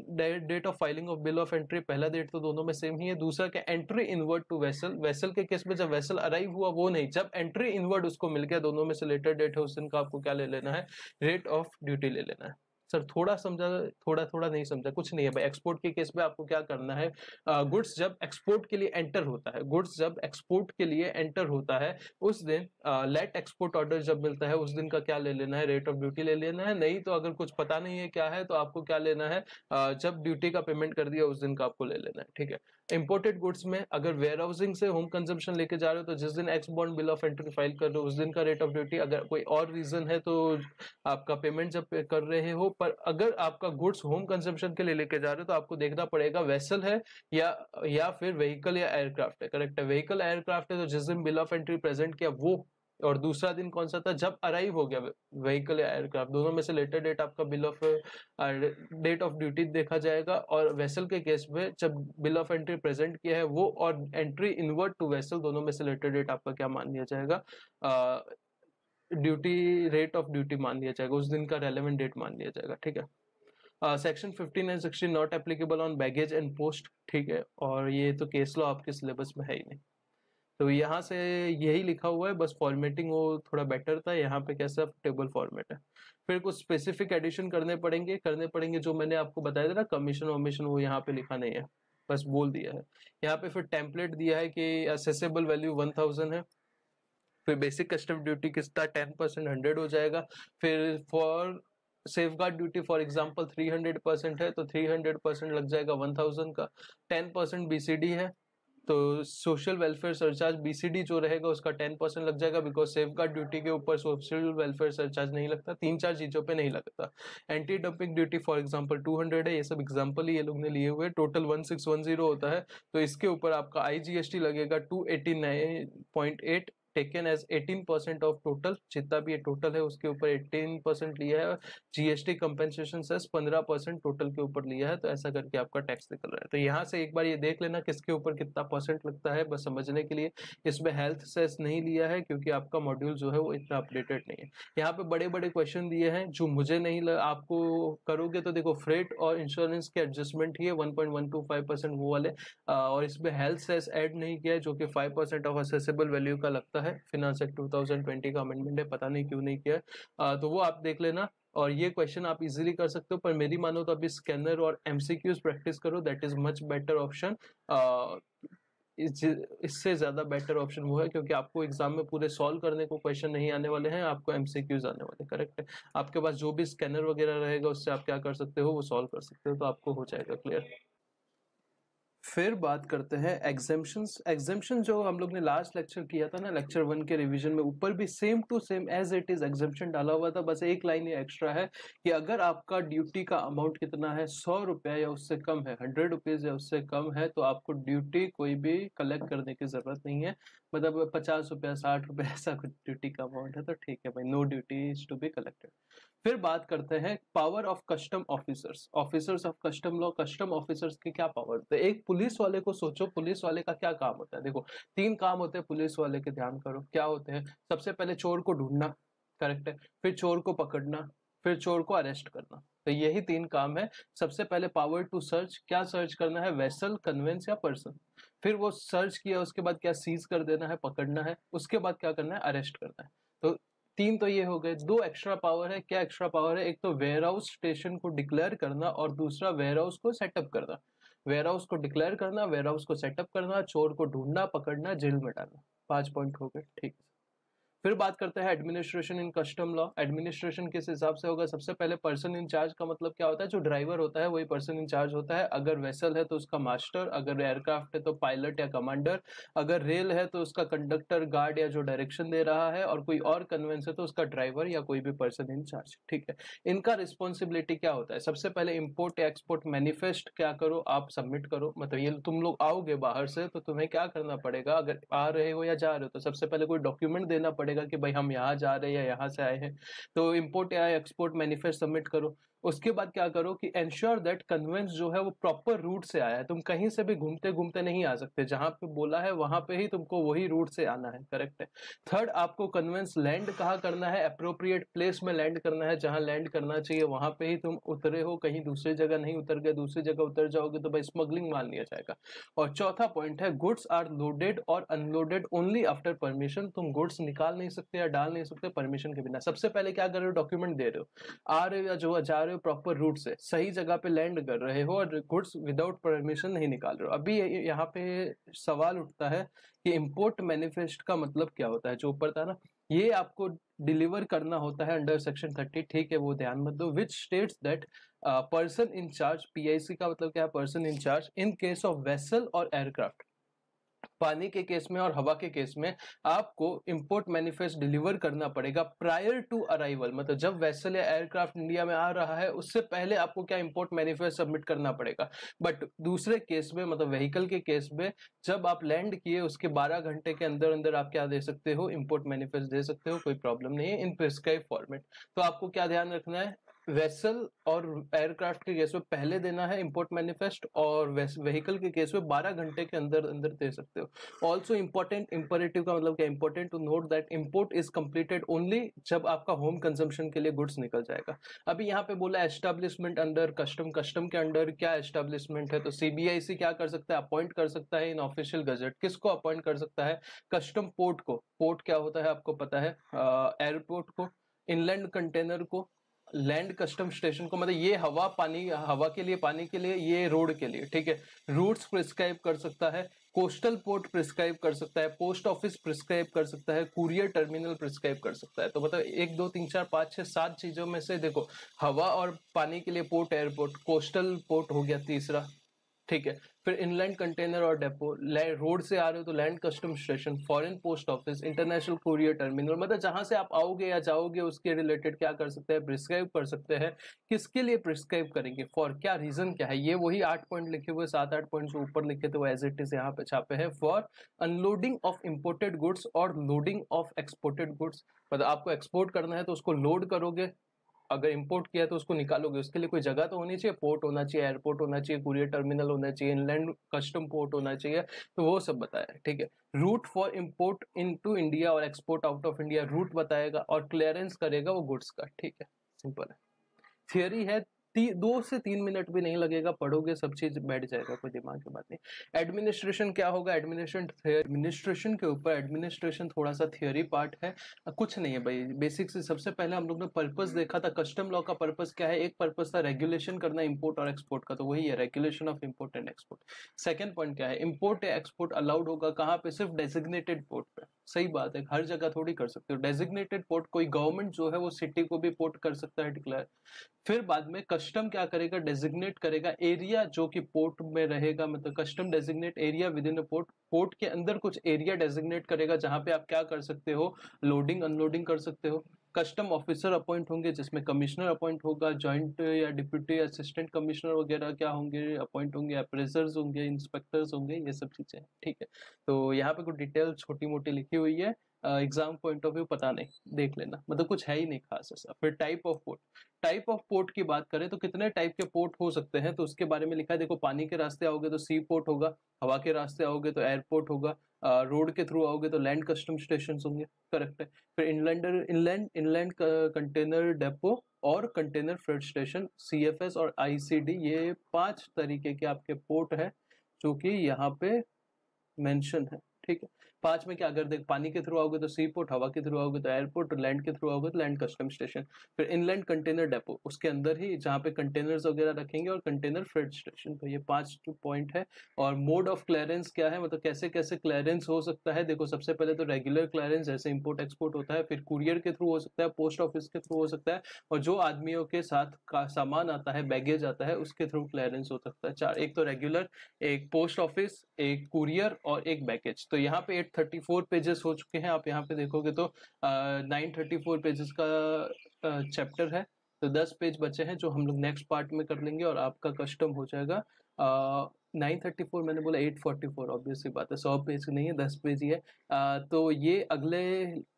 Speaker 1: date of filing of bill of entry पहला डेट तो दोनों में सेम ही है दूसरा क्या entry inward to vessel vessel के केस में जब वेसल अराइव हुआ वो नहीं जब एंट्री इनवर्ड उसको मिल गया दोनों में से लेटर डेट है उस दिन का आपको क्या ले लेना है रेट ऑफ ड्यूटी ले लेना है सर थोड़ा समझा थोड़ा थोड़ा नहीं समझा कुछ नहीं है भाई एक्सपोर्ट के केस में आपको क्या करना है गुड्स जब एक्सपोर्ट के लिए एंटर होता है गुड्स जब एक्सपोर्ट के लिए एंटर होता है उस दिन लेट एक्सपोर्ट ऑर्डर जब मिलता है उस दिन का क्या ले लेना है रेट ऑफ ड्यूटी ले लेना है नहीं तो अगर कुछ पता नहीं है क्या है तो आपको क्या लेना है uh, जब ड्यूटी का पेमेंट कर दिया उस दिन का आपको ले लेना है ठीक है इंपोर्टेड गुड्स में अगर वेयर हाउसिंग से होम कंजम्पशन लेके जा रहे हो तो जिस दिन ex bond bill of entry file कर रहे हो उस दिन का रेट ऑफ ड्यूटी अगर कोई और रीजन है तो आपका पेमेंट जब कर रहे हो पर अगर आपका गुड्स होम कंजम्पशन के लिए लेके जा रहे हो तो आपको देखना पड़ेगा वेसल है या या फिर व्हीकल या एयरक्राफ्ट है करेक्ट है व्हीकल एयरक्राफ्ट है तो जिस दिन बिल ऑफ एंट्री प्रेजेंट किया वो और दूसरा दिन कौन सा था जब अराइव हो गया व्हीकल या एयरक्राफ्ट दोनों में से लेटर डेट आपका bill of date of duty देखा जाएगा और वेसल के केस में जब बिल ऑफ एंट्री प्रेजेंट किया है वो और एंट्री इनवर्ट टू वेसल दोनों में से लेटर डेट आपका क्या मान लिया जाएगा ड्यूटी रेट ऑफ ड्यूटी मान लिया जाएगा उस दिन का रेलिवेंट डेट मान लिया जाएगा ठीक है section fifteen and sixteen not applicable on baggage and post ठीक है और ये तो केस लॉ आपके सिलेबस में है ही नहीं तो यहाँ से यही लिखा हुआ है बस फॉर्मेटिंग वो थोड़ा बेटर था यहाँ पे कैसा टेबल फॉर्मेट है फिर कुछ स्पेसिफिक एडिशन करने पड़ेंगे करने पड़ेंगे जो मैंने आपको बताया था ना कमीशन वमीशन वो यहाँ पे लिखा नहीं है बस बोल दिया है यहाँ पे फिर टेम्पलेट दिया है कि असेसेबल वैल्यू वन थाउजेंड है फिर बेसिक कस्टम ड्यूटी किसका टेन परसेंट हंड्रेड हो जाएगा फिर for safeguard duty for example three hundred percent है तो थ्री हंड्रेड परसेंट लग जाएगा वन थाउजेंड का ten percent B C D है तो सोशल वेलफेयर सरचार्ज बीसीडी जो रहेगा उसका टेन परसेंट लग जाएगा बिकॉज सेफ गार्ड ड्यूटी के ऊपर सोशल वेलफेयर सरचार्ज नहीं लगता तीन चार चीज़ों पे नहीं लगता anti dumping duty for example hundred है ये सब एग्जांपल ही ये लोग ने लिए हुए total one one six zero होता है तो इसके ऊपर आपका टी लगेगा at taken as 18 percent of total जितना भी ये टोटल है उसके ऊपर 18 परसेंट लिया है GST compensation cess 15 percent total के ऊपर लिया है तो ऐसा करके आपका टैक्स निकल रहा है तो यहाँ से एक बार ये देख लेना किसके ऊपर कितना परसेंट लगता है बस समझने के लिए इसमें हेल्थ सेस नहीं लिया है क्योंकि आपका मॉड्यूल जो है वो इतना अपडेटेड नहीं है यहाँ पे बड़े बड़े क्वेश्चन दिए हैं जो मुझे नहीं लग, आपको करोगे तो देखो फ्रेट और इंश्योरेंस के एडजस्टमेंट ही है वन वो वाले और इसमें हेल्थ सेस एड नहीं किया है जो कि फाइव ऑफ असेसेबल वैल्यू का लगता है है फिनांस एक्ट 2020 का अमेंडमेंट है पता नहीं क्यों नहीं किया आ, तो वो आप देख लेना और ये क्वेश्चन आप इजीली कर सकते हो पर मेरी मानो तो अभी स्कैनर और एमसीक्यूज प्रैक्टिस करो that is much better option इससे ज़्यादा बेटर ऑप्शन वो है क्योंकि आपको एग्जाम में पूरे सॉल्व करने को क्वेश्चन नहीं आने वाले हैं आपको एमसीक्यूज आने वाले करेक्ट है आपके पास जो भी स्कैनर वगैरह रहेगा उससे आप क्या कर सकते हो वो सॉल्व कर सकते हो तो आपको हो जाएगा क्लियर फिर बात करते हैं एग्जेम्पन एग्जेम्पन जो हम लोग ने लास्ट लेक्चर किया था ना लेक्चर वन के रिवीजन में ऊपर भी same to same as it is exemption डाला हुआ था बस एक लाइन ये एक्स्ट्रा है कि अगर आपका ड्यूटी का अमाउंट कितना है सौ रुपया या उससे कम है हंड्रेड रुपीज या उससे कम है तो आपको ड्यूटी कोई भी कलेक्ट करने की जरूरत नहीं है मतलब पचास रुपया साठ रुपया ऐसा कुछ ड्यूटी का अमाउंट है तो ठीक है भाई no duty is to be collected फिर बात करते हैं power of custom officers officers of custom law custom officers की क्या पावर होते हैं एक पुलिस वाले को सोचो पुलिस वाले का क्या काम होता है देखो तीन काम होते हैं पुलिस वाले के ध्यान करो क्या होते हैं सबसे पहले चोर को ढूंढना करेक्ट है फिर चोर को पकड़ना फिर चोर को अरेस्ट करना तो यही तीन काम है सबसे पहले पावर टू सर्च क्या सर्च करना है वेसल कन्वेंस या पर्सन फिर वो सर्च किया उसके बाद क्या सीज कर देना है पकड़ना है उसके बाद क्या करना है अरेस्ट करना है तो तीन तो ये हो गए दो एक्स्ट्रा पावर है क्या एक्स्ट्रा पावर है एक तो वेयर हाउस स्टेशन को डिक्लेयर करना और दूसरा वेयर हाउस को सेटअप करना वेयर हाउस को डिक्लेयर करना वेयर हाउस को सेटअप करना चोर को ढूंढना पकड़ना जेल में डालना पांच पॉइंट हो गए ठीक है फिर बात करते हैं administration in custom law administration किस हिसाब से होगा सबसे पहले पर्सन चार्ज का मतलब क्या होता है जो ड्राइवर होता है वही पर्सन चार्ज होता है अगर वेसल है तो उसका मास्टर अगर एयरक्राफ्ट है तो पायलट या कमांडर अगर रेल है तो उसका कंडक्टर गार्ड या जो डायरेक्शन दे रहा है और कोई और कन्वेंस है तो उसका ड्राइवर या कोई भी पर्सन इन चार्ज ठीक है इनका रिस्पॉन्सिबिलिटी क्या होता है सबसे पहले इम्पोर्ट या एक्सपोर्ट मैनिफेस्ट क्या करो आप सबमिट करो मतलब ये तुम लोग आओगे बाहर से तो तुम्हें क्या करना पड़ेगा अगर आ रहे हो या जा रहे हो तो सबसे पहले कोई डॉक्यूमेंट देना पड़ेगा पड़ेगा कि भाई हम यहाँ जा रहे हैं या यहाँ से आए हैं तो इम्पोर्ट या एक्सपोर्ट मैनिफेस्ट सबमिट करो उसके बाद क्या करो कि एंश्योर दैट कन्वेंस जो है वो प्रॉपर रूट से आया है तुम कहीं से भी घूमते घूमते नहीं आ सकते जहां पे बोला है वहां पे ही तुमको वही रूट से आना है करेक्ट है थर्ड आपको कन्वेंस लैंड कहाँ करना है अप्रोप्रिएट प्लेस में लैंड करना है जहां लैंड करना चाहिए वहां पे ही तुम उतरे हो कहीं दूसरी जगह नहीं उतर गए दूसरी जगह उतर जाओगे तो भाई स्मगलिंग मान लिया जाएगा और चौथा पॉइंट है गुड्स आर लोडेड और अनलोडेड ओनली आफ्टर परमिशन तुम गुड्स निकाल नहीं सकते या डाल नहीं सकते परमिशन के बिना सबसे पहले क्या कर रहे हो डॉक्यूमेंट दे रहे हो आ रहे हो या जो जा रहे हो में प्रॉपर रूट से सही जगह पे लैंड कर रहे हो और गुड्स विदाउट परमिशन नहीं निकाल रहे हो अभी यहाँ पे सवाल उठता है कि इम्पोर्ट मैनिफेस्ट का मतलब क्या होता है जो ऊपर था ना ये आपको डिलीवर करना होता है अंडर सेक्शन थर्टी ठीक है वो ध्यान मत दो which states that person in charge P का मतलब क्या है person in charge in case of vessel और एयरक्राफ्ट पानी के केस में और हवा के केस में आपको इंपोर्ट मैनिफेस्ट डिलीवर करना पड़ेगा प्रायर टू अराइवल मतलब जब वैसल या एयरक्राफ्ट इंडिया में आ रहा है उससे पहले आपको क्या इंपोर्ट मैनिफेस्ट सबमिट करना पड़ेगा बट दूसरे केस में मतलब व्हीकल के केस में जब आप लैंड किए उसके 12 घंटे के अंदर अंदर आप क्या दे सकते हो इम्पोर्ट मैनिफेस्ट दे सकते हो कोई प्रॉब्लम नहीं है इन प्रिस्क्राइब फॉर्मेट तो आपको क्या ध्यान रखना है वेसल और एयरक्राफ्ट के केस में पहले देना है इंपोर्ट मैनिफेस्ट और व्हीकल के केस में बारह घंटे के अंदर अंदर दे सकते हो ऑल्सो इम्पोर्टेंट इंपरेटिव का मतलब क्या important to note that import is completed only जब आपका होम कंजम्पशन के लिए गुड्स निकल जाएगा अभी यहाँ पे बोला एस्टेब्लिशमेंट अंडर कस्टम कस्टम के अंडर क्या एस्टेब्लिशमेंट है तो सीबीआईसी क्या कर सकता है अपॉइंट कर सकता है इन ऑफिशियल गजट किसको अपॉइंट कर सकता है कस्टम पोर्ट को पोर्ट क्या होता है आपको पता है एयरपोर्ट को इनलैंड कंटेनर को लैंड कस्टम स्टेशन को मतलब ये हवा पानी हवा के लिए पानी के लिए ये रोड के लिए ठीक है रूट्स प्रिस्क्राइब कर सकता है कोस्टल पोर्ट प्रिस्क्राइब कर सकता है पोस्ट ऑफिस प्रिस्क्राइब कर सकता है कुरियर टर्मिनल प्रिस्क्राइब कर सकता है तो मतलब एक दो तीन चार पाँच छः सात चीज़ों में से देखो हवा और पानी के लिए पोर्ट एयरपोर्ट कोस्टल पोर्ट हो गया तीसरा ठीक है फिर इनलैंड कंटेनर और डेपो रोड से आ रहे हो तो land custom station foreign post office international courier terminal मतलब जहां से आप आओगे या जाओगे उसके रिलेटेड क्या कर सकते हैं प्रिस्क्राइब कर सकते हैं किसके लिए प्रिस्क्राइब करेंगे फॉर क्या रीजन क्या है ये वही आठ पॉइंट लिखे हुए सात आठ पॉइंट जो ऊपर लिखे थे वो एज इट इज यहाँ पे छापे हैं for unloading of imported goods और लोडिंग ऑफ एक्सपोर्टेड गुड्स मतलब आपको एक्सपोर्ट करना है तो उसको लोड करोगे अगर इम्पोर्ट किया तो उसको निकालोगे उसके लिए कोई जगह तो होनी चाहिए पोर्ट होना चाहिए एयरपोर्ट होना चाहिए कुरियर टर्मिनल होना चाहिए इनलैंड कस्टम पोर्ट होना चाहिए तो वो सब बताया ठीक है route for import in India और export out of India route बताएगा और क्लियरेंस करेगा वो गुड्स का ठीक है सिंपल है थियरी है ती, दो से तीन मिनट भी नहीं लगेगा पढ़ोगे सब चीज बैठ जाएगा कोई दिमाग की बात नहीं एडमिनिस्ट्रेशन क्या होगा एडमिनिस्ट्रेशन एडमिनिस्ट्रेशन के ऊपर एडमिनिस्ट्रेशन थोड़ा सा थियोरी पार्ट है कुछ नहीं है भाई बेसिक से सबसे पहले हम लोग ने पर्पज हम्म। देखा था कस्टम लॉ का पर्पज क्या है एक पर्पज था रेगुलेशन करना इम्पोर्ट और एक्सपोर्ट का तो वही है regulation of import and export second point क्या है इम्पोर्ट एक्सपोर्ट अलाउड होगा कहाँ पे सिर्फ डेजिग्नेटेड पोर्ट पर सही बात है हर जगह थोड़ी कर सकते हो डेजिग्नेटेड पोर्ट कोई गवर्नमेंट जो है वो सिटी को भी पोर्ट कर सकता है डिक्लेयर फिर बाद में कस्टम क्या करेगा डेजिग्नेट करेगा एरिया जो कि पोर्ट में रहेगा मतलब custom designate area within a port port के अंदर कुछ एरिया डेजिग्नेट करेगा जहां पे आप क्या कर सकते हो लोडिंग अनलोडिंग कर सकते हो कस्टम ऑफिसर अपॉइंट होंगे जिसमें कमिश्नर अपॉइंट होगा जॉइंट या डिप्यूटी असिस्टेंट कमिश्नर वगैरह क्या होंगे अपॉइंट होंगे अप्रेजर्स होंगे इंस्पेक्टर्स होंगे ये सब चीज़ें ठीक है तो यहाँ पे कुछ डिटेल छोटी मोटी लिखी हुई है एग्जाम पॉइंट ऑफ व्यू पता नहीं देख लेना मतलब कुछ है ही नहीं खास ऐसा फिर type of port type of port की बात करें तो कितने टाइप के पोर्ट हो सकते हैं तो उसके बारे में लिखा है देखो पानी के रास्ते आओगे तो सी पोर्ट होगा हवा के रास्ते आओगे तो एयरपोर्ट होगा रोड के थ्रू आओगे तो लैंड कस्टम स्टेशन होंगे करेक्ट है फिर inlander inland inland container depot और container freight station C F S और आई सी डी ये पांच तरीके के आपके पोर्ट है जो कि यहाँ पे मेंशन है ठीक है पांच में क्या अगर देख पानी के थ्रू आओगे तो सी पोर्ट हवा के थ्रू आओगे तो एयरपोर्ट लैंड के थ्रू आओगे तो लैंड कस्टम स्टेशन फिर इनलैंड कंटेनर डेपो उसके अंदर ही जहाँ पे कंटेनर्स वगैरह रखेंगे और कंटेनर फ्रेड स्टेशन तो ये पांच पॉइंट है और मोड ऑफ क्लियरेंस क्या है मतलब कैसे कैसे क्लियरेंस हो सकता है देखो सबसे पहले तो रेगुलर क्लियरेंस जैसे इंपोर्ट एक्सपोर्ट होता है फिर कुरियर के थ्रू हो सकता है पोस्ट ऑफिस के थ्रू हो सकता है और जो आदमियों के साथ का सामान आता है बैगेज आता है उसके थ्रू क्लियरेंस हो सकता है चार एक तो रेगुलर एक पोस्ट ऑफिस एक कुरियर और एक बैगेज तो यहाँ पे थर्टी फोर पेजेस हो चुके हैं आप यहाँ पे देखोगे तो नाइन थर्टी फोर पेजेस का चैप्टर है तो दस पेज बचे हैं जो हम लोग नेक्स्ट पार्ट में कर लेंगे और आपका कस्टम हो जाएगा नाइन थर्टी फोर मैंने बोला एट फोर्टी फोर ऑब्वियसली बात है सौ पेज नहीं है दस पेज ही है आ, तो ये अगले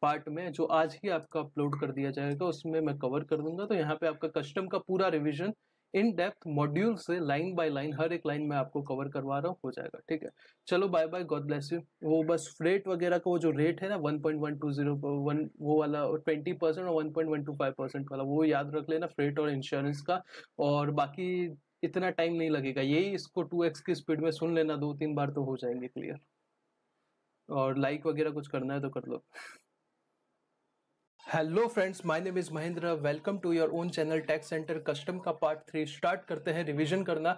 Speaker 1: पार्ट में जो आज ही आपका अपलोड कर दिया जाएगा उसमें मैं कवर कर दूंगा तो यहाँ पे आपका कस्टम का पूरा रिविजन इन डेप्थ मॉड्यूल से लाइन बाय लाइन हर एक लाइन में आपको कवर करवा रहा हूँ हो जाएगा ठीक है चलो bye bye God bless you वो बस रेट वगैरह का वो जो रेट है ना one point one two zero वो वाला ट्वेंटी परसेंट और one point one two five percent वाला वो याद रख लेना फ्रेट और इंश्योरेंस का और बाकी इतना टाइम नहीं लगेगा यही इसको टू एक्स की स्पीड में सुन लेना दो तीन बार तो हो जाएंगे क्लियर और लाइक वगैरह कुछ करना है तो कर लो hello friends my name is Mahendra welcome to your own channel tax centre custom का पार्ट थ्री स्टार्ट करते हैं रिवीजन करना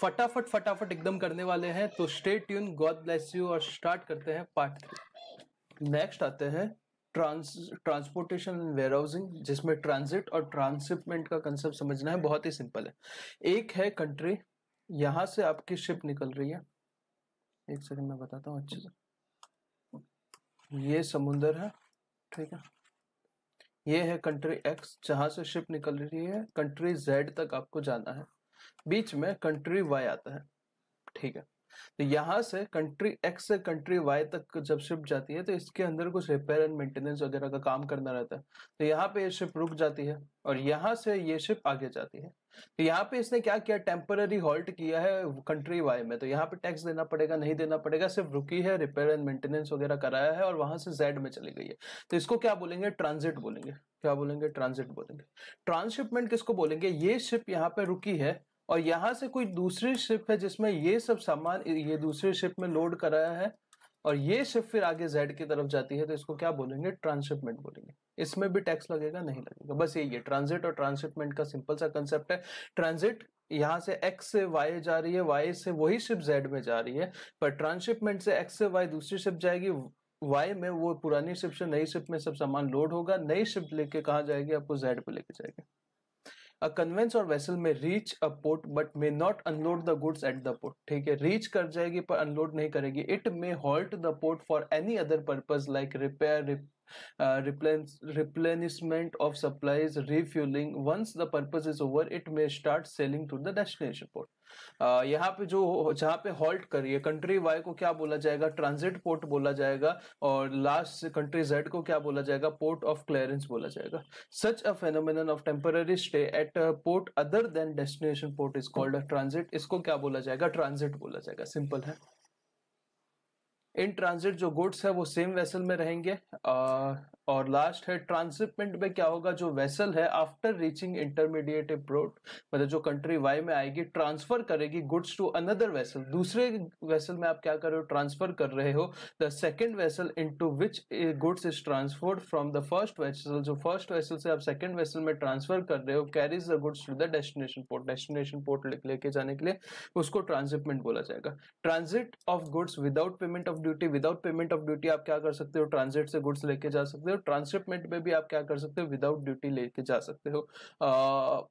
Speaker 1: फटाफट फटाफट एकदम करने वाले हैं तो stay tune God bless you और स्टार्ट करते हैं पार्ट थ्री नेक्स्ट आते हैं ट्रांस ट्रांसपोर्टेशन एंड वेयर हाउसिंग जिसमें ट्रांजिट और ट्रांसशिपमेंट का कंसेप्ट समझना है बहुत ही सिंपल है एक है कंट्री यहाँ से आपकी शिप निकल रही है एक सेकेंड मैं बताता हूँ अच्छे से ये समुंदर है ठीक है ये है कंट्री एक्स जहाँ से शिप निकल रही है कंट्री जेड तक आपको जाना है बीच में कंट्री वाई आता है ठीक है तो यहाँ से कंट्री एक्स से कंट्री वाई तक जब शिप जाती है तो इसके अंदर कुछ रिपेयर एंड मेंटेनेंस वगैरह का काम करना रहता है तो यहाँ पे ये शिप रुक जाती है और यहाँ से ये शिप आगे जाती है तो यहाँ पे इसने क्या किया टेम्पररी हॉल्ट किया है कंट्री वाई में तो यहाँ पे टैक्स देना पड़ेगा नहीं देना पड़ेगा सिर्फ रुकी है रिपेयर एंड मेंटेनेंस वगैरह कराया है और वहां से जेड में चली गई है तो इसको क्या बोलेंगे ट्रांजिट बोलेंगे क्या बोलेंगे ट्रांजिट बोलेंगे ट्रांसशिपमेंट किसको बोलेंगे ये शिप यहाँ पे रुकी है और यहाँ से कोई दूसरी शिप है जिसमें ये सब सामान ये दूसरी शिप में लोड कराया है और ये शिप फिर आगे जेड की तरफ जाती है तो इसको क्या बोलेंगे ट्रांसशिपमेंट बोलेंगे इसमें भी टैक्स लगेगा नहीं लगेगा बस यही है ट्रांजिट और ट्रांसिटमेंट का सिंपल सा कंसेप्ट है ट्रांजिट यहाँ से एक्स से वाई जा रही है वाई से वही शिप जेड में जा रही है पर ट्रांसशिपमेंट से एक्स से वाई दूसरी शिप जाएगी वाई में वो पुरानी शिप से नई शिप में सब सामान लोड होगा नई शिप लेके कहा जाएगी आपको जेड पे लेके जाएगी अ कन्वेंस और वेसल में reach a port but may not unload the goods at the port ठीक है रीच कर जाएगी पर अनलोड नहीं करेगी it may halt the port for any other purpose like repair replenishment of supplies refuelling once the purpose is over it may start sailing to the destination port यहाँ पे जो जहाँ पे हॉल्ट करिए कंट्री वाई को क्या बोला जाएगा ट्रांजिट पोर्ट बोला जाएगा और लास्ट कंट्री जेड को क्या बोला जाएगा पोर्ट ऑफ क्लियरेंस बोला जाएगा such a phenomenon of temporary stay at port other than destination port is called transit इसको क्या बोला जाएगा ट्रांजिट बोला जाएगा सिंपल है इन ट्रांजिट जो गुड्स है वो सेम वेसल में रहेंगे और लास्ट है ट्रांसिपमेंट में क्या होगा जो वेसल है आफ्टर रीचिंग इंटरमीडिएट अब्रोड मतलब जो कंट्री वाई में आएगी ट्रांसफर करेगी गुड्स टू अनदर वेसल दूसरे वेसल में आप क्या कर रहे हो ट्रांसफर कर रहे हो the second vessel into which goods is transferred from the first vessel जो फर्स्ट वेसल से आप सेकेंड वेसल में ट्रांसफर कर रहे हो carries the goods to the destination port destination port लेके जाने के लिए उसको ट्रांसिपमेंट बोला जाएगा transit of goods without payment of duty without payment of duty आप क्या कर सकते हो ट्रांजिट से गुड्स लेके जा सकते हो हो ट्रांसशिपमेंट में भी आप क्या कर सकते हो विदाउट ड्यूटी लेके जा सकते हो आ,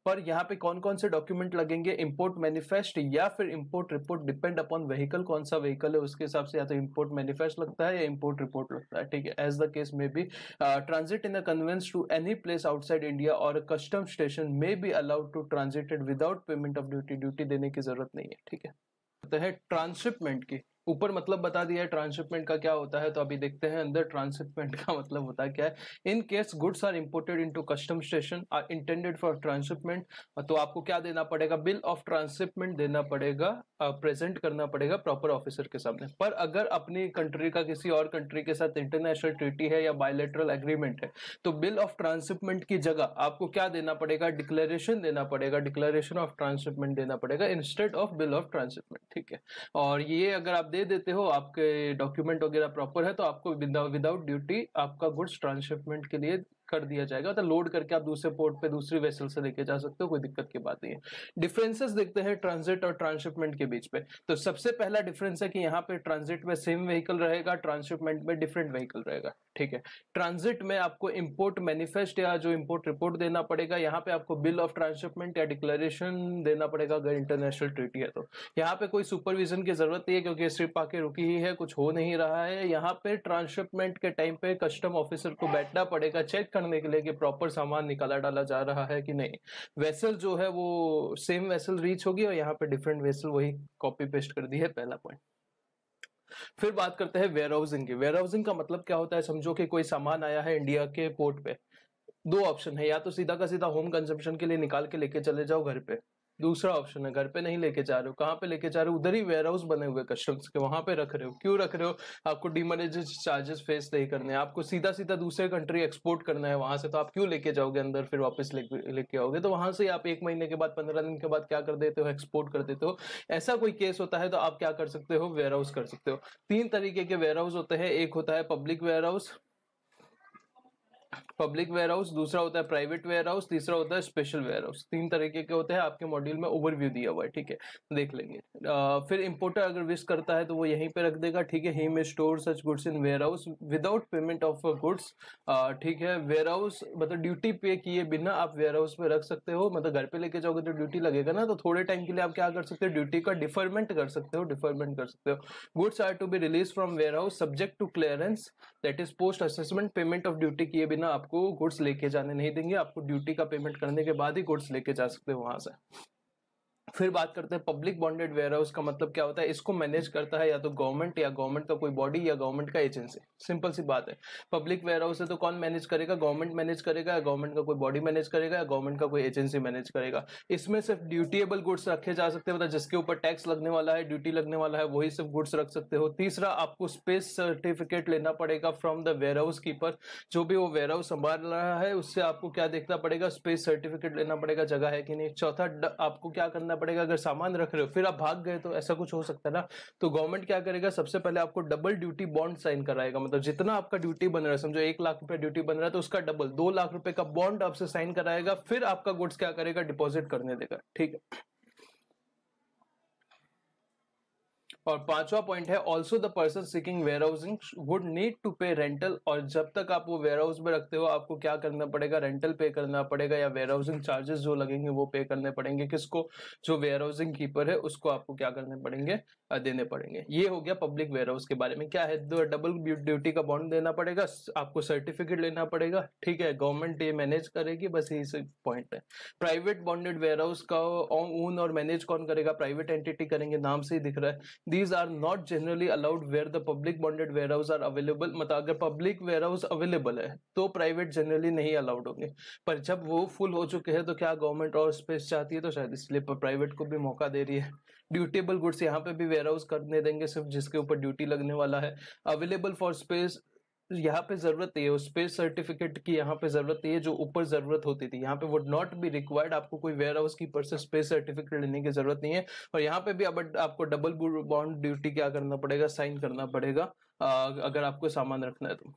Speaker 1: पर यहाँ पे कौन कौन से डॉक्यूमेंट लगेंगे इम्पोर्ट मैनिफेस्ट या फिर import report depend upon vehicle कौन सा व्हीकल है उसके हिसाब से या तो इम्पोर्ट मैनिफेस्ट लगता है या इम्पोर्ट रिपोर्ट लगता है ठीक है एज द केस में भी transit in a conveyance to any place outside India और कस्टम स्टेशन में be allowed to transited without payment of duty duty देने की जरूरत नहीं है ठीक है ट्रांसशिपमेंट तो की ऊपर मतलब बता दिया है ट्रांसशिपमेंट का क्या होता है तो अभी देखते हैं अंदर ट्रांसशिपमेंट का मतलब होता क्या है in case goods are imported into custom station are intended for transshipment तो आपको क्या देना पड़ेगा बिल ऑफ ट्रांसशिपमेंट देना पड़ेगा प्रेजेंट करना पड़ेगा प्रॉपर ऑफिसर के सामने पर अगर अपनी कंट्री का किसी और कंट्री के साथ इंटरनेशनल ट्रीटी है या बायोलेटरल एग्रीमेंट है तो बिल ऑफ ट्रांसशिपमेंट की जगह आपको क्या देना पड़ेगा डिक्लेरेशन देना पड़ेगा डिक्लेरेशन ऑफ ट्रांसशिपमेंट देना पड़ेगा instead of bill of transshipment ठीक है और ये अगर आप दे देते हो आपके डॉक्यूमेंट वगैरह प्रॉपर है तो आपको विदाउट ड्यूटी आपका गुड्स ट्रांसशिपमेंट के लिए कर दिया जाएगा तो लोड करके आप दूसरे पोर्ट पे दूसरी वेसल से लेके जा सकते हो कोई दिक्कत की बात नहीं है डिफरेंसेस देखते हैं ट्रांजिट और ट्रांसशिपमेंट के बीच पे तो सबसे पहला डिफरेंस है कि यहाँ पे ट्रांजिट में सेम व्हीकल रहेगा ट्रांसशिपमेंट में डिफरेंट व्हीकल रहेगा ठीक है ट्रांजिट में आपको इम्पोर्ट मैनिफेस्ट या जो इम्पोर्ट रिपोर्ट देना पड़ेगा यहाँ पे आपको बिल ऑफ ट्रांसशिपमेंट या डिक्लेरेशन देना पड़ेगा अगर इंटरनेशनल ट्रीटी है तो यहाँ पे कोई सुपरविजन की जरूरत नहीं है क्योंकि सिर्फ आके रुकी ही है कुछ हो नहीं रहा है यहाँ पे ट्रांसशिपमेंट के टाइम पे कस्टम ऑफिसर को बैठना पड़ेगा चेक करने के लिए कि प्रॉपर सामान निकाला डाला जा रहा है कि नहीं वेसल जो है वो सेम वेसल रीच होगी और यहाँ पे डिफरेंट वेसल वही कॉपी पेस्ट कर दी है पहला पॉइंट फिर बात करते हैं वेयर हाउसिंग की वेयर हाउसिंग का मतलब क्या होता है समझो कि कोई सामान आया है इंडिया के पोर्ट पे दो ऑप्शन है या तो सीधा का सीधा होम कंजम्पशन के लिए निकाल के लेके चले जाओ घर पे दूसरा ऑप्शन है घर पे नहीं लेके जा रहे हो कहाँ पे लेके जा रहे हो उधर ही वेयर हाउस बने हुए कस्टम्स के वहां पे रख रहे हो क्यों रख रहे हो आपको डिमोनेज चार्जेस फेस नहीं करने हैं आपको सीधा सीधा दूसरे कंट्री एक्सपोर्ट करना है वहां से तो आप क्यों लेके जाओगे अंदर फिर वापस लेके लेके आओगे तो वहां से आप एक महीने के बाद पंद्रह दिन के बाद क्या कर देते हो एक्सपोर्ट कर देते हो ऐसा कोई केस होता है तो आप क्या कर सकते हो वेयर हाउस कर सकते हो तीन तरीके के वेयर हाउस होते हैं एक होता है public warehouse public warehouse दूसरा होता है प्राइवेट वेयर हाउस तीसरा होता है स्पेशल वेयर हाउस तीन तरीके के होते हैं आपके मॉड्यूल में ओवरव्यू दिया हुआ है ठीक है देख लेंगे आ, फिर इंपोर्टर अगर विश करता है तो वो यहीं पे रख देगा ठीक है ही में store such goods in warehouse without payment of goods ठीक है वेयर हाउस मतलब ड्यूटी पे किए बिना आप वेयर हाउस में रख सकते हो मतलब घर पे लेके जाओगे तो ड्यूटी लगेगा ना तो थोड़े टाइम के लिए आप क्या कर सकते हो ड्यूटी का डिफरमेंट कर सकते हो डिफरमेंट कर सकते हो goods are to be release from warehouse subject to clearance that is post assessment payment of duty किए बिना ना आपको गुड्स लेके जाने नहीं देंगे आपको ड्यूटी का पेमेंट करने के बाद ही गुड्स लेके जा सकते हो वहां से फिर बात करते हैं पब्लिक बॉन्डेड वेयर हाउस का मतलब क्या होता है इसको मैनेज करता है या तो गवर्नमेंट या गवर्नमेंट का कोई बॉडी या गवर्नमेंट का एजेंसी सिंपल सी बात है पब्लिक वेयर हाउस है तो कौन मैनेज करेगा गवर्नमेंट मैनेज करेगा या गवर्नमेंट का कोई बॉडी मैनेज करेगा या गवर्नमेंट का कोई एजेंसी मैनेज करेगा इसमें सिर्फ ड्यूटीएबल गुड्स रखे जा सकते हैं मतलब जिसके ऊपर टैक्स लगने वाला है ड्यूटी लगने वाला है वही सिर्फ गुड्स रख सकते हो तीसरा आपको स्पेस सर्टिफिकेट लेना पड़ेगा from the warehouse keeper जो भी वो वेयर हाउस संभाल रहा है उससे आपको क्या देखना पड़ेगा स्पेस सर्टिफिकेट लेना पड़ेगा जगह है कि नहीं चौथा आपको क्या करना पड़ेगा पड़ेगा अगर सामान रख रहे हो फिर आप भाग गए तो ऐसा कुछ हो सकता है ना तो गवर्नमेंट क्या करेगा सबसे पहले आपको डबल ड्यूटी बॉन्ड साइन कराएगा मतलब जितना आपका ड्यूटी बन रहा है समझो एक लाख रुपया ड्यूटी बन रहा है तो उसका डबल दो लाख रुपए का बॉन्ड आपसे साइन कराएगा फिर आपका गुड्स क्या करेगा डिपॉजिट करने देगा ठीक है और पांचवा पॉइंट है also the person seeking warehousing would need to pay rental और जब तक आप वो वेयर हाउस में रखते हो आपको क्या करना पड़ेगा रेंटल पे करना पड़ेगा या वेयर हाउसिंग चार्जेस जो लगेंगे वो पे करने पड़ेंगे किसको जो वेयर हाउसिंग कीपर है उसको आपको क्या करने पड़ेंगे देने पड़ेंगे ये हो गया पब्लिक वेयर हाउस के बारे में क्या है दो डबल ड्यूटी का बॉन्ड देना पड़ेगा आपको सर्टिफिकेट लेना पड़ेगा ठीक है गवर्नमेंट ये मैनेज करेगी बस यही पॉइंट है प्राइवेट बॉन्डेड वेयर हाउस का ओन और मैनेज कौन करेगा प्राइवेट एंटिटी करेंगे नाम से ही दिख रहा है these are not generally allowed where the public bonded warehouse are available मतलब अगर पब्लिक वेयर हाउस अवेलेबल है तो प्राइवेट जनरली नहीं अलाउड होंगे पर जब वो फुल हो चुके हैं तो क्या गवर्नमेंट और स्पेस चाहती है तो शायद इसलिए प्राइवेट को भी मौका दे रही है ड्यूटेबल गुड्स यहाँ पे भी वेयर हाउस करने देंगे सिर्फ जिसके ऊपर ड्यूटी लगने वाला है अवेलेबल फॉर स्पेस तो यहाँ पे जरूरत नहीं है उस पे सर्टिफिकेट की यहाँ पे जरूरत नहीं है जो ऊपर जरूरत होती थी यहाँ पे वुड नॉट बी रिक्वायर्ड आपको कोई वेयर हाउस कीपर से स्पेस सर्टिफिकेट लेने की जरूरत नहीं है और यहाँ पे भी अब आपको डबल बॉन्ड ड्यूटी क्या करना पड़ेगा साइन करना पड़ेगा अगर आपको सामान रखना है तो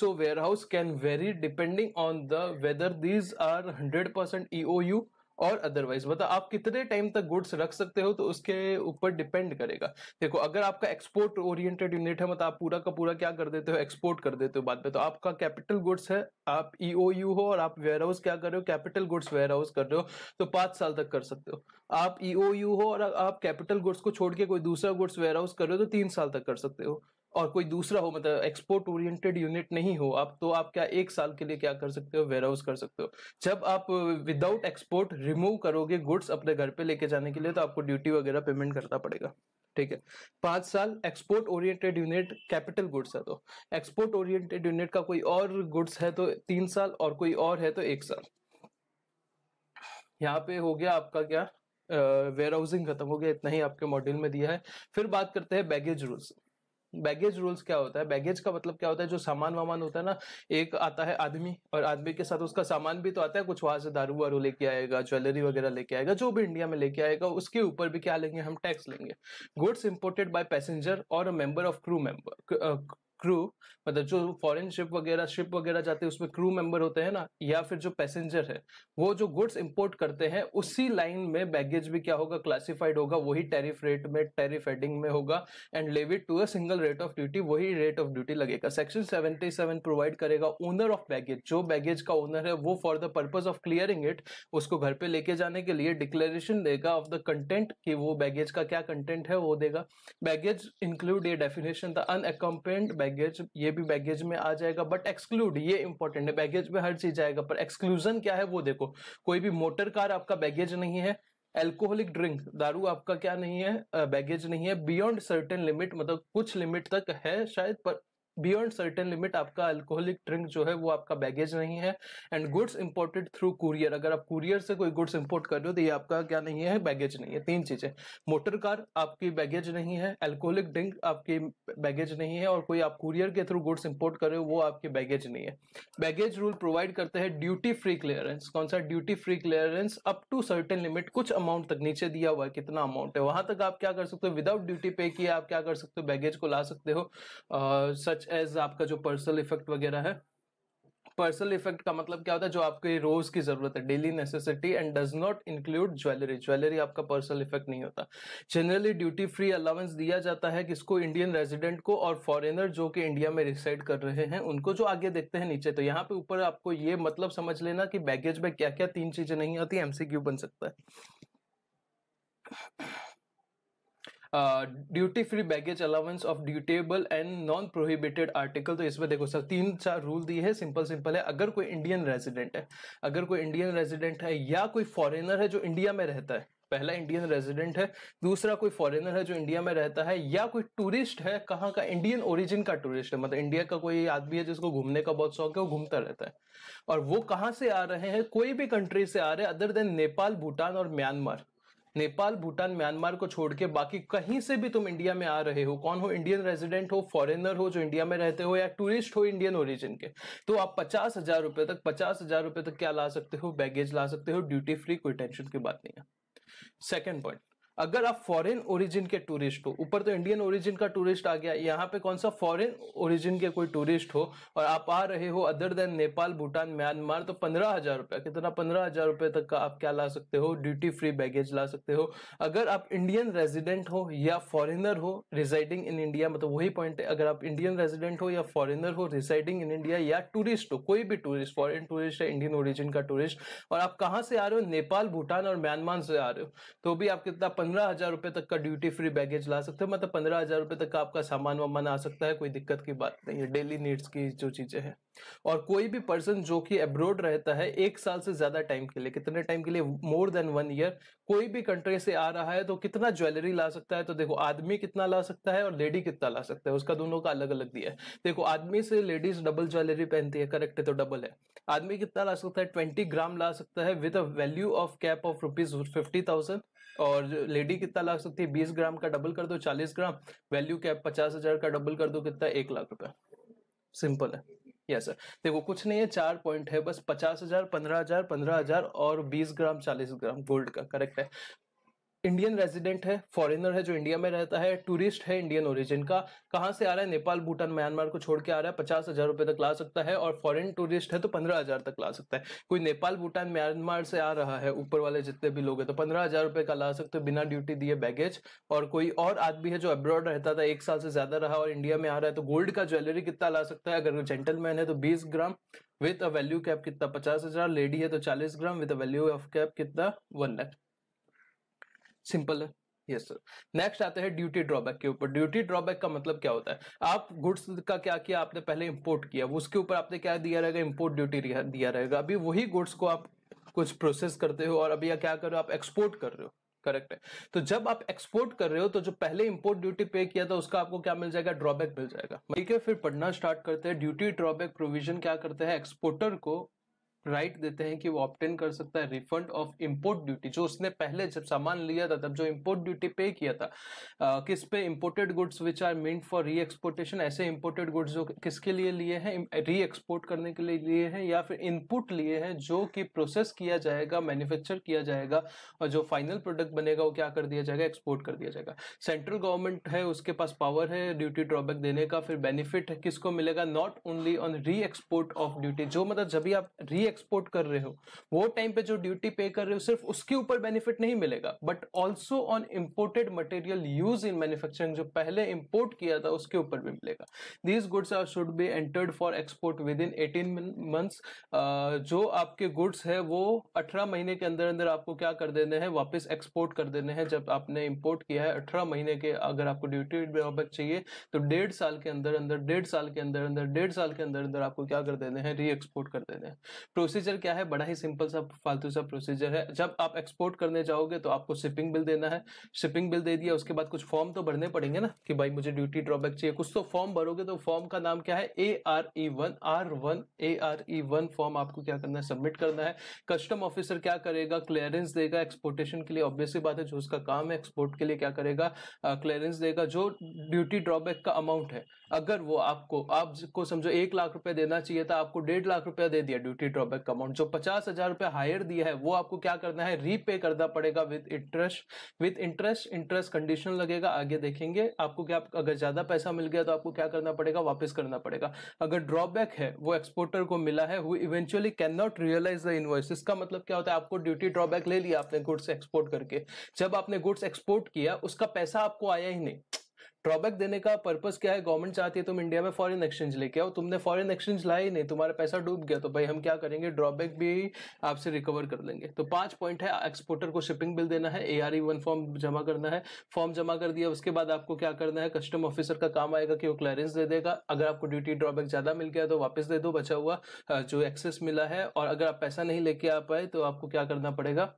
Speaker 1: so warehouse can vary depending on the whether these are hundred percent E O U और अदरवाइज मतलब आप कितने टाइम तक गुड्स रख सकते हो तो उसके ऊपर डिपेंड करेगा देखो अगर आपका एक्सपोर्ट ओरिएंटेड यूनिट है मतलब आप पूरा का पूरा क्या कर देते हो एक्सपोर्ट कर देते हो बाद में तो आपका कैपिटल गुड्स है आप यू e हो और आप वेयर हाउस क्या कर रहे हो कैपिटल गुड्स वेयर हाउस कर रहे हो तो पांच साल तक कर सकते हो आप यू e हो और आप कैपिटल गुड्स को छोड़ के कोई दूसरा गुड्स वेयर हाउस कर रहे हो तो तीन साल तक कर सकते हो और कोई दूसरा हो मतलब एक्सपोर्ट ओरिएंटेड यूनिट नहीं हो आप तो आप क्या एक साल के लिए क्या कर सकते हो वेयर हाउस कर सकते हो जब आप विदाउट एक्सपोर्ट रिमूव करोगे गुड्स अपने घर पे लेके जाने के लिए तो आपको ड्यूटी वगैरह पेमेंट करना पड़ेगा ठीक है पांच साल export oriented unit capital goods है तो एक्सपोर्ट ओरिएंटेड यूनिट का कोई और गुड्स है तो तीन साल और कोई और है तो एक साल यहाँ पे हो गया आपका क्या वेयर हाउसिंग खत्म हो गया इतना ही आपके मॉड्यूल में दिया है फिर बात करते हैं बैगेज रूल्स बैगेज रूल्स क्या होता है बैगेज का मतलब क्या होता है जो सामान वामान होता है ना एक आता है आदमी और आदमी के साथ उसका सामान भी तो आता है कुछ वहां से दारू वारू लेके आएगा ज्वेलरी वगैरह लेके आएगा जो भी इंडिया में लेके आएगा उसके ऊपर भी क्या लेंगे हम टैक्स लेंगे गुड्स इंपोर्टेड बाय पैसेंजर और a member of crew member crew मतलब जो फॉरेन शिप वगैरह शिप वगैरह जाते हैं उसमें क्रू मेंबर होते हैं ना या फिर जो पैसेंजर है वो जो गुड्स इंपोर्ट करते हैं उसी लाइन में बैगेज भी क्या होगा क्लासिफाइड होगा वही टैरिफ रेट में टैरिफ हेडिंग में होगा and levied to a single rate of duty वही रेट ऑफ ड्यूटी लगेगा सेक्शन सेवेंटी सेवन प्रोवाइड करेगा ओनर ऑफ बैगेज जो बैगेज का ओनर है वो for the purpose of clearing it उसको घर पे लेके जाने के लिए डिक्लेरेशन देगा ऑफ द कंटेंट कि वो बैगेज का क्या कंटेंट है वो देगा बैगेज इंक्लूड ये definition the unaccompanied baggage baggage ये भी बैगेज में आ जाएगा बट एक्सक्लूड ये इंपॉर्टेंट है बैगेज में हर चीज आएगा पर एक्सक्लूजन क्या है वो देखो कोई भी मोटर कार आपका बैगेज नहीं है एल्कोहलिक ड्रिंक दारू आपका क्या नहीं है बैगेज नहीं है बियॉन्ड सर्टेन लिमिट मतलब कुछ लिमिट तक है शायद पर बियॉन्ड सर्टेन लिमिट आपका अल्कोहलिक ड्रिंक जो है वो आपका बैगेज नहीं है and goods imported through courier अगर आप कुरियर से कोई गुड्स इंपोर्ट कर रहे हो तो ये आपका क्या नहीं है बैगेज नहीं है तीन चीजें मोटर कार आपकी बैगेज नहीं है अल्कोहलिक ड्रिंक आपकी बैगेज नहीं है और कोई आप कुरियर के थ्रू गुड्स इंपोर्ट कर रहे हो वो आपके बैगेज नहीं है बैगेज रूल प्रोवाइड करते हैं ड्यूटी फ्री क्लियरेंस कौन सा duty free clearance up to certain limit कुछ अमाउंट तक नीचे दिया हुआ है कितना अमाउंट है वहां तक आप क्या कर सकते हो विदाउट ड्यूटी पे किए आप क्या कर सकते हो बैगेज को ला सकते हो सच सच एज आपका जो पर्सनल इफेक्ट वगैरह है पर्सनल इफेक्ट का मतलब क्या होता है जो आपके रोज की जरूरत है daily necessity and does not include jewellery jewellery आपका पर्सनल इफेक्ट नहीं होता जनरली ड्यूटी फ्री अलाउंस दिया जाता है किसको इंडियन रेजिडेंट को और फॉरेनर जो कि इंडिया में रिसाइड कर रहे हैं उनको जो आगे देखते हैं नीचे तो यहाँ पे ऊपर आपको ये मतलब समझ लेना कि बैगेज में क्या क्या तीन चीजें नहीं आती एमसीक्यू बन सकता है duty free baggage allowance of dutiable and non prohibited article तो इसमें देखो सर तीन चार रूल दिए है सिंपल सिंपल है अगर कोई इंडियन रेजिडेंट है अगर कोई इंडियन रेजिडेंट है या कोई फॉरेनर है जो इंडिया में रहता है पहला इंडियन रेजिडेंट है दूसरा कोई फॉरेनर है जो इंडिया में रहता है या कोई टूरिस्ट है कहाँ का इंडियन ओरिजिन का टूरिस्ट है मतलब इंडिया का कोई आदमी है जिसको घूमने का बहुत शौक है वो घूमता रहता है और वो कहाँ से आ रहे हैं कोई भी कंट्री से आ रहे हैं अदर देन नेपाल भूटान और म्यांमार नेपाल भूटान म्यांमार को छोड़ के बाकी कहीं से भी तुम इंडिया में आ रहे हो कौन हो इंडियन रेजिडेंट हो फॉरेनर हो जो इंडिया में रहते हो या टूरिस्ट हो इंडियन ओरिजिन के तो आप पचास हजार रुपए तक पचास हजार रुपए तक क्या ला सकते हो बैगेज ला सकते हो ड्यूटी फ्री कोई टेंशन की बात नहीं है सेकेंड पॉइंट अगर आप फॉरेन ओरिजिन के टूरिस्ट हो ऊपर तो इंडियन ओरिजिन का टूरिस्ट आ गया यहाँ पे कौन सा फॉरेन ओरिजिन के कोई टूरिस्ट हो और आप आ रहे हो other than Nepal Bhutan Myanmar तो पंद्रह हजार रुपया कितना पंद्रह हजार रुपये तक का आप क्या ला सकते हो ड्यूटी फ्री बैगेज ला सकते हो अगर आप इंडियन रेजिडेंट हो या फॉरिनर हो रिजाइडिंग इन इंडिया मतलब वही पॉइंट है अगर आप इंडियन रेजिडेंट हो या फॉरिनर हो रिजाइडिंग इन इंडिया या टूरिस्ट हो कोई भी टूरिस्ट फॉरन टूरिस्ट है इंडियन ओरिजिन का टूरिस्ट और आप कहाँ से आ रहे हो नेपाल भूटान और म्यांमार से आ रहे हो तो भी आप कितना पंद्रह हजार रुपए तक का ड्यूटी फ्री बैगेज ला सकते हो मतलब पंद्रह हजार रुपए तक का आपका सामान वामान आ सकता है कोई दिक्कत की बात नहीं है डेली नीड्स की जो चीजें हैं और कोई भी पर्सन जो कि अब्रोड रहता है एक साल से ज्यादा टाइम के लिए कितने टाइम के लिए मोर देन वन ईयर कोई भी कंट्री से आ रहा है तो कितना ज्वेलरी ला सकता है तो देखो आदमी कितना ला सकता है और लेडी कितना ला सकता है उसका दोनों का अलग अलग दिया है देखो आदमी से लेडीज डबल ज्वेलरी पहनती है करेक्ट है तो डबल है आदमी कितना ला सकता है ट्वेंटी ग्राम ला सकता है with a value of cap of rupees fifty thousand और लेडी कितना ला सकती है बीस ग्राम का डबल कर दो चालीस ग्राम वैल्यू क्या पचास हजार का डबल कर दो कितना एक लाख रुपया सिंपल है यस सर देखो कुछ नहीं है चार पॉइंट है बस पचास हजार पंद्रह हजार पंद्रह हजार और बीस ग्राम चालीस ग्राम गोल्ड का करेक्ट है इंडियन रेजिडेंट है फॉरेनर है जो इंडिया में रहता है टूरिस्ट है इंडियन ओरिजिन का कहाँ से आ रहा है नेपाल भूटान म्यांमार को छोड़ के आ रहा है पचास हजार रुपए तक ला सकता है और फॉरेन टूरिस्ट है तो पंद्रह हजार तक ला सकता है कोई नेपाल भूटान म्यांमार से आ रहा है ऊपर वाले जितने भी लोग है तो पंद्रह हजार रुपए का ला सकते हो बिना ड्यूटी दिए बैगेज और कोई और आदमी है जो अब्रॉड रहता था एक साल से ज्यादा रहा और इंडिया में आ रहा है तो गोल्ड का ज्वेलरी कितना ला सकता है अगर जेंटलमैन है तो बीस gram with a value cap कितना पचास हजार लेडी है तो चालीस gram with a value of cap कितना वन लाख सिंपल है यस सर नेक्स्ट आते हैं ड्यूटी ड्रॉबैक के ऊपर ड्यूटी ड्रॉबैक का मतलब क्या होता है आप गुड्स का क्या किया आपने पहले इम्पोर्ट किया उसके ऊपर आपने क्या दिया रहेगा इम्पोर्ट ड्यूटी दिया रहेगा अभी वही गुड्स को आप कुछ प्रोसेस करते हो और अभी या क्या कर रहे हो आप एक्सपोर्ट कर रहे हो करेक्ट है तो जब आप एक्सपोर्ट कर रहे हो तो जो पहले इंपोर्ट ड्यूटी पे किया था उसका आपको क्या मिल जाएगा ड्रॉबैक मिल जाएगा ठीक है फिर पढ़ना स्टार्ट करते हैं ड्यूटी ड्रॉबैक प्रोविजन क्या करते हैं एक्सपोर्टर को राइट देते हैं कि वो ऑप्टेन कर सकता है रिफंड ऑफ इम्पोर्ट ड्यूटी जो उसने पहले जब सामान लिया था तब जो इम्पोर्ट ड्यूटी पे किया था आ, किस पे imported goods which are meant for re exportation ऐसे इम्पोर्टेड गुड्स जो किसके लिए लिए हैं री एक्सपोर्ट करने के लिए लिए हैं या फिर इनपुट लिए हैं जो कि प्रोसेस किया जाएगा मैन्युफैक्चर किया जाएगा और जो फाइनल प्रोडक्ट बनेगा वो क्या कर दिया जाएगा एक्सपोर्ट कर दिया जाएगा सेंट्रल गवर्नमेंट है उसके पास पावर है ड्यूटी ड्रॉबैक देने का फिर बेनिफिट किसको मिलेगा not only on re export of duty जो मतलब जब भी आप री एक्सपोर्ट कर रहे हो वो टाइम पे जो ड्यूटी पे कर रहे हो सिर्फ उसके ऊपर बेनिफिट नहीं मिलेगा but also on imported material use in manufacturing जो पहले इम्पोर्ट किया था उसके ऊपर भी मिलेगा these goods are should be entered for export within eighteen months जो आपके गुड्स है वो अठारह महीने के अंदर अंदर आपको क्या कर देने हैं वापस एक्सपोर्ट कर देने हैं जब आपने इम्पोर्ट किया है अठारह महीने के अगर आपको ड्यूटी ड्रॉबैक चाहिए तो डेढ़ साल के अंदर अंदर डेढ़ साल के अंदर अंदर डेढ़ साल के अंदर अंदर आपको क्या कर देने हैं री एक्सपोर्ट कर देने हैं प्रोसीजर क्या है बड़ा ही सिंपल सा फालतू सा प्रोसीजर है जब आप एक्सपोर्ट करने जाओगे तो आपको शिपिंग बिल देना है शिपिंग बिल दे दिया उसके बाद कुछ फॉर्म तो भरने पड़ेंगे ना कि भाई मुझे ड्यूटी ड्रॉबैक चाहिए कुछ तो फॉर्म भरोगे तो फॉर्म का नाम क्या है A R E one R one A R E one form आपको क्या करना है सबमिट करना है कस्टम ऑफिसर क्या करेगा क्लियरेंस देगा एक्सपोर्टेशन के लिए ऑब्वियसली बात है जो उसका काम है एक्सपोर्ट के लिए क्या करेगा क्लियरेंस देगा जो ड्यूटी ड्रॉबैक का अमाउंट है अगर वो आपको आपको समझो एक लाख रुपया देना चाहिए था आपको डेढ़ लाख रुपया दे दिया ड्यूटी ड्रॉबैक बैक अमाउंट जो पचास हजार रुपए हायर दिया है वो आपको क्या करना है रीपे करना पड़ेगा with interest with interest interest condition लगेगा आगे देखेंगे आपको क्या अगर ज्यादा पैसा मिल गया तो आपको क्या करना पड़ेगा वापस करना पड़ेगा अगर ड्रॉबैक है वो एक्सपोर्टर को मिला है वो eventually can not realise the invoice इसका मतलब क्या होता है आपको ड्यूटी ड्रॉबैक ले लिया आपने गुड्स एक्सपोर्ट करके जब आपने गुड्स एक्सपोर्ट किया उसका पैसा आपको आया ही नहीं ड्रॉबैक देने का पर्पज़ क्या है गवर्नमेंट चाहती है तुम इंडिया में फॉरेन एक्सचेंज लेके आओ तुमने फॉरेन एक्सचेंज लाया ही नहीं तुम्हारा पैसा डूब गया तो भाई हम क्या करेंगे ड्रॉबैक भी आपसे रिकवर कर लेंगे तो पांच पॉइंट है एक्सपोर्टर को शिपिंग बिल देना है A R E one form जमा करना है फॉर्म जमा कर दिया उसके बाद आपको क्या करना है कस्टम ऑफिसर का काम आएगा कि वो क्लियरेंस दे देगा अगर आपको ड्यूटी ड्रॉबैक ज्यादा मिल गया तो वापस दे दो बचा हुआ जो एक्सेस मिला है और अगर आप पैसा नहीं लेके आ पाए तो आपको क्या करना पड़ेगा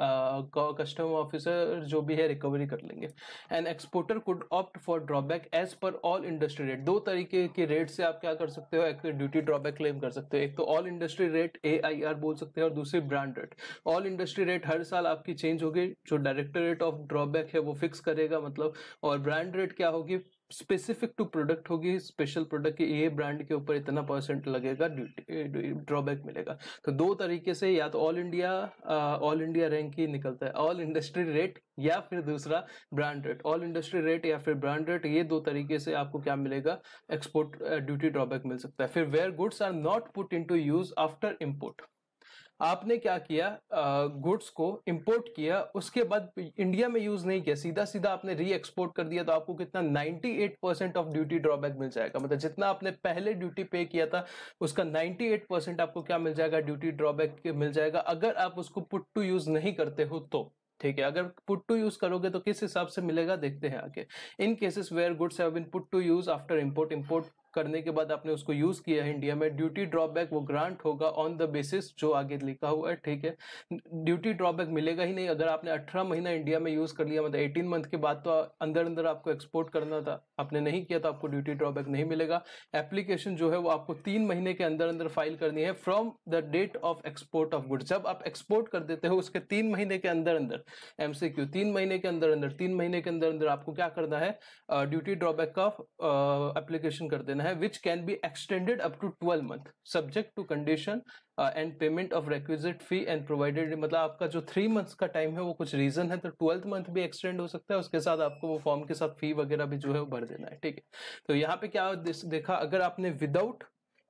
Speaker 1: कस्टम ऑफिसर जो भी है रिकवरी कर लेंगे and exporter could opt for drawback as per all industry rate दो तरीके के रेट से आप क्या कर सकते हो एक ड्यूटी ड्रॉबैक क्लेम कर सकते हो एक तो all industry rate A I R बोल सकते हैं और दूसरी brand rate all industry rate हर साल आपकी चेंज होगी जो डायरेक्टर रेट ऑफ ड्रॉबैक है वो फिक्स करेगा मतलब और ब्रांड रेट क्या होगी स्पेसिफिक टू प्रोडक्ट होगी स्पेशल प्रोडक्ट की ये ब्रांड के ऊपर इतना परसेंट लगेगा ड्रॉबैक मिलेगा तो दो तरीके से या तो all India all India rank ही निकलता है ऑल इंडस्ट्री रेट या फिर दूसरा brand rate all industry rate या फिर ब्रांड रेट ये दो तरीके से आपको क्या मिलेगा एक्सपोर्ट ड्यूटी ड्रॉबैक मिल सकता है फिर where goods are not put into use after import आपने क्या किया गुड्स को इंपोर्ट किया उसके बाद इंडिया में यूज नहीं किया सीधा सीधा आपने री एक्सपोर्ट कर दिया तो आपको कितना 98 परसेंट ऑफ ड्यूटी ड्रॉबैक मिल जाएगा मतलब जितना आपने पहले ड्यूटी पे किया था उसका 98 परसेंट आपको क्या मिल जाएगा ड्यूटी ड्रॉबैक मिल जाएगा अगर आप उसको पुट टू यूज नहीं करते हो तो ठीक है अगर पुट टू यूज करोगे तो किस हिसाब से मिलेगा देखते हैं आगे in cases where goods have been put to use after import import करने के बाद आपने उसको यूज किया है इंडिया में ड्यूटी ड्रॉबैक वो ग्रांट होगा ऑन द बेसिस जो आगे लिखा हुआ है ठीक है ड्यूटी ड्रॉबैक मिलेगा ही नहीं अगर आपने अठारह महीना इंडिया में यूज कर लिया मतलब एटीन मंथ के बाद तो अंदर अंदर आपको एक्सपोर्ट करना था आपने नहीं किया तो आपको ड्यूटी ड्रॉबैक नहीं मिलेगा एप्लीकेशन जो है वो आपको तीन महीने के अंदर अंदर फाइल करनी है from the date of export of good जब आप एक्सपोर्ट कर देते हो उसके तीन महीने के अंदर अंदर एमसीक्यू तीन महीने के अंदर अंदर तीन महीने के अंदर अंदर आपको क्या करना है ड्यूटी ड्रॉबैक का एप्लीकेशन कर देना है which can be extended up to twelve month subject to condition and payment of requisite fee and provided मतलब आपका जो थ्री मंथ्स का टाइम है वो कुछ रीजन है तो ट्वेल्थ मंथ भी एक्सटेंड हो सकता है उसके साथ आपको वो फॉर्म के साथ फी वगैरह भी जो है वो भर देना है ठीक है तो यहाँ पे क्या देखा अगर आपने विदाउट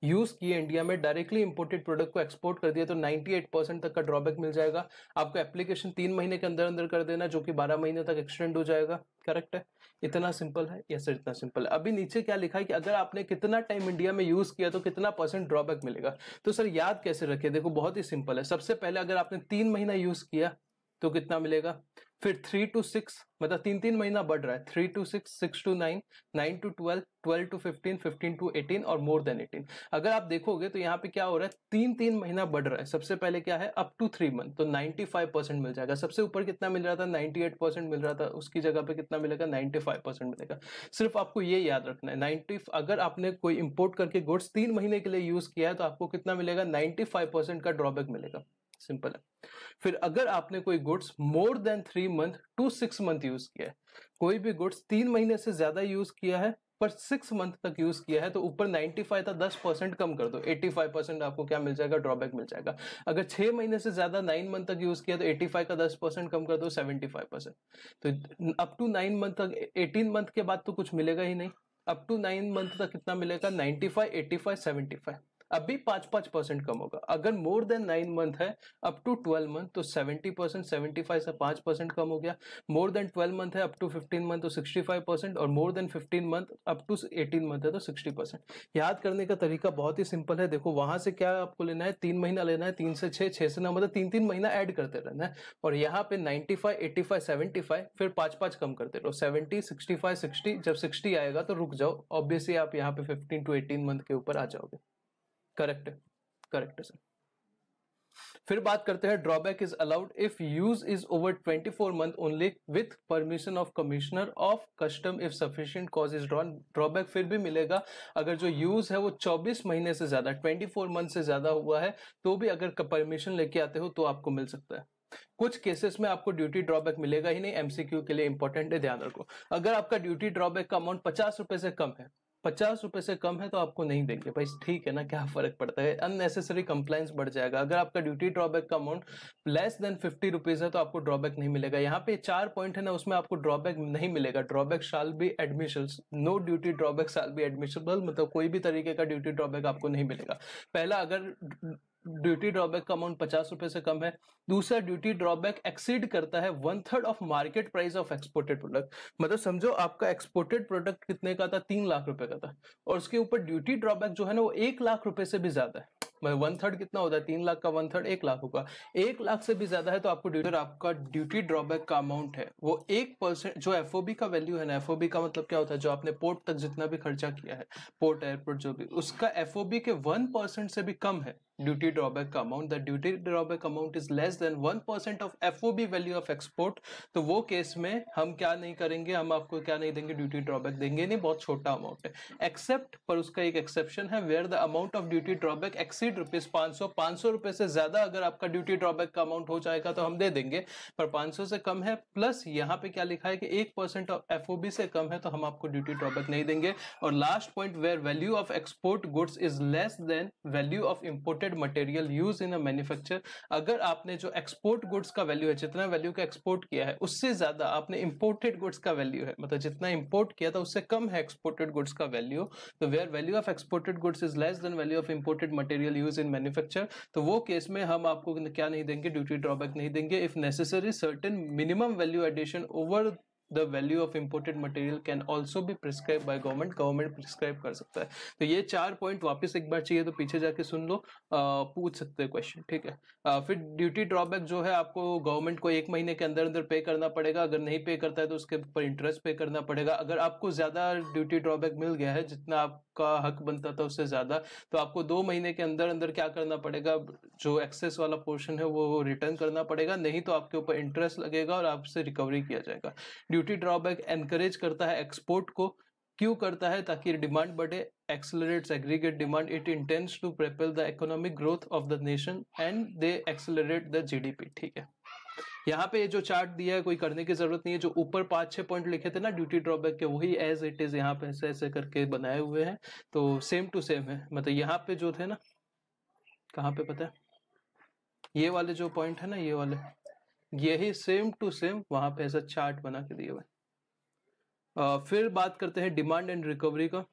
Speaker 1: यूज किए इंडिया में डायरेक्टली इंपोर्टेड प्रोडक्ट को एक्सपोर्ट कर दिया तो 98 परसेंट तक का ड्रॉबैक मिल जाएगा आपको एप्लीकेशन तीन महीने के अंदर अंदर कर देना जो कि बारह महीने तक एक्सटेंड हो जाएगा करेक्ट है इतना सिंपल है या सर इतना सिंपल है अभी नीचे क्या लिखा है कि अगर आपने कितना टाइम इंडिया में यूज किया तो कितना परसेंट ड्रॉबैक मिलेगा तो सर याद कैसे रखे देखो बहुत ही सिंपल है सबसे पहले अगर आपने तीन महीना यूज किया तो कितना मिलेगा फिर थ्री टू सिक्स मतलब तीन तीन महीना बढ़ रहा है three to six six to nine nine to twelve twelve to fifteen fifteen to eighteen और मोर देन एटीन अगर आप देखोगे तो यहाँ पे क्या हो रहा है तीन तीन महीना बढ़ रहा है सबसे पहले क्या है अप टू थ्री मंथ तो नाइन्टी फाइव परसेंट मिल जाएगा सबसे ऊपर कितना मिल रहा था नाइन्टी एट परसेंट मिल रहा था उसकी जगह पे कितना मिलेगा नाइन्टी फाइव परसेंट मिलेगा सिर्फ आपको ये याद रखना है नाइन्टी अगर आपने कोई इंपोर्ट करके गुड्स तीन महीने के लिए यूज किया है तो आपको कितना मिलेगा नाइन्टी फाइव परसेंट का ड्रॉबैक मिलेगा सिंपल है फिर अगर आपने कोई goods more than three month to six month use किया है कोई भी गुड्स तीन महीने से ज्यादा यूज किया है पर सिक्स मंथ तक यूज किया है तो ऊपर 95 था 10 परसेंट कम कर दो 85 परसेंट आपको क्या मिल जाएगा ड्रॉबैक मिल जाएगा अगर छह महीने से ज्यादा नाइन मंथ तक यूज किया तो 85 का 10 परसेंट कम कर दो 75 परसेंट तो अप टू नाइन मंथ तक एटीन मंथ के बाद तो कुछ मिलेगा ही नहीं अप टू नाइन मंथ तक कितना मिलेगा फाइव फाइव सेवेंटी फाइव अब भी पाँच पाँच परसेंट कम होगा अगर मोर देन नाइन मंथ है अप टू ट्वेल्व मंथ तो सेवेंटी परसेंट सेवेंटी फाइव से पाँच परसेंट कम हो गया मोर देन ट्वेल्व मंथ है अप टू फिफ्टीन मंथ तो सिक्सटी फाइव परसेंट और more than fifteen month up to eighteen month है तो सिक्सटी परसेंट याद करने का तरीका बहुत ही सिंपल है देखो वहां से क्या आपको लेना है तीन महीना लेना है तीन से छः छः से नौ मतलब तीन तीन महीना ऐड करते रहना है और यहाँ पे ninety five eighty five seventy five फिर पाँच पाँच कम करते रहो सेवेंटी सिक्सटी फाइव सिक्सटी जब सिक्सटी आएगा तो रुक जाओ ऑब्वियसली आप यहाँ पे फिफ्टीन टू एटीन मंथ के ऊपर आ जाओगे करेक्ट है करेक्ट है सर फिर बात करते हैं drawback is allowed if use is over 24 month only with permission of commissioner of custom if sufficient cause is drawn drawback फिर भी मिलेगा अगर जो यूज है वो 24 महीने से ज्यादा 24 मंथ से ज्यादा हुआ है तो भी अगर परमिशन लेके आते हो तो आपको मिल सकता है कुछ केसेस में आपको ड्यूटी ड्रॉबैक मिलेगा ही नहीं एमसीक्यू के लिए इंपॉर्टेंट है ध्यान रखो अगर आपका ड्यूटी ड्रॉबैक का अमाउंट पचास रुपए से कम है पचास रुपए से कम है तो आपको नहीं देंगे भाई ठीक है ना क्या फर्क पड़ता है अननेसेसरी कंप्लाइंस बढ़ जाएगा अगर आपका ड्यूटी ड्रॉबैक का amount less than fifty rupees है तो आपको ड्रॉबैक नहीं मिलेगा यहाँ पे चार पॉइंट है ना उसमें आपको ड्रॉबैक नहीं मिलेगा ड्रॉबैक शाल भी admission no duty drawback shall भी एडमिशबल मतलब कोई भी तरीके का ड्यूटी ड्रॉबैक आपको नहीं मिलेगा पहला अगर ड्यूटी ड्रॉबैक का अमाउंट पचास रुपए से कम है दूसरा ड्यूटी ड्रॉबैक एक्सीड करता है one third of market price of exported product मतलब समझो आपका एक्सपोर्टेड प्रोडक्ट कितने का था तीन लाख रुपए का था और उसके ऊपर ड्यूटी ड्रॉबैक जो है ना वो एक लाख रुपए से भी ज्यादा है भाई वन थर्ड कितना होता है तीन लाख का वन थर्ड एक लाख होगा एक लाख से भी ज्यादा है तो आपको ड्यूटी आपका ड्यूटी ड्रॉबैक का अमाउंट है वो एक परसेंट जो एफ का वैल्यू है ना एफ का मतलब क्या होता है जो आपने पोर्ट तक जितना भी खर्चा किया है पोर्ट एयरपोर्ट जो भी उसका एफ के वन परसेंट से भी कम है ड्यूटी ड्रॉबैक का amount the duty drawback amount is less than one percent of F value of export तो वो केस में हम क्या नहीं करेंगे हम आपको क्या नहीं देंगे ड्यूटी ड्रॉबैक देंगे नहीं बहुत छोटा अमाउंट है एक्सेप्ट पर उसका एक एक्सेप्शन है where the amount of duty drawback exceed exceed rupees पांच सौ पांच सौ रुपए से ज्यादा अगर आपका ड्यूटी ड्रॉबैक का अमाउंट हो जाएगा तो हम दे देंगे पर पांच सौ से कम है प्लस यहाँ पे क्या लिखा है कि एक परसेंट एफ से कम है तो हम आपको ड्यूटी ड्रॉबैक नहीं देंगे और last point where value of export goods is less than value of imported material use in a manufacture अगर आपने जो एक्सपोर्ट गुड्स का वैल्यू है जितना वैल्यू का एक्सपोर्ट किया है उससे ज्यादा आपने इंपोर्टेड गुड्स का वैल्यू है मतलब जितना इंपोर्ट किया था उससे कम है एक्सपोर्टेड गुड्स का वैल्यू तो where value of exported goods is less than value of imported material use in manufacture तो वो केस में हम आपको क्या नहीं देंगे ड्यूटी ड्रॉबैक नहीं देंगे if necessary certain minimum value addition over the value of imported material can also भी prescribe by government government prescribe कर सकता है तो ये चार पॉइंट वापस एक बार चाहिए तो पीछे जाके सुन लो आ, पूछ सकते हैं क्वेश्चन ठीक है आ, फिर ड्यूटी ड्रॉबैक जो है आपको गवर्नमेंट को एक महीने के अंदर अंदर पे करना पड़ेगा अगर नहीं पे करता है तो उसके ऊपर इंटरेस्ट पे करना पड़ेगा अगर आपको ज्यादा ड्यूटी ड्रॉबैक मिल गया है जितना आपका हक बनता था उससे ज्यादा तो आपको दो महीने के अंदर अंदर क्या करना पड़ेगा जो एक्सेस वाला पोर्शन है वो रिटर्न करना पड़ेगा नहीं तो आपके ऊपर इंटरेस्ट लगेगा और आपसे रिकवरी किया जाएगा ड्यूटी ड्रॉबैक एनकरेज करता है एक्सपोर्ट को क्यों करता है ताकि डिमांड बढ़े accelerates aggregate demand it intense to propel the economic growth of the nation and they accelerate the GDP ठीक है यहाँ पे ये जो चार्ट दिया है कोई करने की जरूरत नहीं है जो ऊपर पांच छह पॉइंट लिखे थे ना ड्यूटी ड्रॉबैक के वही एज इट इज यहाँ पे ऐसे ऐसे करके बनाए हुए हैं तो सेम टू सेम है मतलब यहाँ पे जो थे ना कहाँ पे पता है ये वाले जो पॉइंट है ना ये वाले यही सेम टू सेम वहां पे ऐसा चार्ट बना के दिए हुए फिर बात करते हैं डिमांड एंड रिकवरी का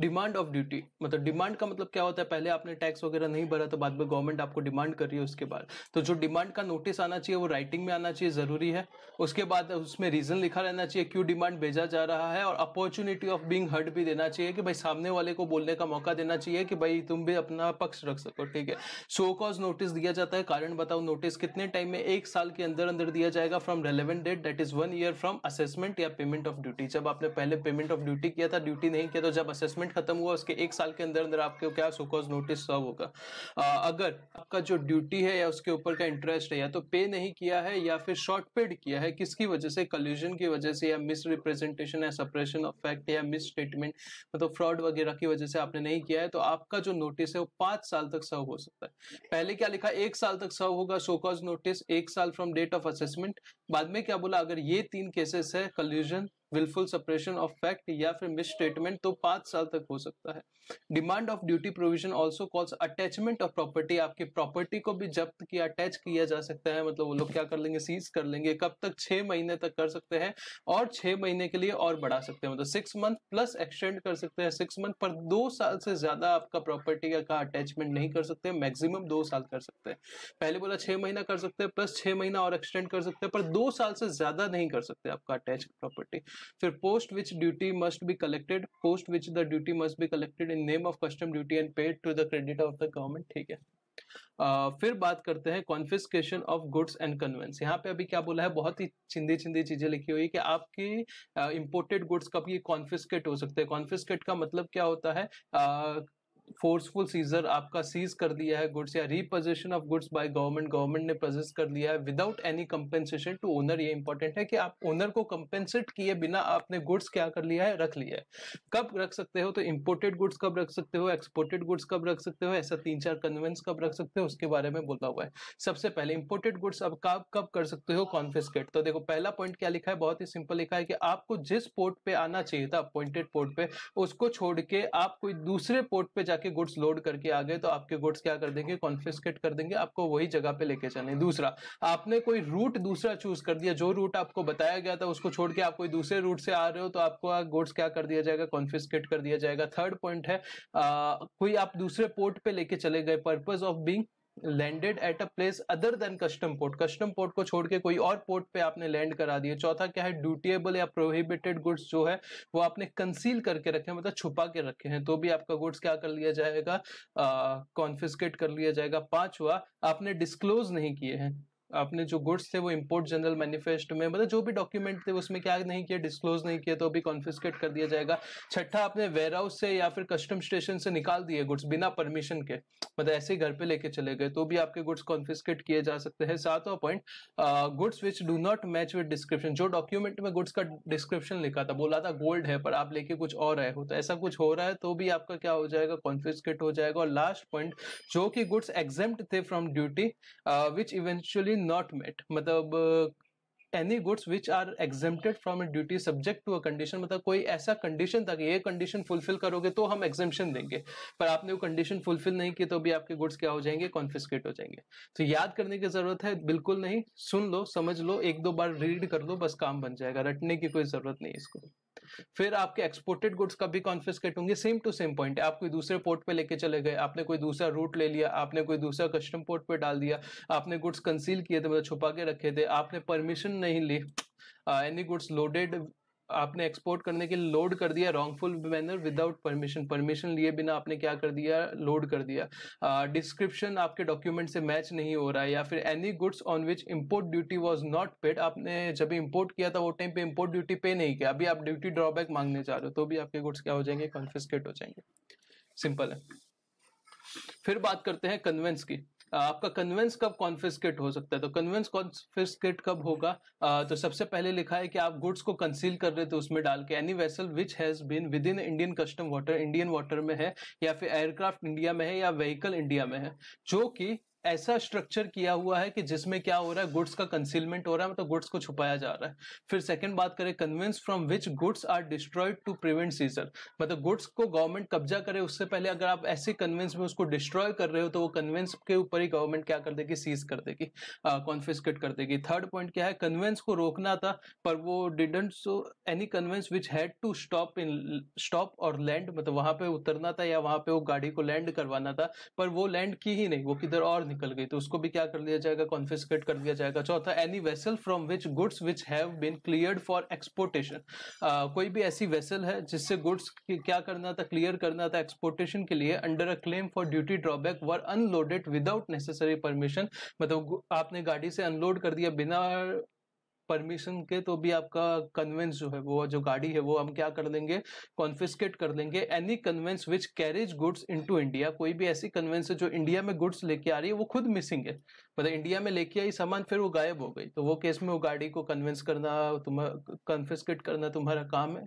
Speaker 1: डिमांड ऑफ ड्यूटी मतलब डिमांड का मतलब क्या होता है पहले आपने टैक्स वगैरह नहीं भरा तो बाद में गवर्नमेंट आपको डिमांड कर रही है उसके बाद तो जो डिमांड का नोटिस आना चाहिए वो राइटिंग में आना चाहिए ज़रूरी है उसके बाद उसमें रीज़न लिखा रहना चाहिए क्यों डिमांड भेजा जा रहा है और अपॉर्चुनिटी ऑफ बींग हर्ड भी देना चाहिए कि भाई सामने वाले को बोलने का मौका देना चाहिए कि भाई तुम भी अपना पक्ष रख सको ठीक है सो कॉज नोटिस दिया जाता है कारण बताओ नोटिस कितने टाइम में एक साल के अंदर अंदर दिया जाएगा from relevant date that is one year from assessment या पेमेंट ऑफ ड्यूटी जब आपने पहले पेमेंट ऑफ ड्यूटी किया था ड्यूटी नहीं किया तो जब असेसमेंट इन्वेस्टमेंट खत्म हुआ उसके एक साल के अंदर अंदर आपको क्या सुकॉज नोटिस सर्व होगा अगर आपका जो ड्यूटी है या उसके ऊपर का इंटरेस्ट है या तो पे नहीं किया है या फिर शॉर्ट पेड किया है किसकी वजह से कल्यूजन की वजह से या मिस रिप्रेजेंटेशन या सप्रेशन ऑफ फैक्ट या मिस स्टेटमेंट मतलब फ्रॉड वगैरह की वजह से आपने नहीं किया है तो आपका जो नोटिस है वो पांच साल तक सर्व हो सकता है पहले क्या लिखा एक साल तक सर्व होगा सोकॉज नोटिस एक साल फ्रॉम डेट ऑफ असेसमेंट बाद में क्या बोला अगर ये तीन केसेस है collusion wilful suppression of fact या फिर मिस स्टेटमेंट तो पांच साल तक हो सकता है demand of duty provision also calls attachment of property आपकी प्रॉपर्टी को भी जब्त किया अटैच किया जा सकता है मतलब वो लोग क्या कर लेंगे सीज कर लेंगे कब तक छह महीने तक कर सकते हैं और छह महीने के लिए और बढ़ा सकते हैं मतलब सिक्स मंथ प्लस एक्सटेंड कर सकते हैं सिक्स मंथ पर दो साल से ज्यादा आपका प्रॉपर्टी का अटैचमेंट नहीं कर सकते मैक्सिमम दो साल कर सकते हैं पहले बोला छह महीना कर सकते हैं प्लस छह महीना और एक्सटेंड कर सकते हैं पर दो साल से ज्यादा नहीं कर सकते आपका अटैच प्रॉपर्टी फिर post which duty must be collected post which the duty must be collected in name of custom duty and paid to the credit of the government ठीक है Uh, फिर बात करते हैं confiscation of goods and conveyance यहाँ पे अभी क्या बोला है बहुत ही चिंदी चिंदी चीजें लिखी हुई कि आपकी इंपोर्टेड गुड्स कब ये कॉन्फिस्केट हो सकते हैं कॉन्फिस्केट का मतलब क्या होता है uh, फोर्सफुल सीजर आपका सीज कर लिया है गुड्स या repossession of goods by government government ने पोजेस कर लिया है without any compensation to owner ये इंपॉर्टेंट है कि आप ओनर को कंपेंसेट किए बिना आपने गुड्स क्या कर लिया है रख लिया है कब रख सकते हो तो इम्पोर्टेड गुड्स कब रख सकते हो एक्सपोर्टेड गुड्स कब रख सकते हो ऐसा तीन चार कन्वेंस कब रख सकते हो उसके बारे में बोला हुआ है सबसे पहले इम्पोर्टेड गुड्स अब कब कब कर सकते हो कॉन्फिस्केट तो देखो पहला पॉइंट क्या लिखा है बहुत ही सिंपल लिखा है कि आपको जिस पोर्ट पे आना चाहिए था अपॉइंटेड पोर्ट पे उसको छोड़ के आप कोई दूसरे पोर्ट पे जा जाके गुड्स लोड करके आ गए तो आपके गुड्स क्या कर देंगे कॉन्फिस्केट कर देंगे आपको वही जगह पे लेके चलने दूसरा आपने कोई रूट दूसरा चूज कर दिया जो रूट आपको बताया गया था उसको छोड़ के आप कोई दूसरे रूट से आ रहे हो तो आपको गुड्स क्या कर दिया जाएगा कॉन्फिस्केट कर दिया जाएगा थर्ड पॉइंट है आ, कोई आप दूसरे पोर्ट पे लेके चले गए purpose of being landed at a place other than custom port custom port को छोड़ के कोई और पोर्ट पे आपने लैंड करा दिया चौथा क्या है ड्यूटिएबल या प्रोहिबिटेड गुड्स जो है वो आपने कंसील करके रखे हैं मतलब छुपा के रखे हैं तो भी आपका गुड्स क्या कर लिया जाएगा कॉन्फिस्केट कर लिया जाएगा पांचवा आपने डिस्क्लोज नहीं किए हैं आपने जो गुड्स थे वो इम्पोर्ट जनरल मैनिफेस्ट में मतलब जो भी डॉक्यूमेंट थे उसमें क्या नहीं किया डिस्क्लोज नहीं किया तो अभी कॉन्फिस्केट कर दिया जाएगा छठा आपने वेयर हाउस से या फिर कस्टम स्टेशन से निकाल दिए गुड्स बिना परमिशन के मतलब ऐसे ही घर पे लेके चले गए तो भी आपके गुड्स कॉन्फिस्केट किए जा सकते हैं सातवा point goods which do not match with description जो डॉक्यूमेंट में गुड्स का डिस्क्रिप्शन लिखा था बोला था गोल्ड है पर आप लेके कुछ और आए हो तो ऐसा कुछ हो रहा है तो भी आपका क्या हो जाएगा कॉन्फिस्केट हो जाएगा और लास्ट पॉइंट जो कि गुड्स एग्जेम्प्ट थे from duty which eventually not met मतलब any goods which are exempted from a duty subject to a condition मतलब कोई ऐसा कंडीशन था कि ये कंडीशन फुलफिल करोगे तो हम एग्जेम्पन देंगे पर आपने वो कंडीशन फुलफिल नहीं की तो भी आपके गुड्स क्या हो जाएंगे कॉन्फिस्केट हो जाएंगे तो याद करने की जरूरत है बिल्कुल नहीं सुन लो समझ लो एक दो बार रीड कर लो बस काम बन जाएगा रटने की कोई जरूरत नहीं इसको फिर आपके एक्सपोर्टेड गुड्स का भी कॉन्फिस्केट होंगे सेम टू सेम पॉइंट है आप कोई दूसरे पोर्ट पे लेके चले गए आपने कोई दूसरा रूट ले लिया आपने कोई दूसरा कस्टम पोर्ट पे डाल दिया आपने गुड्स कंसील किए थे मतलब छुपा के रखे थे आपने परमिशन नहीं ली एनी गुड्स लोडेड आपने एक्सपोर्ट करने के लोड कर दिया wrongful manner without permission permission लिए बिना आपने क्या कर दिया लोड कर दिया डिस्क्रिप्शन uh, आपके डॉक्यूमेंट से मैच नहीं हो रहा है या फिर any goods on which import duty was not paid आपने जब इम्पोर्ट किया था वो टाइम पे इम्पोर्ट ड्यूटी पे नहीं किया अभी आप ड्यूटी ड्रॉबैक मांगने जा रहे हो तो भी आपके गुड्स क्या हो जाएंगे कॉन्फिस्केट हो जाएंगे सिंपल है फिर बात करते हैं कन्वेंस की आपका कन्वेंस कब कॉन्फिस्केट हो सकता है तो कन्वेंस कॉन्फिस्केट कब होगा तो सबसे पहले लिखा है कि आप गुड्स को कंसील कर रहे थे उसमें डाल के any vessel which has been within Indian custom water Indian water में है या फिर एयरक्राफ्ट इंडिया में है या व्हीकल इंडिया में है जो कि ऐसा स्ट्रक्चर किया हुआ है कि जिसमें क्या हो रहा है गुड्स का कंसीलमेंट हो रहा है मतलब गुड्स को छुपाया जा रहा है फिर सेकंड बात करें conveyance from which goods are destroyed to prevent seizure मतलब गुड्स को गवर्नमेंट कब्जा करे उससे पहले अगर आप ऐसे कन्विंस में उसको डिस्ट्रॉय कर रहे हो तो वो कन्विंस के ऊपर ही गवर्नमेंट क्या कर देगी सीज कर देगी कॉन्फिस्केट कर देगी थर्ड पॉइंट क्या है कन्वेंस को रोकना था पर वो didn't so any conveyance which had to stop in stop और लैंड मतलब वहां पे उतरना था या वहां पे वो गाड़ी को लैंड करवाना था पर वो लैंड की ही नहीं वो किधर और निकल गई तो उसको भी क्या कर लिया जाएगा कॉन्फिस्केट कर दिया जाएगा चौथा any vessel from which goods which have been clear for exportation कोई भी ऐसी वेसल है जिससे गुड्स क्या करना था क्लियर करना था एक्सपोर्टेशन के लिए under a claim for duty drawback were unloaded without necessary permission मतलब आपने गाड़ी से अनलोड कर दिया बिना परमिशन के तो भी आपका कन्वेंस जो है वो जो गाड़ी है वो हम क्या कर देंगे कॉन्फिस्केट कर देंगे any conveyance which carriage goods into India कोई भी ऐसी कन्वेंस है जो इंडिया में गुड्स लेके आ रही है वो खुद मिसिंग है मतलब इंडिया में लेके आई सामान फिर वो गायब हो गई तो वो केस में वो गाड़ी को कन्वेंस करना तुम्हारा कन्फिस्केट करना तुम्हारा काम है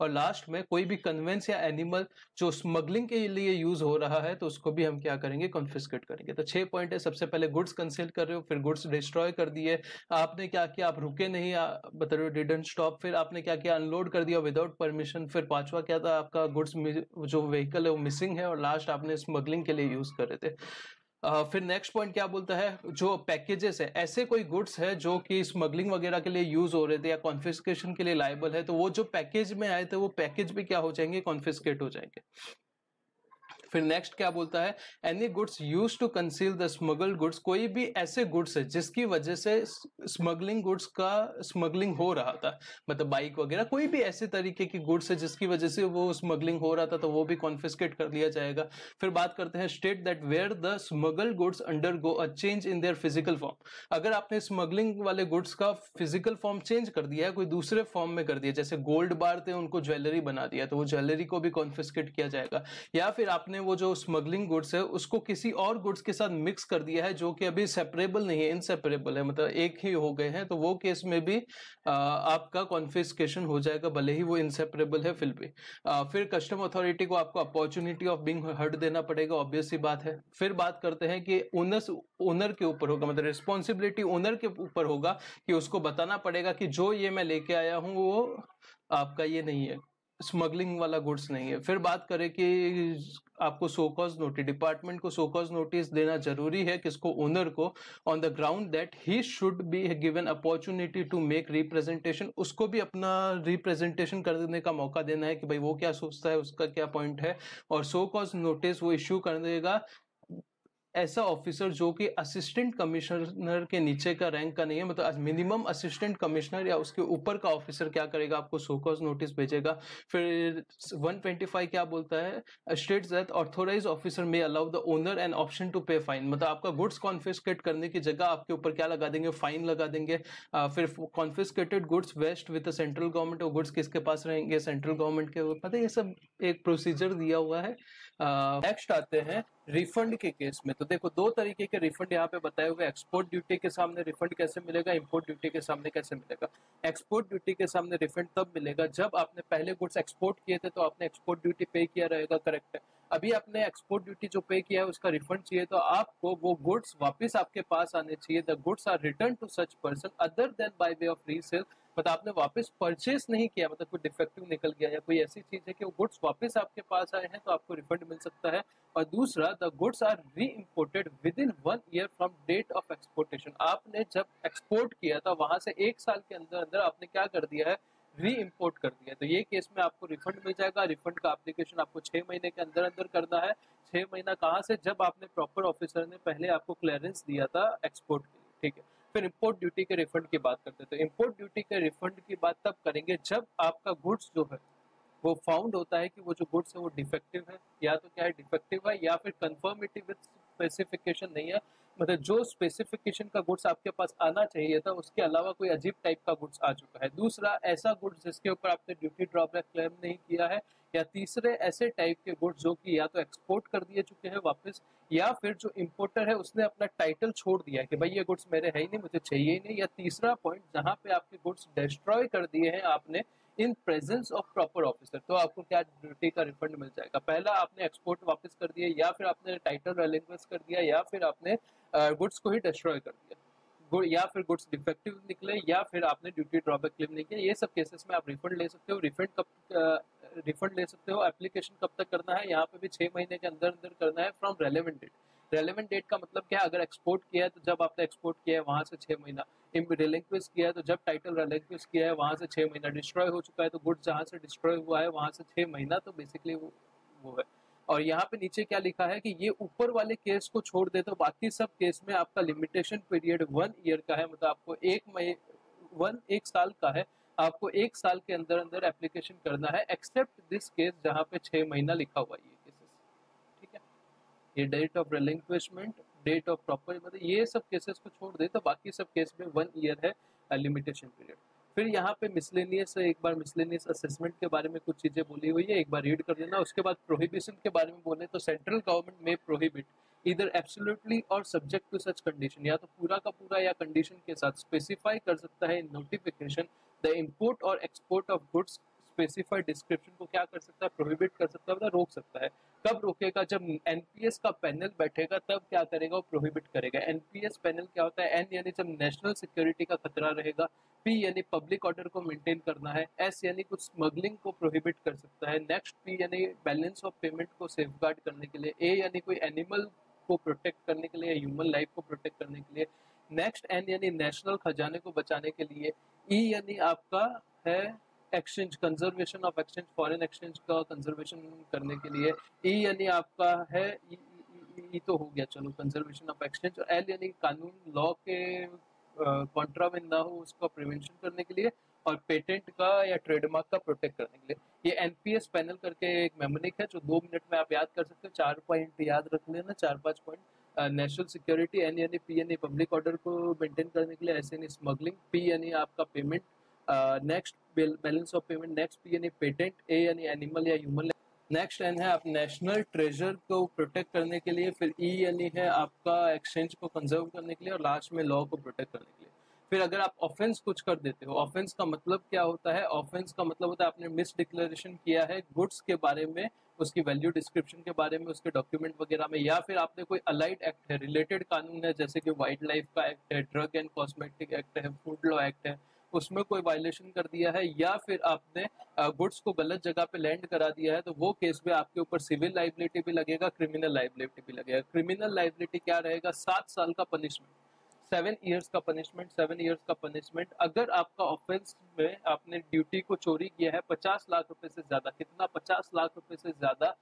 Speaker 1: और लास्ट में कोई भी कन्वेंस या एनिमल जो स्मगलिंग के लिए यूज हो रहा है तो उसको भी हम क्या करेंगे कॉन्फिस्केट करेंगे तो छह पॉइंट है सबसे पहले गुड्स कंसेल कर रहे हो फिर गुड्स डिस्ट्रॉय कर दिए आपने क्या किया आप रुके नहीं बता रहे डिडेंट स्टॉप फिर आपने क्या किया अनलोड कर दिया विदाउट परमिशन फिर पांचवा क्या था आपका गुड्स जो व्हीकल है वो मिसिंग है और लास्ट आपने स्मगलिंग के लिए यूज कर रहे थे फिर नेक्स्ट पॉइंट क्या बोलता है जो पैकेजेस है ऐसे कोई गुड्स है जो कि स्मगलिंग वगैरह के लिए यूज हो रहे थे या कॉन्फिस्केशन के लिए लाइबल है तो वो जो पैकेज में आए थे वो पैकेज भी क्या हो जाएंगे कॉन्फिस्केट हो जाएंगे फिर नेक्स्ट क्या बोलता है any goods use to conceal the smuggle goods कोई भी ऐसे गुड्स है जिसकी वजह से स्मगलिंग गुड्स का स्मगलिंग हो रहा था मतलब बाइक वगैरह कोई भी ऐसे तरीके की गुड्स है जिसकी वजह से वो स्मगलिंग हो रहा था तो वो भी कॉन्फिस्केट कर लिया जाएगा फिर बात करते हैं state that where the smuggle goods undergo a change in their physical form अगर आपने स्मगलिंग वाले गुड्स का फिजिकल फॉर्म चेंज कर दिया है कोई दूसरे फॉर्म में कर दिया जैसे गोल्ड बार थे उनको ज्वेलरी बना दिया तो वो ज्वेलरी को भी कॉन्फिस्केट किया जाएगा या फिर आपने आपने वो जो स्मगलिंग गुड्स है उसको किसी और गुड्स के साथ मिक्स कर दिया है जो कि अभी सेपरेबल नहीं है इनसेपरेबल है मतलब एक ही हो गए हैं तो वो केस में भी आ, आपका कॉन्फिस्केशन हो जाएगा भले ही वो इनसेपरेबल है फिर भी आ, फिर कस्टम अथॉरिटी को आपको अपॉर्चुनिटी ऑफ बिंग हट देना पड़ेगा ऑब्वियस ही बात है फिर बात करते हैं कि ओनर ओनर के ऊपर होगा मतलब रिस्पॉन्सिबिलिटी ओनर के ऊपर होगा कि उसको बताना पड़ेगा कि जो ये मैं लेके आया हूँ वो आपका ये नहीं है स्मगलिंग वाला गुड्स नहीं है फिर बात करें कि आपको सो कॉज नोटिस डिपार्टमेंट को सो कॉज नोटिस देना जरूरी है किसको ओनर को on the ground that he should be given opportunity to make representation उसको भी अपना रिप्रेजेंटेशन करने का मौका देना है कि भाई वो क्या सोचता है उसका क्या पॉइंट है और सो कॉज नोटिस वो इश्यू कर देगा ऐसा ऑफिसर जो कि असिस्टेंट कमिश्नर के नीचे का रैंक का नहीं है मतलब मिनिमम असिस्टेंट कमिश्नर या उसके ऊपर का ऑफिसर क्या करेगा आपको सोकॉज नोटिस भेजेगा फिर 125 क्या बोलता है state that authorise officer may allow the owner and option to pay fine मतलब आपका गुड्स कॉन्फिस्केट करने की जगह आपके ऊपर क्या लगा देंगे फाइन लगा देंगे आ, फिर confiscated goods vest with central government और गुड्स किसके पास रहेंगे सेंट्रल गवर्नमेंट के पता ये सब एक प्रोसीजर दिया हुआ है नेक्स्ट आते हैं रिफंड के केस में तो देखो दो तरीके के रिफंड यहाँ पे बताए हुए एक्सपोर्ट ड्यूटी के सामने रिफंड कैसे मिलेगा इंपोर्ट ड्यूटी के सामने कैसे मिलेगा एक्सपोर्ट ड्यूटी के सामने रिफंड तब मिलेगा जब आपने पहले गुड्स एक्सपोर्ट किए थे तो आपने एक्सपोर्ट ड्यूटी पे किया रहेगा करेक्ट है अभी आपने एक्सपोर्ट ड्यूटी जो पे किया है उसका रिफंड चाहिए तो आपको वो गुड्स वापस आपके पास आने चाहिए the goods are return to such person other than by way of resale मतलब आपने वापस परचेस नहीं किया मतलब कोई डिफेक्टिव निकल गया या कोई ऐसी चीज़ है कि वो गुड्स वापस आपके पास आए हैं तो आपको रिफंड मिल सकता है और दूसरा the goods are reimported within one year from date of exportation आपने जब एक्सपोर्ट किया था वहां से एक साल के अंदर अंदर आपने क्या कर दिया है री इम्पोर्ट कर दिया तो ये केस में आपको रिफंड मिल जाएगा रिफंड का एप्लीकेशन आपको छः महीने के अंदर अंदर करना है छः महीना कहाँ से जब आपने प्रॉपर ऑफिसर ने पहले आपको क्लियरेंस दिया था एक्सपोर्ट के लिए ठीक है फिर इम्पोर्ट ड्यूटी के रिफंड की बात करते हैं तो इम्पोर्ट ड्यूटी के रिफंड की बात तब करेंगे जब आपका गुड्स जो है वो फाउंड होता है कि वो जो गुड्स है वो डिफेक्टिव है या तो क्या है डिफेक्टिव है या फिर कन्फर्मिटी विद स्पेसिफिकेशन नहीं है मतलब जो स्पेसिफिकेशन का गुड्स आपके पास आना चाहिए था उसके अलावा कोई अजीब टाइप का गुड्स आ चुका है दूसरा ऐसा गुड्स जिसके ऊपर आपने ड्यूटी ड्रॉबैक क्लेम नहीं किया है या तीसरे ऐसे टाइप के गुड्स जो कि या तो एक्सपोर्ट कर दिए चुके हैं वापस या फिर जो इम्पोर्टर है उसने अपना टाइटल छोड़ दिया कि भाई ये गुड्स मेरे है ही नहीं मुझे चाहिए ही नहीं या तीसरा पॉइंट जहाँ पे आपके गुड्स डिस्ट्रॉय कर दिए हैं आपने in presence of proper officer तो आपको क्या ड्यूटी का रिफंड मिल जाएगा पहला आपने एक्सपोर्ट वापस कर दिया या फिर आपने टाइटल रेलिंग्वेज कर दिया या फिर आपने गुड्स को ही डिस्ट्रॉय कर दिया या फिर गुड्स डिफेक्टिव निकले या फिर आपने ड्यूटी ड्रॉबैक क्लेम नहीं किया ये सब केसेस में आप रिफंड ले सकते हो रिफंड कब रिफंड ले सकते हो एप्लीकेशन कब तक करना है यहाँ पे भी छः महीने के अंदर अंदर करना है from relevant date relevant date का मतलब क्या है अगर एक्सपोर्ट किया है तो जब आपने एक्सपोर्ट किया है वहाँ से छः महीना टीम भी रिलिक्विस किया है तो जब टाइटल रिलिक्विस किया है वहाँ से छः महीना डिस्ट्रॉय हो चुका है तो गुड जहाँ से डिस्ट्रॉय हुआ है वहाँ से छः महीना तो बेसिकली वो वो है और यहाँ पे नीचे क्या लिखा है कि ये ऊपर वाले केस को छोड़ दे तो बाकी सब केस में आपका लिमिटेशन पीरियड वन ईयर का है मतलब आपको एक मई वन एक साल का है आपको एक साल के अंदर अंदर एप्लीकेशन करना है एक्सेप्ट दिस केस जहाँ पे छः महीना लिखा हुआ है ये केसेस ठीक है ये date of relinquishment date of proper मतलब ये सब केसेस को छोड़ दे तो बाकी सब केस में वन ईयर है लिमिटेशन uh, पीरियड फिर यहाँ पे मिसलेनियस uh, एक बार मिसलेनियस असेसमेंट के बारे में कुछ चीज़ें बोली हुई है एक बार रीड कर देना उसके बाद प्रोहिबिशन के बारे में बोले तो सेंट्रल गवर्नमेंट में प्रोहिबिट इधर एब्सोल्युटली और सब्जेक्ट टू सच कंडीशन या तो पूरा का पूरा या कंडीशन के साथ स्पेसिफाई कर सकता है नोटिफिकेशन द इम्पोर्ट और export of goods specified description को क्या कर सकता है प्रोहिबिट कर सकता है मतलब रोक सकता है कब रोकेगा जब एनपीएस का पैनल बैठेगा तब क्या करेगा वो प्रोहिबिट करेगा एनपीएस पैनल क्या होता है एन यानी जब नेशनल सिक्योरिटी का खतरा रहेगा पी यानी पब्लिक ऑर्डर को मेंटेन करना है एस यानी कुछ स्मगलिंग को प्रोहिबिट कर सकता है नेक्स्ट पी यानी बैलेंस ऑफ पेमेंट को सेफ करने के लिए ए यानी कोई एनिमल को प्रोटेक्ट करने के लिए ह्यूमन लाइफ को प्रोटेक्ट करने के लिए नेक्स्ट एन यानी नेशनल खजाने को बचाने के लिए ई e यानी आपका है exchange conservation of exchange foreign exchange का कंजर्वेशन करने के लिए ई e यानी आपका है ई e, e, तो हो गया चलो कंजर्वेशन ऑफ एक्सचेंज और एल यानी कानून लॉ के कॉन्ट्रा में ना हो उसका प्रिवेंशन करने के लिए और पेटेंट का या ट्रेडमार्क का प्रोटेक्ट करने के लिए ये एनपीएस पैनल करके एक मेमोनिक है जो दो मिनट में आप याद कर सकते हो चार पॉइंट याद रख लेना चार पाँच पॉइंट नेशनल सिक्योरिटी एन यानी पी यानी पब्लिक ऑर्डर को मेंटेन करने के लिए ऐसे यानी स्मगलिंग पी यानी आपका payment next balance of payment next P यानी पेटेंट ए यानी एनिमल या ह्यूमन नेक्स्ट एन है आप नेशनल ट्रेजर को प्रोटेक्ट करने के लिए फिर ई e यानी है आपका एक्सचेंज को कंजर्व करने के लिए और लास्ट में लॉ को प्रोटेक्ट करने के लिए फिर अगर आप ऑफेंस कुछ कर देते हो ऑफेंस का मतलब क्या होता है ऑफेंस का मतलब होता है आपने मिस डिक्लेरेशन किया है गुड्स के बारे में उसकी वैल्यू डिस्क्रिप्शन के बारे में उसके डॉक्यूमेंट वगैरह में या फिर आपने कोई अलाइड एक्ट है रिलेटेड कानून है जैसे कि वाइल्ड लाइफ का एक्ट है ड्रग एंड कॉस्मेटिक एक्ट है फूड लॉ एक्ट है उसमें कोई वायलेशन कर दिया है या फिर आपने गुड्स को गलत जगह पे लैंड करा दिया है तो वो केस में आपके ऊपर सिविल लाइबिलिटी भी लगेगा क्रिमिनल लाइबिलिटी भी लगेगा क्रिमिनल लाइबिलिटी क्या रहेगा सात साल का पनिशमेंट सेवन ईयर्स का पनिशमेंट सेवन ईयर्स का पनिशमेंट अगर आपका ऑफेंस में आपने ड्यूटी को चोरी किया है पचास लाख रुपए से ज्यादा कितना पचास लाख रुपए से ज्यादा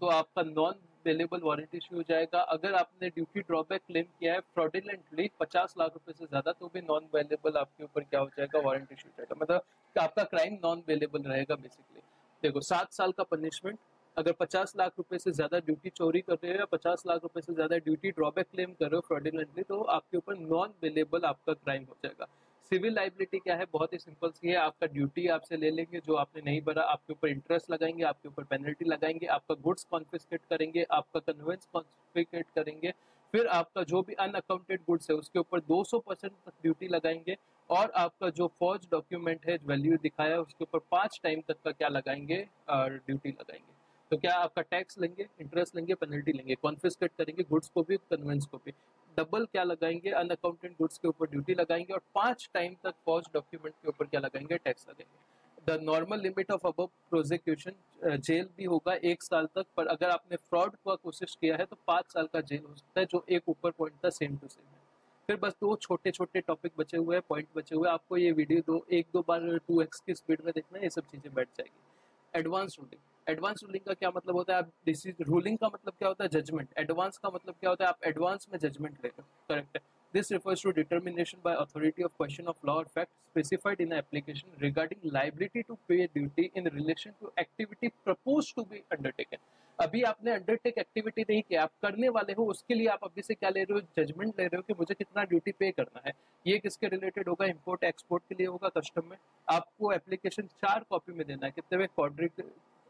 Speaker 1: तो आपका नॉन अवेलेबल वारंट इश्यू हो जाएगा अगर आपने ड्यूटी ड्रॉबैक क्लेम किया है फ्रॉडिलेंटली पचास लाख रुपए से ज्यादा तो भी नॉन अवेलेबल आपके ऊपर क्या हो जाएगा वारंट इश्यू हो जाएगा मतलब आपका क्राइम नॉन अवेलेबल रहेगा बेसिकली देखो सात साल का पनिशमेंट अगर पचास लाख रुपए से ज्यादा ड्यूटी चोरी कर रहे हो या पचास लाख रुपए से ज्यादा ड्यूटी ड्रॉबैक क्लेम कर रहे हो फ्रॉडिलेंटली तो आपके ऊपर नॉन अवेलेबल आपका क्राइम हो जाएगा सिविल लाइबिलिटी क्या है बहुत ही सिंपल सी है आपका ड्यूटी आपसे ले लेंगे जो आपने नहीं भरा आपके ऊपर इंटरेस्ट लगाएंगे आपके ऊपर पेनल्टी लगाएंगे आपका गुड्स कॉन्फिस्केट करेंगे आपका कन्वेंस कॉन्फिस्केट करेंगे फिर आपका जो भी अनअकाउंटेड गुड्स है उसके ऊपर 200 परसेंट तक ड्यूटी लगाएंगे और आपका जो फौज डॉक्यूमेंट है वैल्यू दिखाया है उसके ऊपर पाँच टाइम तक का क्या लगाएंगे ड्यूटी लगाएंगे तो क्या आपका टैक्स लेंगे इंटरेस्ट लेंगे पेनल्टी लेंगे कॉन्फिस्केट करेंगे गुड्स को भी कन्वेंस को भी डबल क्या लगाएंगे अनअकाउंटेड गुड्स के ऊपर ड्यूटी लगाएंगे और पांच टाइम तक पॉज डॉक्यूमेंट के ऊपर क्या लगाएंगे टैक्स लगाएंगे द नॉर्मल लिमिट ऑफ अब प्रोजिक्यूशन जेल भी होगा एक साल तक पर अगर आपने फ्रॉड का कोशिश किया है तो पाँच साल का जेल हो सकता है जो एक ऊपर पॉइंट था सेम टू सेम है फिर बस दो छोटे छोटे टॉपिक बचे हुए हैं पॉइंट बचे हुए आपको ये वीडियो दो एक दो बार टू एक्स की स्पीड में देखना है ये सब चीज़ें बैठ जाएगी एडवांस रूटिंग एडवांस रूलिंग का क्या मतलब होता है आप डिसीज रूलिंग का मतलब क्या होता है जजमेंट एडवांस का मतलब क्या होता है आप एडवांस में जजमेंट लेते हो करेक्ट है this refers to determination by authority of question of law और fact specified in application regarding liability to pay duty in relation to activity propose to be undertaken अभी आपने अंडरटेक एक्टिविटी नहीं किया आप करने वाले हो उसके लिए आप अभी से क्या ले रहे हो जजमेंट ले रहे हो कि मुझे कितना ड्यूटी पे करना है ये किसके रिलेटेड होगा इम्पोर्ट एक्सपोर्ट के लिए होगा कस्टम में आपको एप्लीकेशन चार कॉपी में देना है कितने में क्वाड्रिक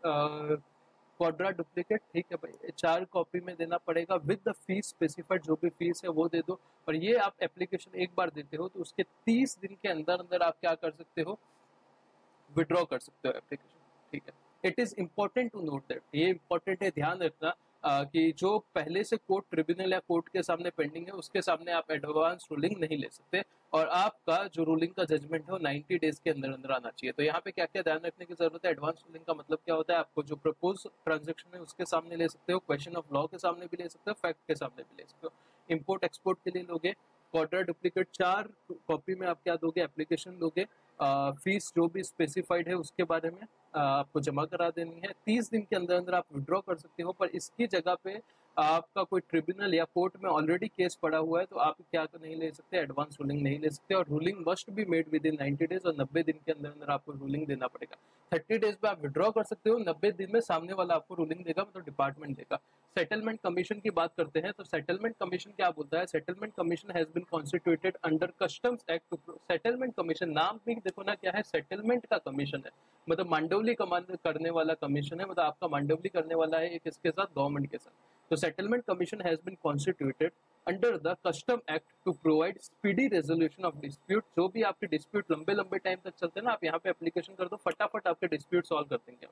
Speaker 1: क्वाड्रा डुप्लीकेट ठीक है भाई चार कॉपी में देना पड़ेगा विद द फीस स्पेसिफाइड जो भी फीस है वो दे दो और ये आप एप्लीकेशन एक बार देते हो तो उसके तीस दिन के अंदर अंदर आप क्या कर सकते हो विड्रॉ कर सकते हो एप्लीकेशन ठीक है it is important to note that ये इम्पोर्टेंट है ध्यान रखना कि जो पहले से कोर्ट ट्रिब्यूनल या कोर्ट के सामने पेंडिंग है उसके सामने आप एडवांस रूलिंग नहीं ले सकते और आपका जो रूलिंग का जजमेंट है वो नाइन्टी डेज के अंदर अंदर आना चाहिए तो यहाँ पे क्या क्या ध्यान रखने की जरूरत है एडवांस रूलिंग का मतलब क्या होता है आपको जो प्रपोज ट्रांजेक्शन है उसके सामने ले सकते हो क्वेश्चन ऑफ लॉ के सामने भी ले सकते हो फैक्ट के सामने भी ले सकते हो इम्पोर्ट एक्सपोर्ट के लिए लोगे क्वार्टर डुप्लीकेट चार कॉपी में आप क्या दोगे एप्लीकेशन दोगे फीस जो भी स्पेसिफाइड है उसके बारे में आपको जमा करा देनी है तीस दिन के अंदर अंदर आप विड्रॉ कर सकते हो पर इसकी जगह पे आपका कोई ट्रिब्यूनल या कोर्ट में ऑलरेडी केस पड़ा हुआ है तो आप क्या तो नहीं ले सकते एडवांस रूलिंग नहीं ले सकते और ruling must be made within ninety days और नब्बे दिन के अंदर अंदर आपको रूलिंग देना पड़ेगा थर्टी डेज में आप विड्रॉ कर सकते हो नब्बे दिन में सामने वाला आपको रूलिंग देगा मतलब डिपार्टमेंट देगा सेटलमेंट कमीशन की बात करते हैं तो सेटलमेंट कमीशन क्या बोलता है settlement commission has been constituted under customs act settlement commission नाम भी देखो ना क्या है सेटलमेंट का कमीशन है मतलब मांडवली करने वाला कमीशन है मतलब आपका मांडवली करने वाला है एक इसके साथ गवर्नमेंट के साथ The Settlement Commission has been constituted under the custom act to provide speedy resolution of dispute जो भी आपके डिस्प्यूट लंबे लंबे टाइम तक चलते हैं ना आप यहाँ पे एप्लीकेशन कर दो फटाफट आपके डिस्प्यूट सॉल्व कर देंगे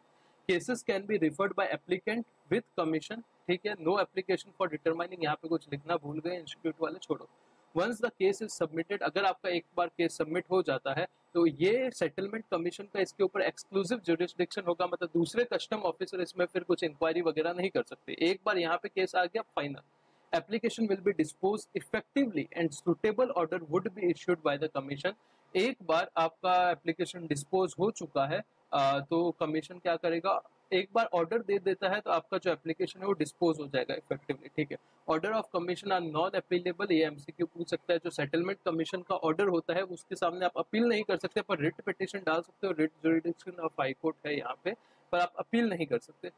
Speaker 1: cases can be referred by applicant with commission ठीक है नो एप्लीकेशन फॉर डिटरमाइनिंग यहाँ पे कुछ लिखना भूल गए इंस्टीट्यूट वाले छोड़ो once the case is submitted अगर आपका एक बार केस सबमिट हो जाता है तो ये सेटलमेंट कमीशन का इसके ऊपर एक्सक्लूसिव जुडिस्डिक्शन होगा मतलब दूसरे कस्टम ऑफिसर इसमें फिर कुछ इंक्वायरी वगैरह नहीं कर सकते एक बार यहाँ पे केस आ गया final application will be dispose effectively and suitable order would be issued by the commission एक बार आपका एप्लीकेशन डिस्पोज हो चुका है आ, तो कमीशन क्या करेगा एक बार ऑर्डर दे देता है तो आपका जो एप्लीकेशन है वो डिस्पोज हो जाएगा इफेक्टिवली ठीक है order of commission are non appealable ये एमसीक्यू पूछ सकता है जो सेटलमेंट कमीशन का ऑर्डर होता है उसके सामने आप अपील नहीं कर सकते पर रिट पिटिशन डाल सकते हो writ jurisdiction of high court है यहाँ पे पर आप अपील नहीं कर सकते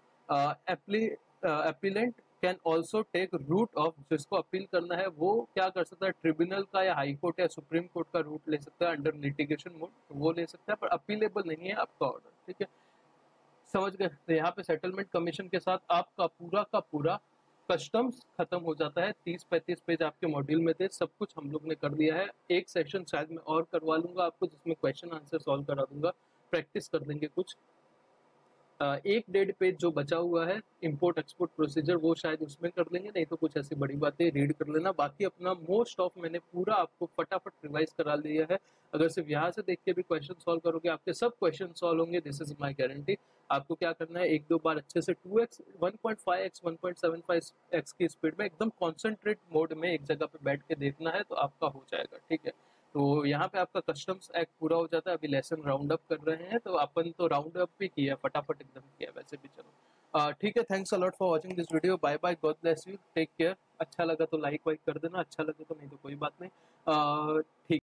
Speaker 1: appellant can also take route of जिसको अपील करना है वो क्या कर सकता है ट्रिब्यूनल का या हाई कोर्ट या सुप्रीम कोर्ट का रूट ले सकता है अंडर लिटिगेशन मोड वो ले सकता है पर अपीलेबल नहीं है आपका ऑर्डर ठीक है समझ गए तो यहाँ पे सेटलमेंट कमीशन के साथ आपका पूरा का पूरा कस्टम्स खत्म हो जाता है तीस पैंतीस पेज आपके मॉड्यूल में थे सब कुछ हम लोग ने कर दिया है एक सेशन शायद मैं और करवा लूंगा आपको जिसमें क्वेश्चन आंसर सॉल्व करा दूंगा प्रैक्टिस कर देंगे कुछ एक डेढ़ पेज जो बचा हुआ है इम्पोर्ट एक्सपोर्ट प्रोसीजर वो शायद उसमें कर लेंगे नहीं तो कुछ ऐसी बड़ी बातें रीड कर लेना बाकी अपना मोस्ट ऑफ मैंने पूरा आपको फटाफट रिवाइज करा लिया है अगर सिर्फ यहाँ से देख के भी क्वेश्चन सॉल्व करोगे आपके सब क्वेश्चन सॉल्व होंगे दिस इज माई गारंटी आपको क्या करना है एक दो बार अच्छे से two X one point five X one point seven five X की स्पीड में एकदम कॉन्सेंट्रेट मोड में एक जगह पे बैठ के देखना है तो आपका हो जाएगा ठीक है तो यहाँ पे आपका कस्टम्स एक्ट पूरा हो जाता है अभी लेसन राउंड अप कर रहे हैं तो अपन तो राउंड अप भी किया फटाफट एकदम किया वैसे भी चलो ठीक है thanks a lot for watching this video bye bye God bless you take care अच्छा लगा तो लाइक वाइक कर देना अच्छा लगा तो नहीं तो कोई बात नहीं ठीक